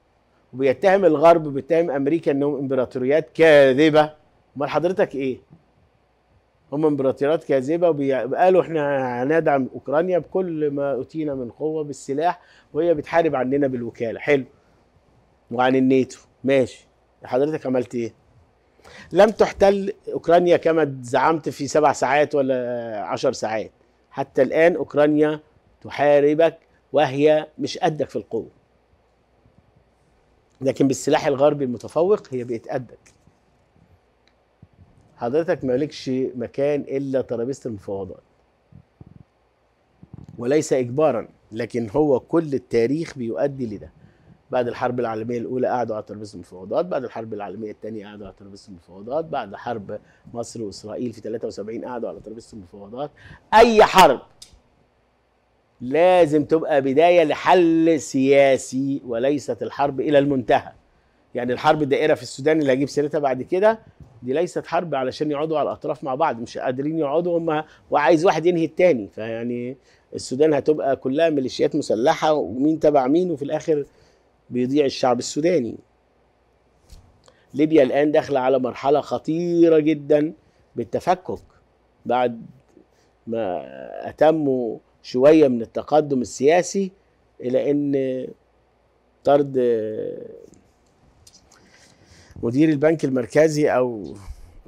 وبيتهم الغرب بيتهم امريكا انهم امبراطوريات كاذبه امال حضرتك ايه هم امبراطوريات كاذبه وقالوا احنا هندعم اوكرانيا بكل ما اوتينا من قوه بالسلاح وهي بتحارب عننا بالوكاله حلو وعن الناتو ماشي حضرتك عملت ايه لم تحتل اوكرانيا كما زعمت في سبع ساعات ولا عشر ساعات حتى الان اوكرانيا تحاربك وهي مش قدك في القوه لكن بالسلاح الغربي المتفوق هي بقت قدك حضرتك مالكش مكان الا ترابيزه المفاوضات وليس اجبارا لكن هو كل التاريخ بيؤدي لده بعد الحرب العالميه الاولى قعدوا على ترابيزه المفاوضات بعد الحرب العالميه الثانيه قعدوا على ترابيزه المفاوضات بعد حرب مصر واسرائيل في 73 قعدوا على ترابيزه المفاوضات اي حرب لازم تبقى بدايه لحل سياسي وليست الحرب الى المنتهى يعني الحرب الدائره في السودان اللي هجيب سيرتها بعد كده دي ليست حرب علشان يقعدوا على الاطراف مع بعض مش قادرين يقعدوا هم وعايز واحد ينهي التاني فيعني السودان هتبقى كلها ميليشيات مسلحه ومين تبع مين وفي الاخر بيضيع الشعب السوداني ليبيا الان داخله على مرحله خطيره جدا بالتفكك بعد ما اتموا شويه من التقدم السياسي الى ان طرد مدير البنك المركزي او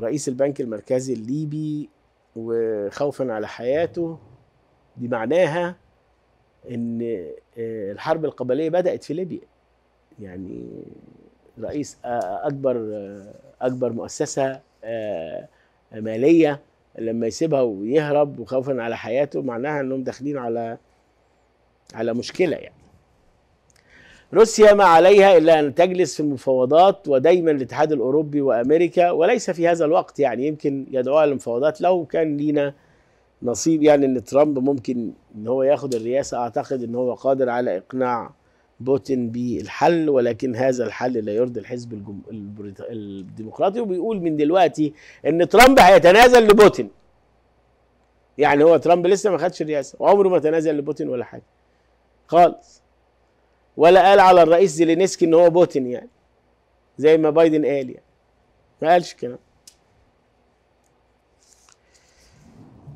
رئيس البنك المركزي الليبي وخوفا على حياته دي معناها ان آه، الحرب القبليه بدات في ليبيا يعني رئيس آه، اكبر آه، اكبر مؤسسه ماليه لما يسيبها ويهرب وخوفا على حياته معناها انهم داخلين على على مشكله يعني روسيا ما عليها إلا أن تجلس في المفاوضات ودايما الاتحاد الأوروبي وأمريكا وليس في هذا الوقت يعني يمكن يدعوها للمفاوضات لو كان لينا نصيب يعني ان ترامب ممكن ان هو ياخد الرئاسه اعتقد ان هو قادر على اقناع بوتين بالحل ولكن هذا الحل لا يرضي الحزب الجم... الديمقراطي وبيقول من دلوقتي ان ترامب هيتنازل لبوتين يعني هو ترامب لسه ما خدش الرئاسه وعمره ما تنازل لبوتين ولا حاجه خالص ولا قال على الرئيس زيلينسكي ان هو بوتين يعني زي ما بايدن قال يعني ما قالش كده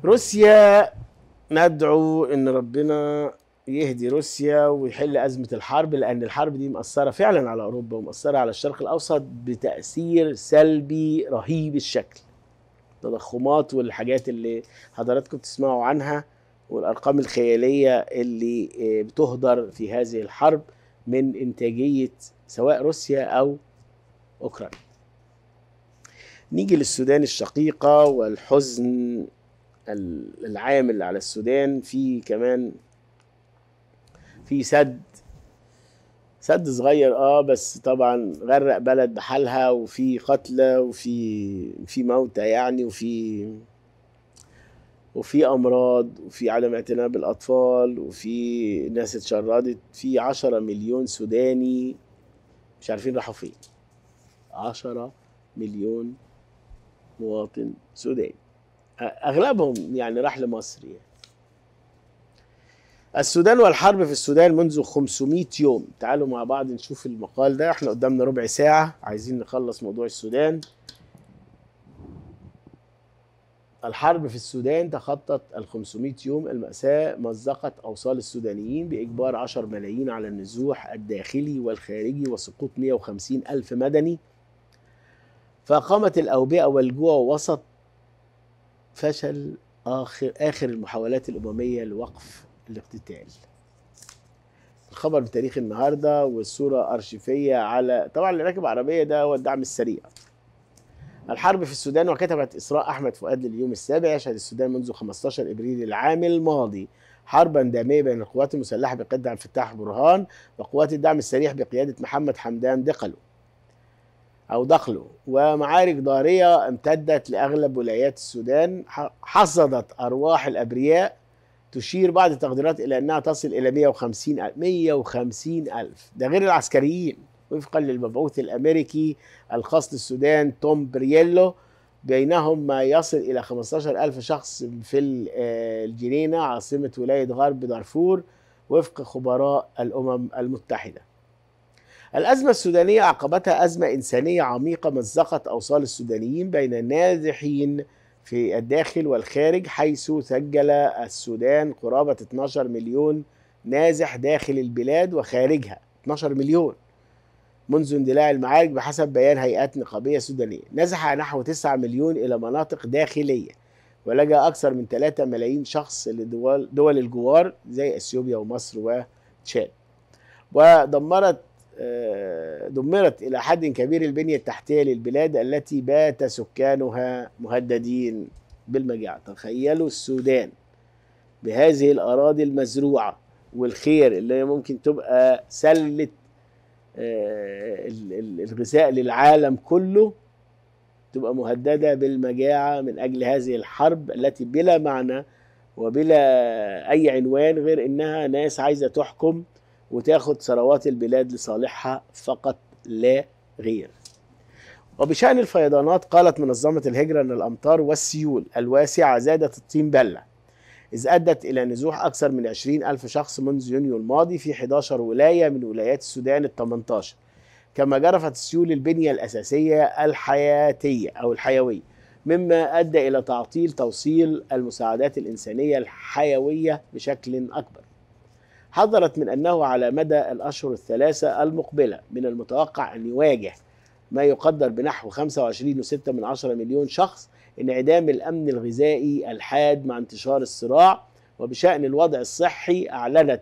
روسيا ندعو ان ربنا يهدي روسيا ويحل أزمة الحرب لأن الحرب دي مأثرة فعلا على أوروبا ومأثرة على الشرق الأوسط بتأثير سلبي رهيب الشكل التضخمات والحاجات اللي حضراتكم بتسمعوا عنها والأرقام الخيالية اللي آه، بتهدر في هذه الحرب من إنتاجية سواء روسيا أو أوكرانيا نيجي للسودان الشقيقة والحزن العامل على السودان في كمان في سد سد صغير اه بس طبعا غرق بلد بحالها وفي قتلى وفي في موتى يعني وفي وفي امراض وفي عدم اعتناء بالاطفال وفي ناس اتشردت في عشرة مليون سوداني مش عارفين راحوا فين عشرة مليون مواطن سوداني اغلبهم يعني راح لمصر يعني السودان والحرب في السودان منذ 500 يوم تعالوا مع بعض نشوف المقال ده احنا قدامنا ربع ساعة عايزين نخلص موضوع السودان الحرب في السودان تخطت ال 500 يوم المأساة مزقت أوصال السودانيين بإجبار 10 ملايين على النزوح الداخلي والخارجي وسقوط 150 ألف مدني فقامت الأوبئة والجوع وسط فشل آخر, آخر المحاولات الأممية لوقف الاقتتال الخبر بتاريخ النهارده والصوره ارشيفيه على طبعا اللي راكب عربيه ده هو الدعم السريع الحرب في السودان وكتبت إسراء أحمد فؤاد لليوم السابع يشهد السودان منذ 15 إبريل العام الماضي حربا دامية بين القوات المسلحة بقيادة عبد الفتاح برهان وقوات الدعم السريع بقيادة محمد حمدان دقلو أو دقلو ومعارك ضارية امتدت لأغلب ولايات السودان حصدت أرواح الأبرياء تشير بعض التقديرات إلى أنها تصل إلى 150 ألف 150 ألف ده غير العسكريين وفقا للمبعوث الأمريكي الخاص للسودان توم برييلو بينهم ما يصل إلى 15 ألف شخص في آه، الجنينة عاصمة ولاية غرب دارفور وفق خبراء الأمم المتحدة الأزمة السودانية عقبتها أزمة إنسانية عميقة مزقت أوصال السودانيين بين النازحين في الداخل والخارج حيث سجل السودان قرابة 12 مليون نازح داخل البلاد وخارجها 12 مليون منذ اندلاع المعارك بحسب بيان هيئات نقابية سودانية نزح نحو 9 مليون إلى مناطق داخلية ولجأ أكثر من 3 ملايين شخص لدول دول الجوار زي أثيوبيا ومصر وتشاد ودمرت آه، دمرت إلى حد كبير البنية التحتية للبلاد التي بات سكانها مهددين بالمجاعة تخيلوا السودان بهذه الأراضي المزروعة والخير اللي ممكن تبقى سلة الغذاء للعالم كله تبقى مهددة بالمجاعة من أجل هذه الحرب التي بلا معنى وبلا أي عنوان غير إنها ناس عايزة تحكم وتاخد ثروات البلاد لصالحها فقط لا غير وبشأن الفيضانات قالت منظمة الهجرة أن الأمطار والسيول الواسعة زادت الطين بلة إذ أدت إلى نزوح أكثر من 20 ألف شخص منذ يونيو الماضي في 11 ولاية من ولايات السودان ال 18 كما جرفت سيول البنية الأساسية الحياتية أو الحيوية مما أدى إلى تعطيل توصيل المساعدات الإنسانية الحيوية بشكل أكبر حذرت من أنه على مدى الأشهر الثلاثة المقبلة من المتوقع أن يواجه ما يقدر بنحو 25.6 مليون شخص انعدام الامن الغذائي الحاد مع انتشار الصراع وبشان الوضع الصحي اعلنت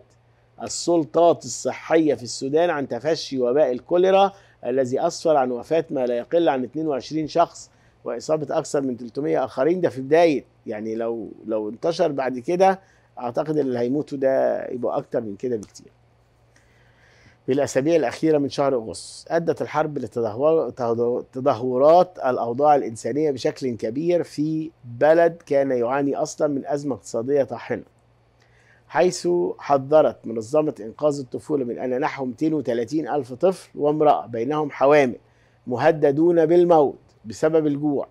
السلطات الصحيه في السودان عن تفشي وباء الكوليرا الذي اسفر عن وفاه ما لا يقل عن 22 شخص واصابه اكثر من 300 اخرين ده في بدايه يعني لو لو انتشر بعد كده اعتقد اللي هيموتوا ده يبقى اكتر من كده بكتير بالأسابيع الأخيرة من شهر أغسطس أدت الحرب لتدهورات الأوضاع الإنسانية بشكل كبير في بلد كان يعاني أصلا من أزمة اقتصادية طاحنة حيث حذرت منظمة إنقاذ الطفولة من أن نحو 230 ألف طفل وامرأة بينهم حوامل مهددون بالموت بسبب الجوع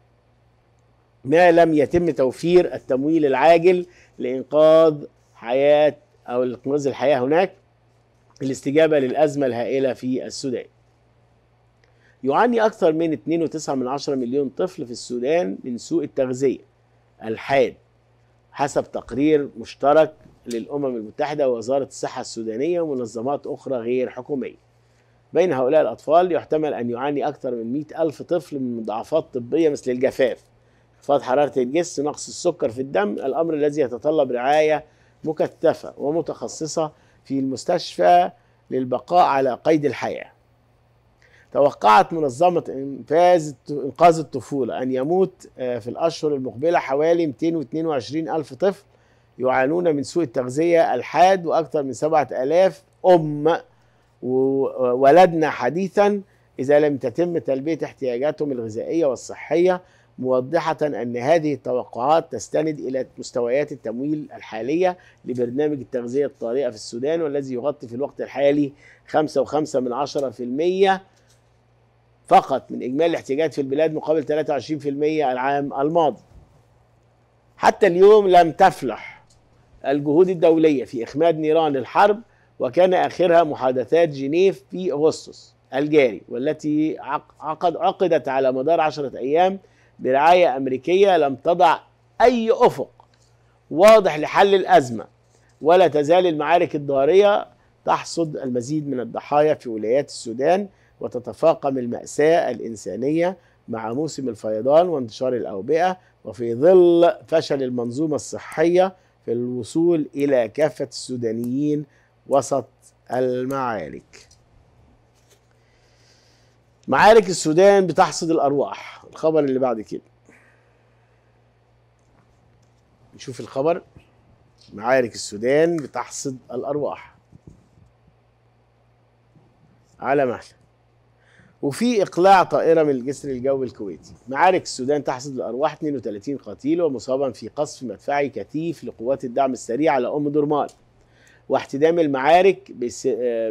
ما لم يتم توفير التمويل العاجل لإنقاذ حياة أو لإنقاذ الحياة هناك الاستجابة للأزمة الهائلة في السودان يعاني أكثر من 2.9 من مليون طفل في السودان من سوء التغذية الحاد حسب تقرير مشترك للأمم المتحدة ووزارة الصحة السودانية ومنظمات أخرى غير حكومية بين هؤلاء الأطفال يحتمل أن يعاني أكثر من 100 ألف طفل من مضاعفات طبية مثل الجفاف انخفاض حرارة الجسم نقص السكر في الدم الأمر الذي يتطلب رعاية مكثفة ومتخصصة في المستشفى للبقاء على قيد الحياه توقعت منظمة إنفاذ إنقاذ الطفولة أن يموت آه، في الأشهر المقبلة حوالي 222 ألف طفل يعانون من سوء التغذية الحاد وأكثر من 7000 أم آه، ولدنا حديثا إذا لم تتم تلبية احتياجاتهم الغذائية والصحية موضحة أن هذه التوقعات تستند إلى مستويات التمويل الحالية لبرنامج التغذية الطارئة في السودان والذي يغطي في الوقت الحالي 5.5 من فقط من إجمالي الاحتياجات في البلاد مقابل 23% العام الماضي حتى اليوم لم تفلح الجهود الدولية في إخماد نيران الحرب وكان آخرها محادثات جنيف في أغسطس الجاري والتي عقد عقدت على مدار عشرة أيام برعاية أمريكية لم تضع أي أفق واضح لحل الأزمة ولا تزال المعارك الضارية تحصد المزيد من الضحايا في ولايات السودان وتتفاقم المأساة الإنسانية مع موسم الفيضان وانتشار الأوبئة وفي ظل فشل المنظومة الصحية في الوصول إلى كافة السودانيين وسط المعارك معارك السودان بتحصد الأرواح الخبر اللي بعد كده نشوف الخبر معارك السودان بتحصد الأرواح على مهل وفي إقلاع طائرة من الجسر الجوي الكويتي معارك السودان تحصد الأرواح 32 قتيل ومصابا في قصف مدفعي كثيف لقوات الدعم السريع على أم درمال واحتدام المعارك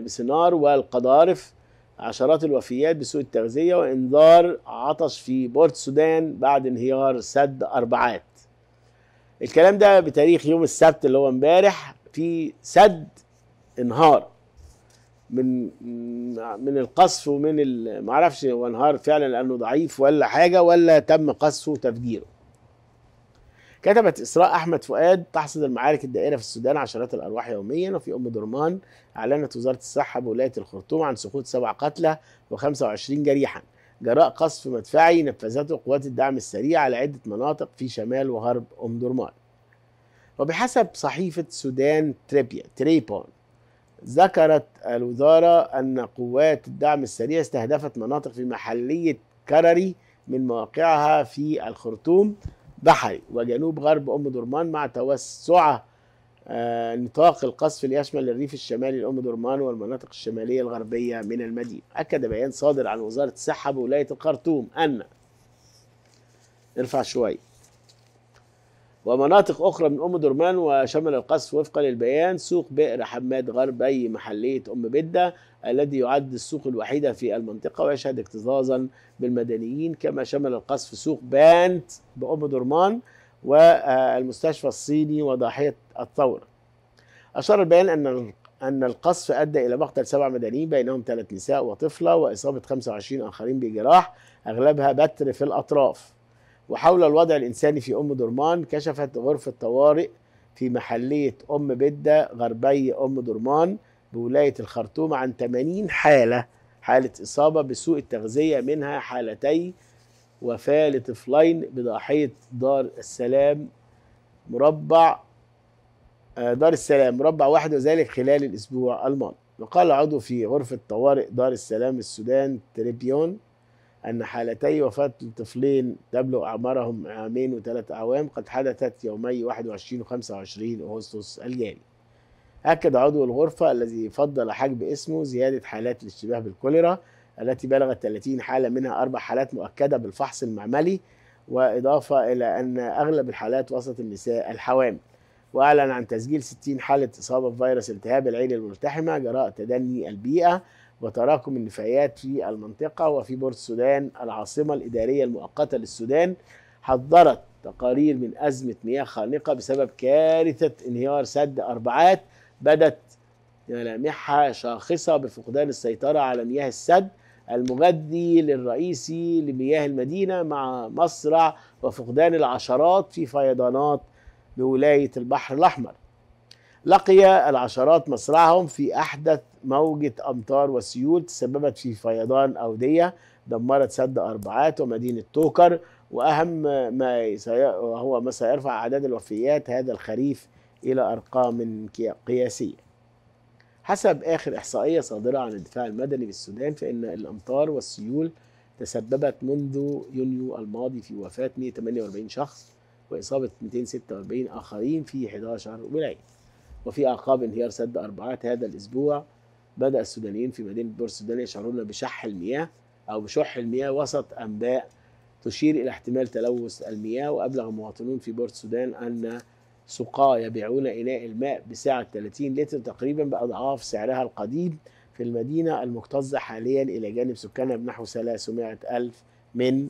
بسنار آه، والقضارف عشرات الوفيات بسوء التغذية وإنذار عطش في بورت سودان بعد انهيار سد أربعات الكلام ده بتاريخ يوم السبت اللي هو امبارح في سد انهار من من القصف ومن معرفش هو انهار فعلا لانه ضعيف ولا حاجه ولا تم قصفه وتفجيره كتبت إسراء أحمد فؤاد تحصد المعارك الدائرة في السودان عشرات الأرواح يوميا وفي أم درمان أعلنت وزارة الصحة بولاية الخرطوم عن سقوط سبع قتلى و25 جريحا جراء قصف مدفعي نفذته قوات الدعم السريع على عدة مناطق في شمال وغرب أم درمان وبحسب صحيفة سودان تريبيا تريبون ذكرت الوزارة أن قوات الدعم السريع استهدفت مناطق في محلية كرري من مواقعها في الخرطوم ضحي وجنوب غرب أم درمان مع توسع آه، نطاق القصف ليشمل الريف الشمالي لأم درمان والمناطق الشمالية الغربية من المدينة أكد بيان صادر عن وزارة الصحة بولاية الخرطوم أن ارفع شوية ومناطق أخرى من أم درمان وشمل القصف وفقا للبيان سوق بئر حماد غربي محلية أم بدة الذي يعد السوق الوحيدة في المنطقة ويشهد اكتظاظا بالمدنيين كما شمل القصف سوق بانت بأم درمان والمستشفى الصيني وضاحية الثورة أشار البيان أن أن القصف أدى إلى مقتل سبع مدنيين بينهم ثلاث نساء وطفلة وإصابة 25 آخرين بجراح أغلبها بتر في الأطراف وحول الوضع الإنساني في أم درمان كشفت غرفة طوارئ في محلية أم بدة غربي أم درمان بولاية الخرطوم عن 80 حالة حالة إصابة بسوء التغذية منها حالتي وفاة لطفلين بضاحية دار السلام مربع آه، دار السلام مربع واحد وذلك خلال الأسبوع الماضي وقال عضو في غرفة طوارئ دار السلام السودان تريبيون أن حالتي وفاة لطفلين تبلغ أعمارهم عامين وثلاث أعوام قد حدثت يومي 21 و 25 أغسطس الجاري أكد عضو الغرفة الذي فضل حجب اسمه زيادة حالات الاشتباه بالكوليرا التي بلغت 30 حالة منها أربع حالات مؤكدة بالفحص المعملي وإضافة إلى أن أغلب الحالات وسط النساء الحوامل وأعلن عن تسجيل 60 حالة إصابة بفيروس التهاب العين الملتحمة جراء تدني البيئة وتراكم النفايات في المنطقة وفي بورت السودان العاصمة الإدارية المؤقتة للسودان حذرت تقارير من أزمة مياه خانقة بسبب كارثة انهيار سد أربعات بدت ملامحها شاخصة بفقدان السيطرة على مياه السد المغذي للرئيسي لمياه المدينة مع مصرع وفقدان العشرات في فيضانات بولاية البحر الأحمر لقي العشرات مصرعهم في أحدث موجة أمطار وسيول تسببت في فيضان أودية دمرت سد أربعات ومدينة توكر وأهم ما هو ما سيرفع أعداد الوفيات هذا الخريف إلى أرقام قياسية حسب آخر إحصائية صادرة عن الدفاع المدني في السودان فإن الأمطار والسيول تسببت منذ يونيو الماضي في وفاة 148 شخص وإصابة 246 آخرين في 11 ولاية وفي أعقاب انهيار سد أربعات هذا الأسبوع بدأ السودانيين في مدينة بور السودان يشعرون بشح المياه أو بشح المياه وسط أنباء تشير إلى احتمال تلوث المياه وأبلغ مواطنون في بورت السودان أن سقاه يبيعون إناء الماء بسعر 30 لتر تقريبا بأضعاف سعرها القديم في المدينة المكتظة حاليا إلى جانب سكانها بنحو 300 ألف من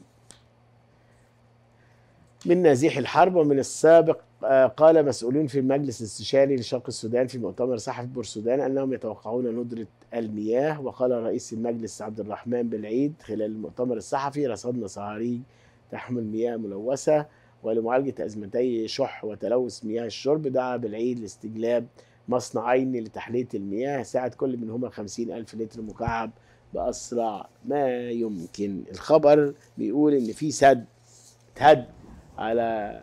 من نزيح الحرب ومن السابق آه، قال مسؤولون في المجلس الاستشاري لشرق السودان في مؤتمر صحفي بورسودان انهم يتوقعون ندره المياه وقال رئيس المجلس عبد الرحمن بالعيد خلال المؤتمر الصحفي رصدنا صهاريج تحمل مياه ملوثه ولمعالجة أزمتي شح وتلوث مياه الشرب دعا بالعيد لاستجلاب مصنعين لتحلية المياه سعة كل منهما 50 ألف لتر مكعب بأسرع ما يمكن الخبر بيقول إن في سد اتهد على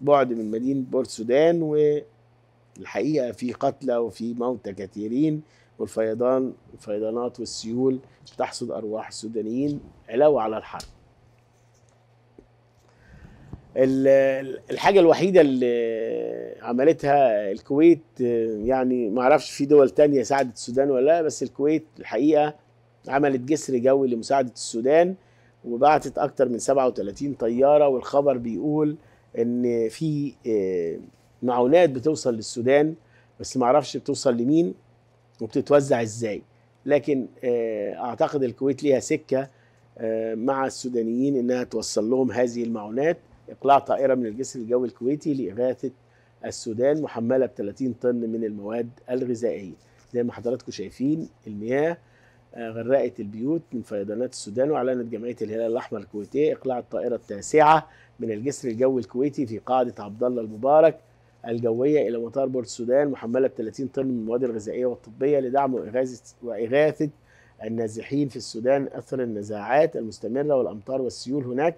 بعد من مدينة بورت سودان والحقيقة في قتلى وفي موتى كثيرين والفيضان الفيضانات والسيول بتحصد أرواح السودانيين علاوة على الحرب الحاجه الوحيده اللي عملتها الكويت يعني ما اعرفش في دول تانية ساعدت السودان ولا لا بس الكويت الحقيقه عملت جسر جوي لمساعده السودان وبعتت اكتر من 37 طياره والخبر بيقول ان في آه، معونات بتوصل للسودان بس ما اعرفش بتوصل لمين وبتتوزع ازاي لكن آه، اعتقد الكويت ليها سكه آه، مع السودانيين انها توصل لهم هذه المعونات إقلاع طائرة من الجسر الجوي الكويتي لإغاثة السودان محملة ب 30 طن من المواد الغذائية زي ما حضراتكم شايفين المياه آه، غرقت البيوت من فيضانات السودان وأعلنت جمعية الهلال الأحمر الكويتية إقلاع الطائرة التاسعة من الجسر الجوي الكويتي في قاعدة عبد الله المبارك الجوية إلى مطار بورت السودان محملة ب 30 طن من المواد الغذائية والطبية لدعم وإغاثة, وإغاثة النازحين في السودان أثر النزاعات المستمرة والأمطار والسيول هناك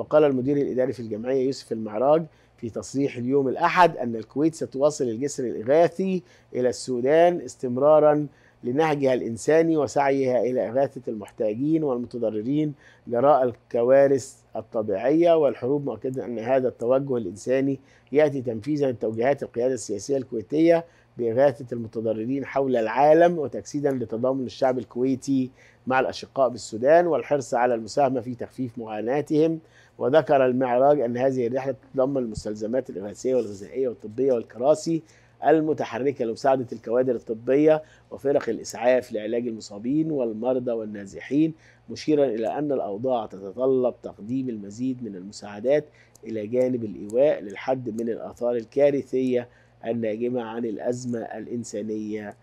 وقال المدير الإداري في الجمعية يوسف المعراج في تصريح اليوم الأحد أن الكويت ستواصل الجسر الإغاثي إلى السودان استمرارا لنهجها الإنساني وسعيها إلى إغاثة المحتاجين والمتضررين جراء الكوارث الطبيعية والحروب مؤكدا أن هذا التوجه الإنساني يأتي تنفيذا لتوجيهات القيادة السياسية الكويتية بإغاثة المتضررين حول العالم وتجسيدا لتضامن الشعب الكويتي مع الأشقاء بالسودان والحرص على المساهمة في تخفيف معاناتهم وذكر المعراج أن هذه الرحلة تتضمن المستلزمات الإغاثية والغذائية والطبية والكراسي المتحركة لمساعدة الكوادر الطبية وفرق الإسعاف لعلاج المصابين والمرضى والنازحين مشيرا إلى أن الأوضاع تتطلب تقديم المزيد من المساعدات إلى جانب الإيواء للحد من الآثار الكارثية الناجمة عن الأزمة الإنسانية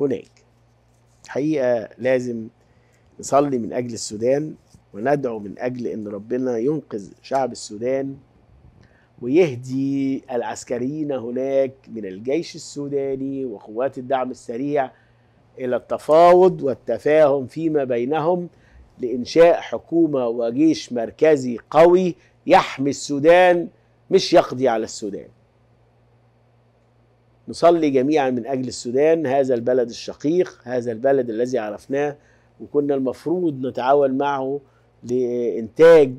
هناك حقيقة لازم نصلي من أجل السودان وندعو من أجل أن ربنا ينقذ شعب السودان ويهدي العسكريين هناك من الجيش السوداني وقوات الدعم السريع إلى التفاوض والتفاهم فيما بينهم لإنشاء حكومة وجيش مركزي قوي يحمي السودان مش يقضي على السودان نصلي جميعا من أجل السودان هذا البلد الشقيق هذا البلد الذي عرفناه وكنا المفروض نتعاون معه لإنتاج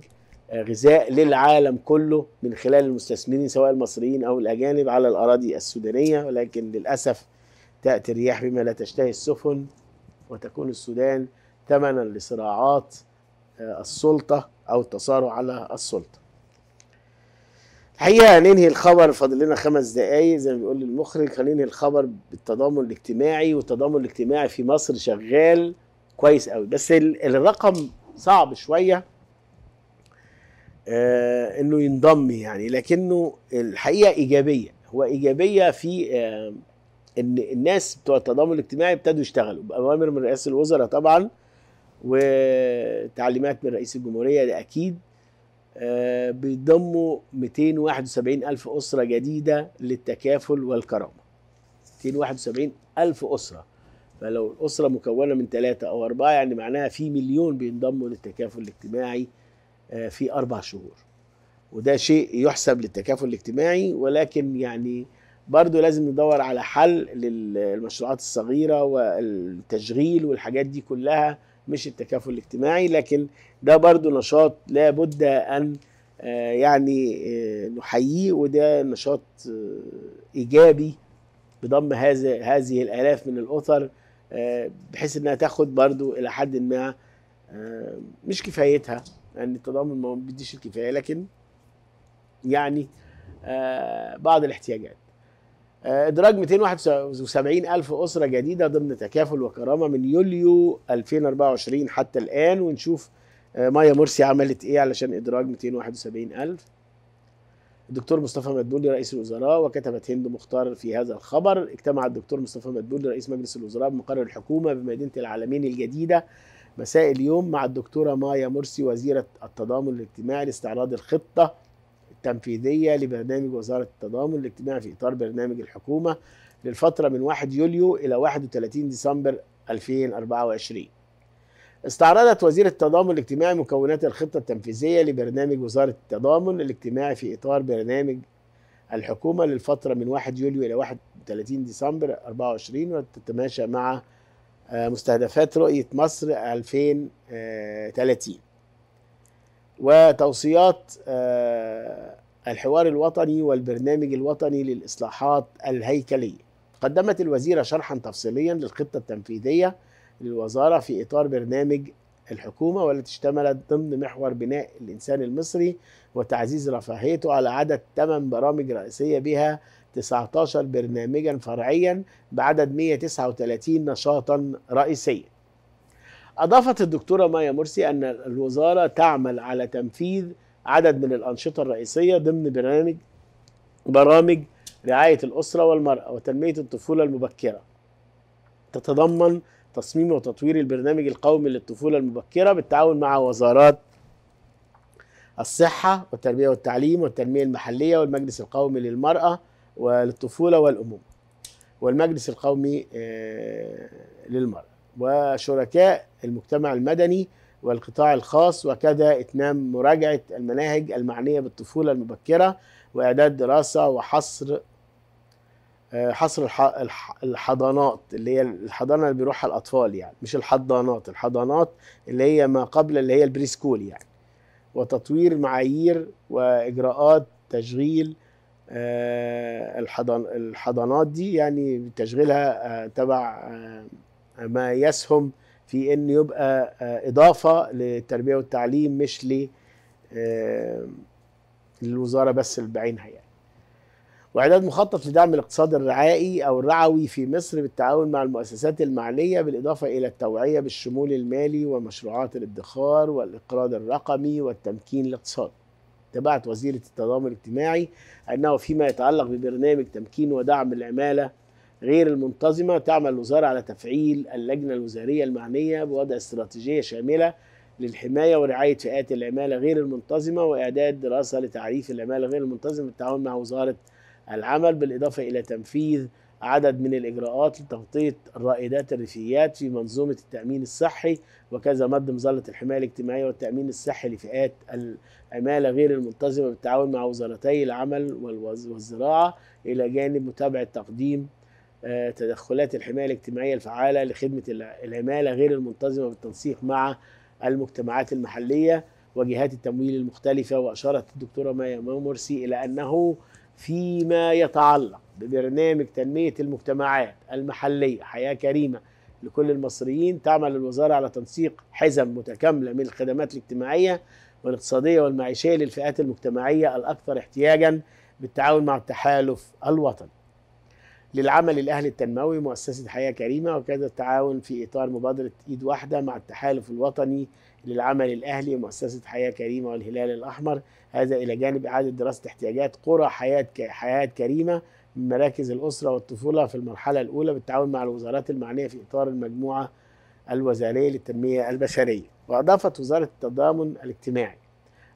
غذاء للعالم كله من خلال المستثمرين سواء المصريين أو الأجانب على الأراضي السودانية ولكن للأسف تأتي الرياح بما لا تشتهي السفن وتكون السودان ثمنا لصراعات آه، السلطة أو التصارع على السلطة الحقيقة هننهي الخبر فاضل لنا خمس دقايق زي ما بيقول المخرج هننهي الخبر بالتضامن الاجتماعي والتضامن الاجتماعي في مصر شغال كويس قوي بس الرقم صعب شويه آه انه ينضم يعني لكنه الحقيقه ايجابيه هو ايجابيه في آه ان الناس بتوع التضامن الاجتماعي ابتدوا يشتغلوا باوامر من رئيس الوزراء طبعا وتعليمات من رئيس الجمهوريه ده اكيد آه بيضموا 271 ألف أسرة جديدة للتكافل والكرامة 271 ألف أسرة فلو الاسره مكونه من ثلاثه او اربعه يعني معناها في مليون بينضموا للتكافل الاجتماعي آه، في اربع شهور وده شيء يحسب للتكافل الاجتماعي ولكن يعني برضه لازم ندور على حل للمشروعات الصغيره والتشغيل والحاجات دي كلها مش التكافل الاجتماعي لكن ده برضه نشاط لابد ان آه، يعني آه، نحييه وده نشاط ايجابي بضم هذه هذه الالاف من الاسر بحيث انها تاخد برضو الى حد ما آه، مش كفايتها لان يعني التضامن ما بيديش الكفايه لكن يعني آه، بعض الاحتياجات آه، ادراج 271 الف اسره جديده ضمن تكافل وكرامه من يوليو 2024 حتى الان ونشوف مايا مرسي عملت ايه علشان ادراج 271 الف الدكتور مصطفى مدبولي رئيس الوزراء وكتبت هند مختار في هذا الخبر اجتمع الدكتور مصطفى مدبولي رئيس مجلس الوزراء بمقر الحكومة بمدينة العالمين الجديدة مساء اليوم مع الدكتورة مايا مرسي وزيرة التضامن الاجتماعي لاستعراض الخطة التنفيذية لبرنامج وزارة التضامن الاجتماعي في إطار برنامج الحكومة للفترة من 1 يوليو إلى 31 ديسمبر 2024 استعرضت وزير التضامن الاجتماعي مكونات الخطة التنفيذية لبرنامج وزارة التضامن الاجتماعي في إطار برنامج الحكومة للفترة من 1 يوليو إلى 31 ديسمبر 24 وتتماشى مع آه، مستهدفات رؤية مصر 2030 آه، وتوصيات آه، الحوار الوطني والبرنامج الوطني للإصلاحات الهيكلية قدمت الوزيرة شرحا تفصيليا للخطة التنفيذية للوزارة في إطار برنامج الحكومة والتي اشتملت ضمن محور بناء الإنسان المصري وتعزيز رفاهيته على عدد 8 برامج رئيسية بها 19 برنامجا فرعيا بعدد 139 نشاطا رئيسيا أضافت الدكتورة مايا مرسي أن الوزارة تعمل على تنفيذ عدد من الأنشطة الرئيسية ضمن برنامج برامج رعاية الأسرة والمرأة وتنمية الطفولة المبكرة تتضمن تصميم وتطوير البرنامج القومي للطفولة المبكرة بالتعاون مع وزارات الصحة والتربية والتعليم والتنمية المحلية والمجلس القومي للمرأة وللطفولة والأمومة والمجلس القومي آه، للمرأة وشركاء المجتمع المدني والقطاع الخاص وكذا إتمام مراجعة المناهج المعنية بالطفولة المبكرة وإعداد دراسة وحصر حصر الحضانات اللي هي الحضانه اللي بيروحها الاطفال يعني مش الحضانات الحضانات اللي هي ما قبل اللي هي البري سكول يعني وتطوير معايير واجراءات تشغيل آه، الحضان الحضانات دي يعني تشغيلها آه، تبع آه، ما يسهم في ان يبقى اضافه للتربيه والتعليم مش للوزاره بس بعينها يعني واعداد مخطط لدعم الاقتصاد الرعائي او الرعوي في مصر بالتعاون مع المؤسسات المعنيه بالاضافه الى التوعيه بالشمول المالي ومشروعات الادخار والاقراض الرقمي والتمكين الاقتصادي. تبعت وزيره التضامن الاجتماعي انه فيما يتعلق ببرنامج تمكين ودعم العماله غير المنتظمه تعمل الوزاره على تفعيل اللجنه الوزاريه المعنيه بوضع استراتيجيه شامله للحماية ورعاية فئات العمالة غير المنتظمة وإعداد دراسة لتعريف العمالة غير المنتظمة بالتعاون مع وزارة العمل بالإضافة إلى تنفيذ عدد من الإجراءات لتغطية الرائدات الريفيات في منظومة التأمين الصحي وكذا مد مظلة الحماية الاجتماعية والتأمين الصحي لفئات العمالة غير المنتظمة بالتعاون مع وزارتي العمل والزراعة إلى جانب متابعة تقديم آه، تدخلات الحماية الاجتماعية الفعالة لخدمة العمالة غير المنتظمة بالتنسيق مع المجتمعات المحلية وجهات التمويل المختلفة وأشارت الدكتورة مايا مرسي إلى أنه فيما يتعلق ببرنامج تنمية المجتمعات المحلية حياة كريمة لكل المصريين تعمل الوزارة على تنسيق حزم متكاملة من الخدمات الاجتماعية والاقتصادية والمعيشية للفئات المجتمعية الأكثر احتياجا بالتعاون مع التحالف الوطني للعمل الأهلي التنموي مؤسسة حياة كريمة وكذا التعاون في إطار مبادرة إيد واحدة مع التحالف الوطني للعمل الأهلي ومؤسسة حياة كريمة والهلال الأحمر هذا إلى جانب إعادة دراسة احتياجات قرى حياة حياة كريمة من مراكز الأسرة والطفولة في المرحلة الأولى بالتعاون مع الوزارات المعنية في إطار المجموعة الوزارية للتنمية البشرية وأضافت وزارة التضامن الاجتماعي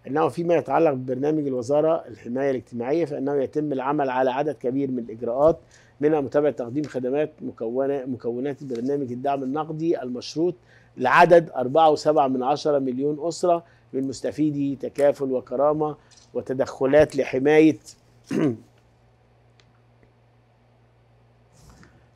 أنه فيما يتعلق ببرنامج الوزارة الحماية الاجتماعية فأنه يتم العمل على عدد كبير من الإجراءات منها متابعة تقديم خدمات مكونة مكونات برنامج الدعم النقدي المشروط لعدد 4.7 من عشرة مليون أسرة من مستفيدي تكافل وكرامة وتدخلات لحماية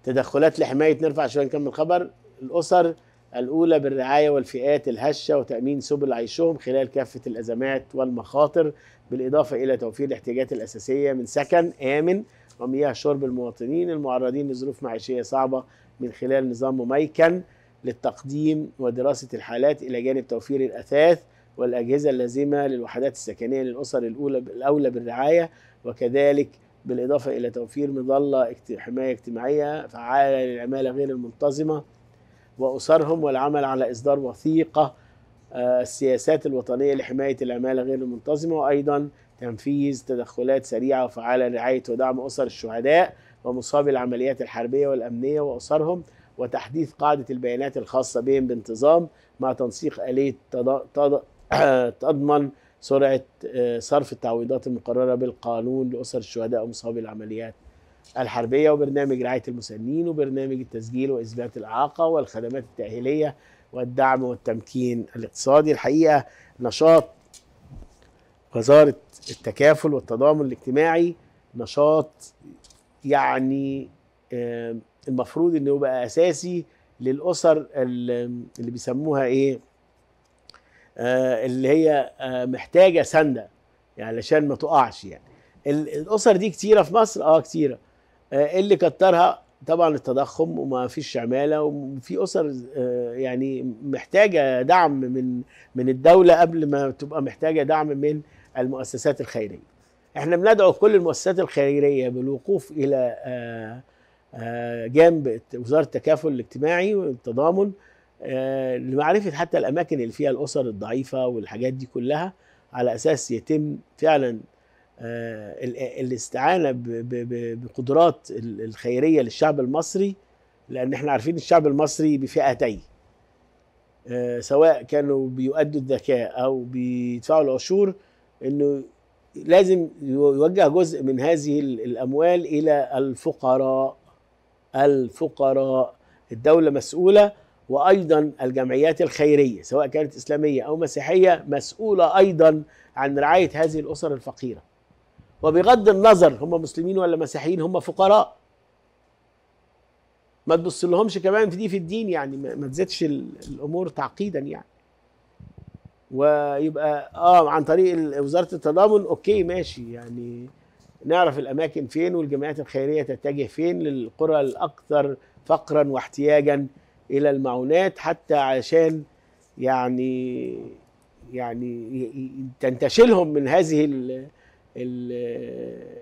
تدخلات لحماية نرفع شوية نكمل خبر الأسر الأولى بالرعاية والفئات الهشة وتأمين سبل عيشهم خلال كافة الأزمات والمخاطر بالإضافة إلى توفير الاحتياجات الأساسية من سكن آمن ومياه شرب المواطنين المعرضين لظروف معيشية صعبة من خلال نظام مميكن للتقديم ودراسة الحالات إلى جانب توفير الأثاث والأجهزة اللازمة للوحدات السكنية للأسر الأولى الأولى بالرعاية وكذلك بالإضافة إلى توفير مظلة حماية اجتماعية فعالة للعمالة غير المنتظمة وأسرهم والعمل على إصدار وثيقة آه، السياسات الوطنية لحماية العمالة غير المنتظمة وأيضا تنفيذ تدخلات سريعة وفعالة لرعاية ودعم أسر الشهداء ومصابي العمليات الحربية والأمنية وأسرهم وتحديث قاعدة البيانات الخاصة بهم بانتظام مع تنسيق آلية تضمن سرعة آه، صرف التعويضات المقررة بالقانون لأسر الشهداء ومصابي العمليات الحربية وبرنامج رعاية المسنين وبرنامج التسجيل وإثبات الإعاقة والخدمات التأهيلية والدعم والتمكين الاقتصادي الحقيقة نشاط وزارة التكافل والتضامن الاجتماعي نشاط يعني المفروض انه يبقى اساسي للاسر اللي بيسموها ايه آه اللي هي آه محتاجه سنده يعني علشان ما تقعش يعني الاسر دي كتيره في مصر اه كتيره آه اللي كترها طبعا التضخم وما فيش عماله وفي اسر آه، يعني محتاجه دعم من من الدوله قبل ما تبقى محتاجه دعم من المؤسسات الخيريه. احنا بندعو كل المؤسسات الخيريه بالوقوف الى آه، آه، جنب وزاره التكافل الاجتماعي والتضامن آه، لمعرفه حتى الاماكن اللي فيها الاسر الضعيفه والحاجات دي كلها على اساس يتم فعلا آه، الاستعانه بقدرات الخيريه للشعب المصري لان احنا عارفين الشعب المصري بفئتي سواء كانوا بيؤدوا الذكاء او بيدفعوا العشور انه لازم يوجه جزء من هذه الاموال الى الفقراء الفقراء الدولة مسؤولة وأيضا الجمعيات الخيرية سواء كانت إسلامية أو مسيحية مسؤولة أيضا عن رعاية هذه الأسر الفقيرة وبغض النظر هم مسلمين ولا مسيحيين هم فقراء ما تبص لهمش كمان في دي في الدين يعني ما تزيدش الامور تعقيدا يعني ويبقى اه عن طريق وزاره التضامن اوكي ماشي يعني نعرف الأماكن فين والجمعيات الخيرية تتجه فين للقرى الأكثر فقرا واحتياجا إلى المعونات حتى عشان يعني يعني تنتشلهم من هذه الـ الـ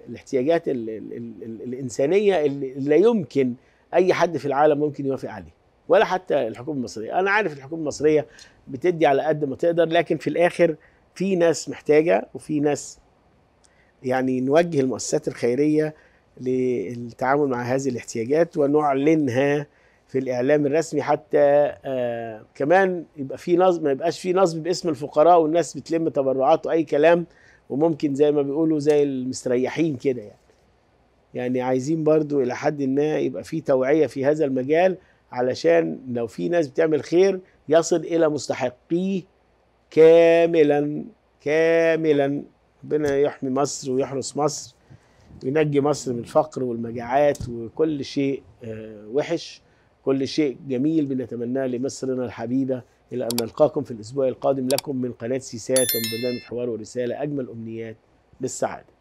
الاحتياجات الـ الـ الإنسانية اللي لا يمكن أي حد في العالم ممكن يوافق عليه ولا حتى الحكومة المصرية أنا عارف الحكومة المصرية بتدي على قد ما تقدر لكن في الآخر في ناس محتاجة وفي ناس يعني نوجه المؤسسات الخيرية للتعامل مع هذه الاحتياجات ونعلنها في الإعلام الرسمي حتى آه كمان يبقى في نصب ما يبقاش في نصب باسم الفقراء والناس بتلم تبرعات وأي كلام وممكن زي ما بيقولوا زي المستريحين كده يعني يعني عايزين برضو إلى حد ما يبقى في توعية في هذا المجال علشان لو في ناس بتعمل خير يصل إلى مستحقيه كاملا كاملا ربنا يحمي مصر ويحرس مصر وينجي مصر من الفقر والمجاعات وكل شيء آه، وحش كل شيء جميل بنتمناه لمصرنا الحبيبه الى ان نلقاكم في الاسبوع القادم لكم من قناه سيسات ومن برنامج حوار ورساله اجمل امنيات بالسعاده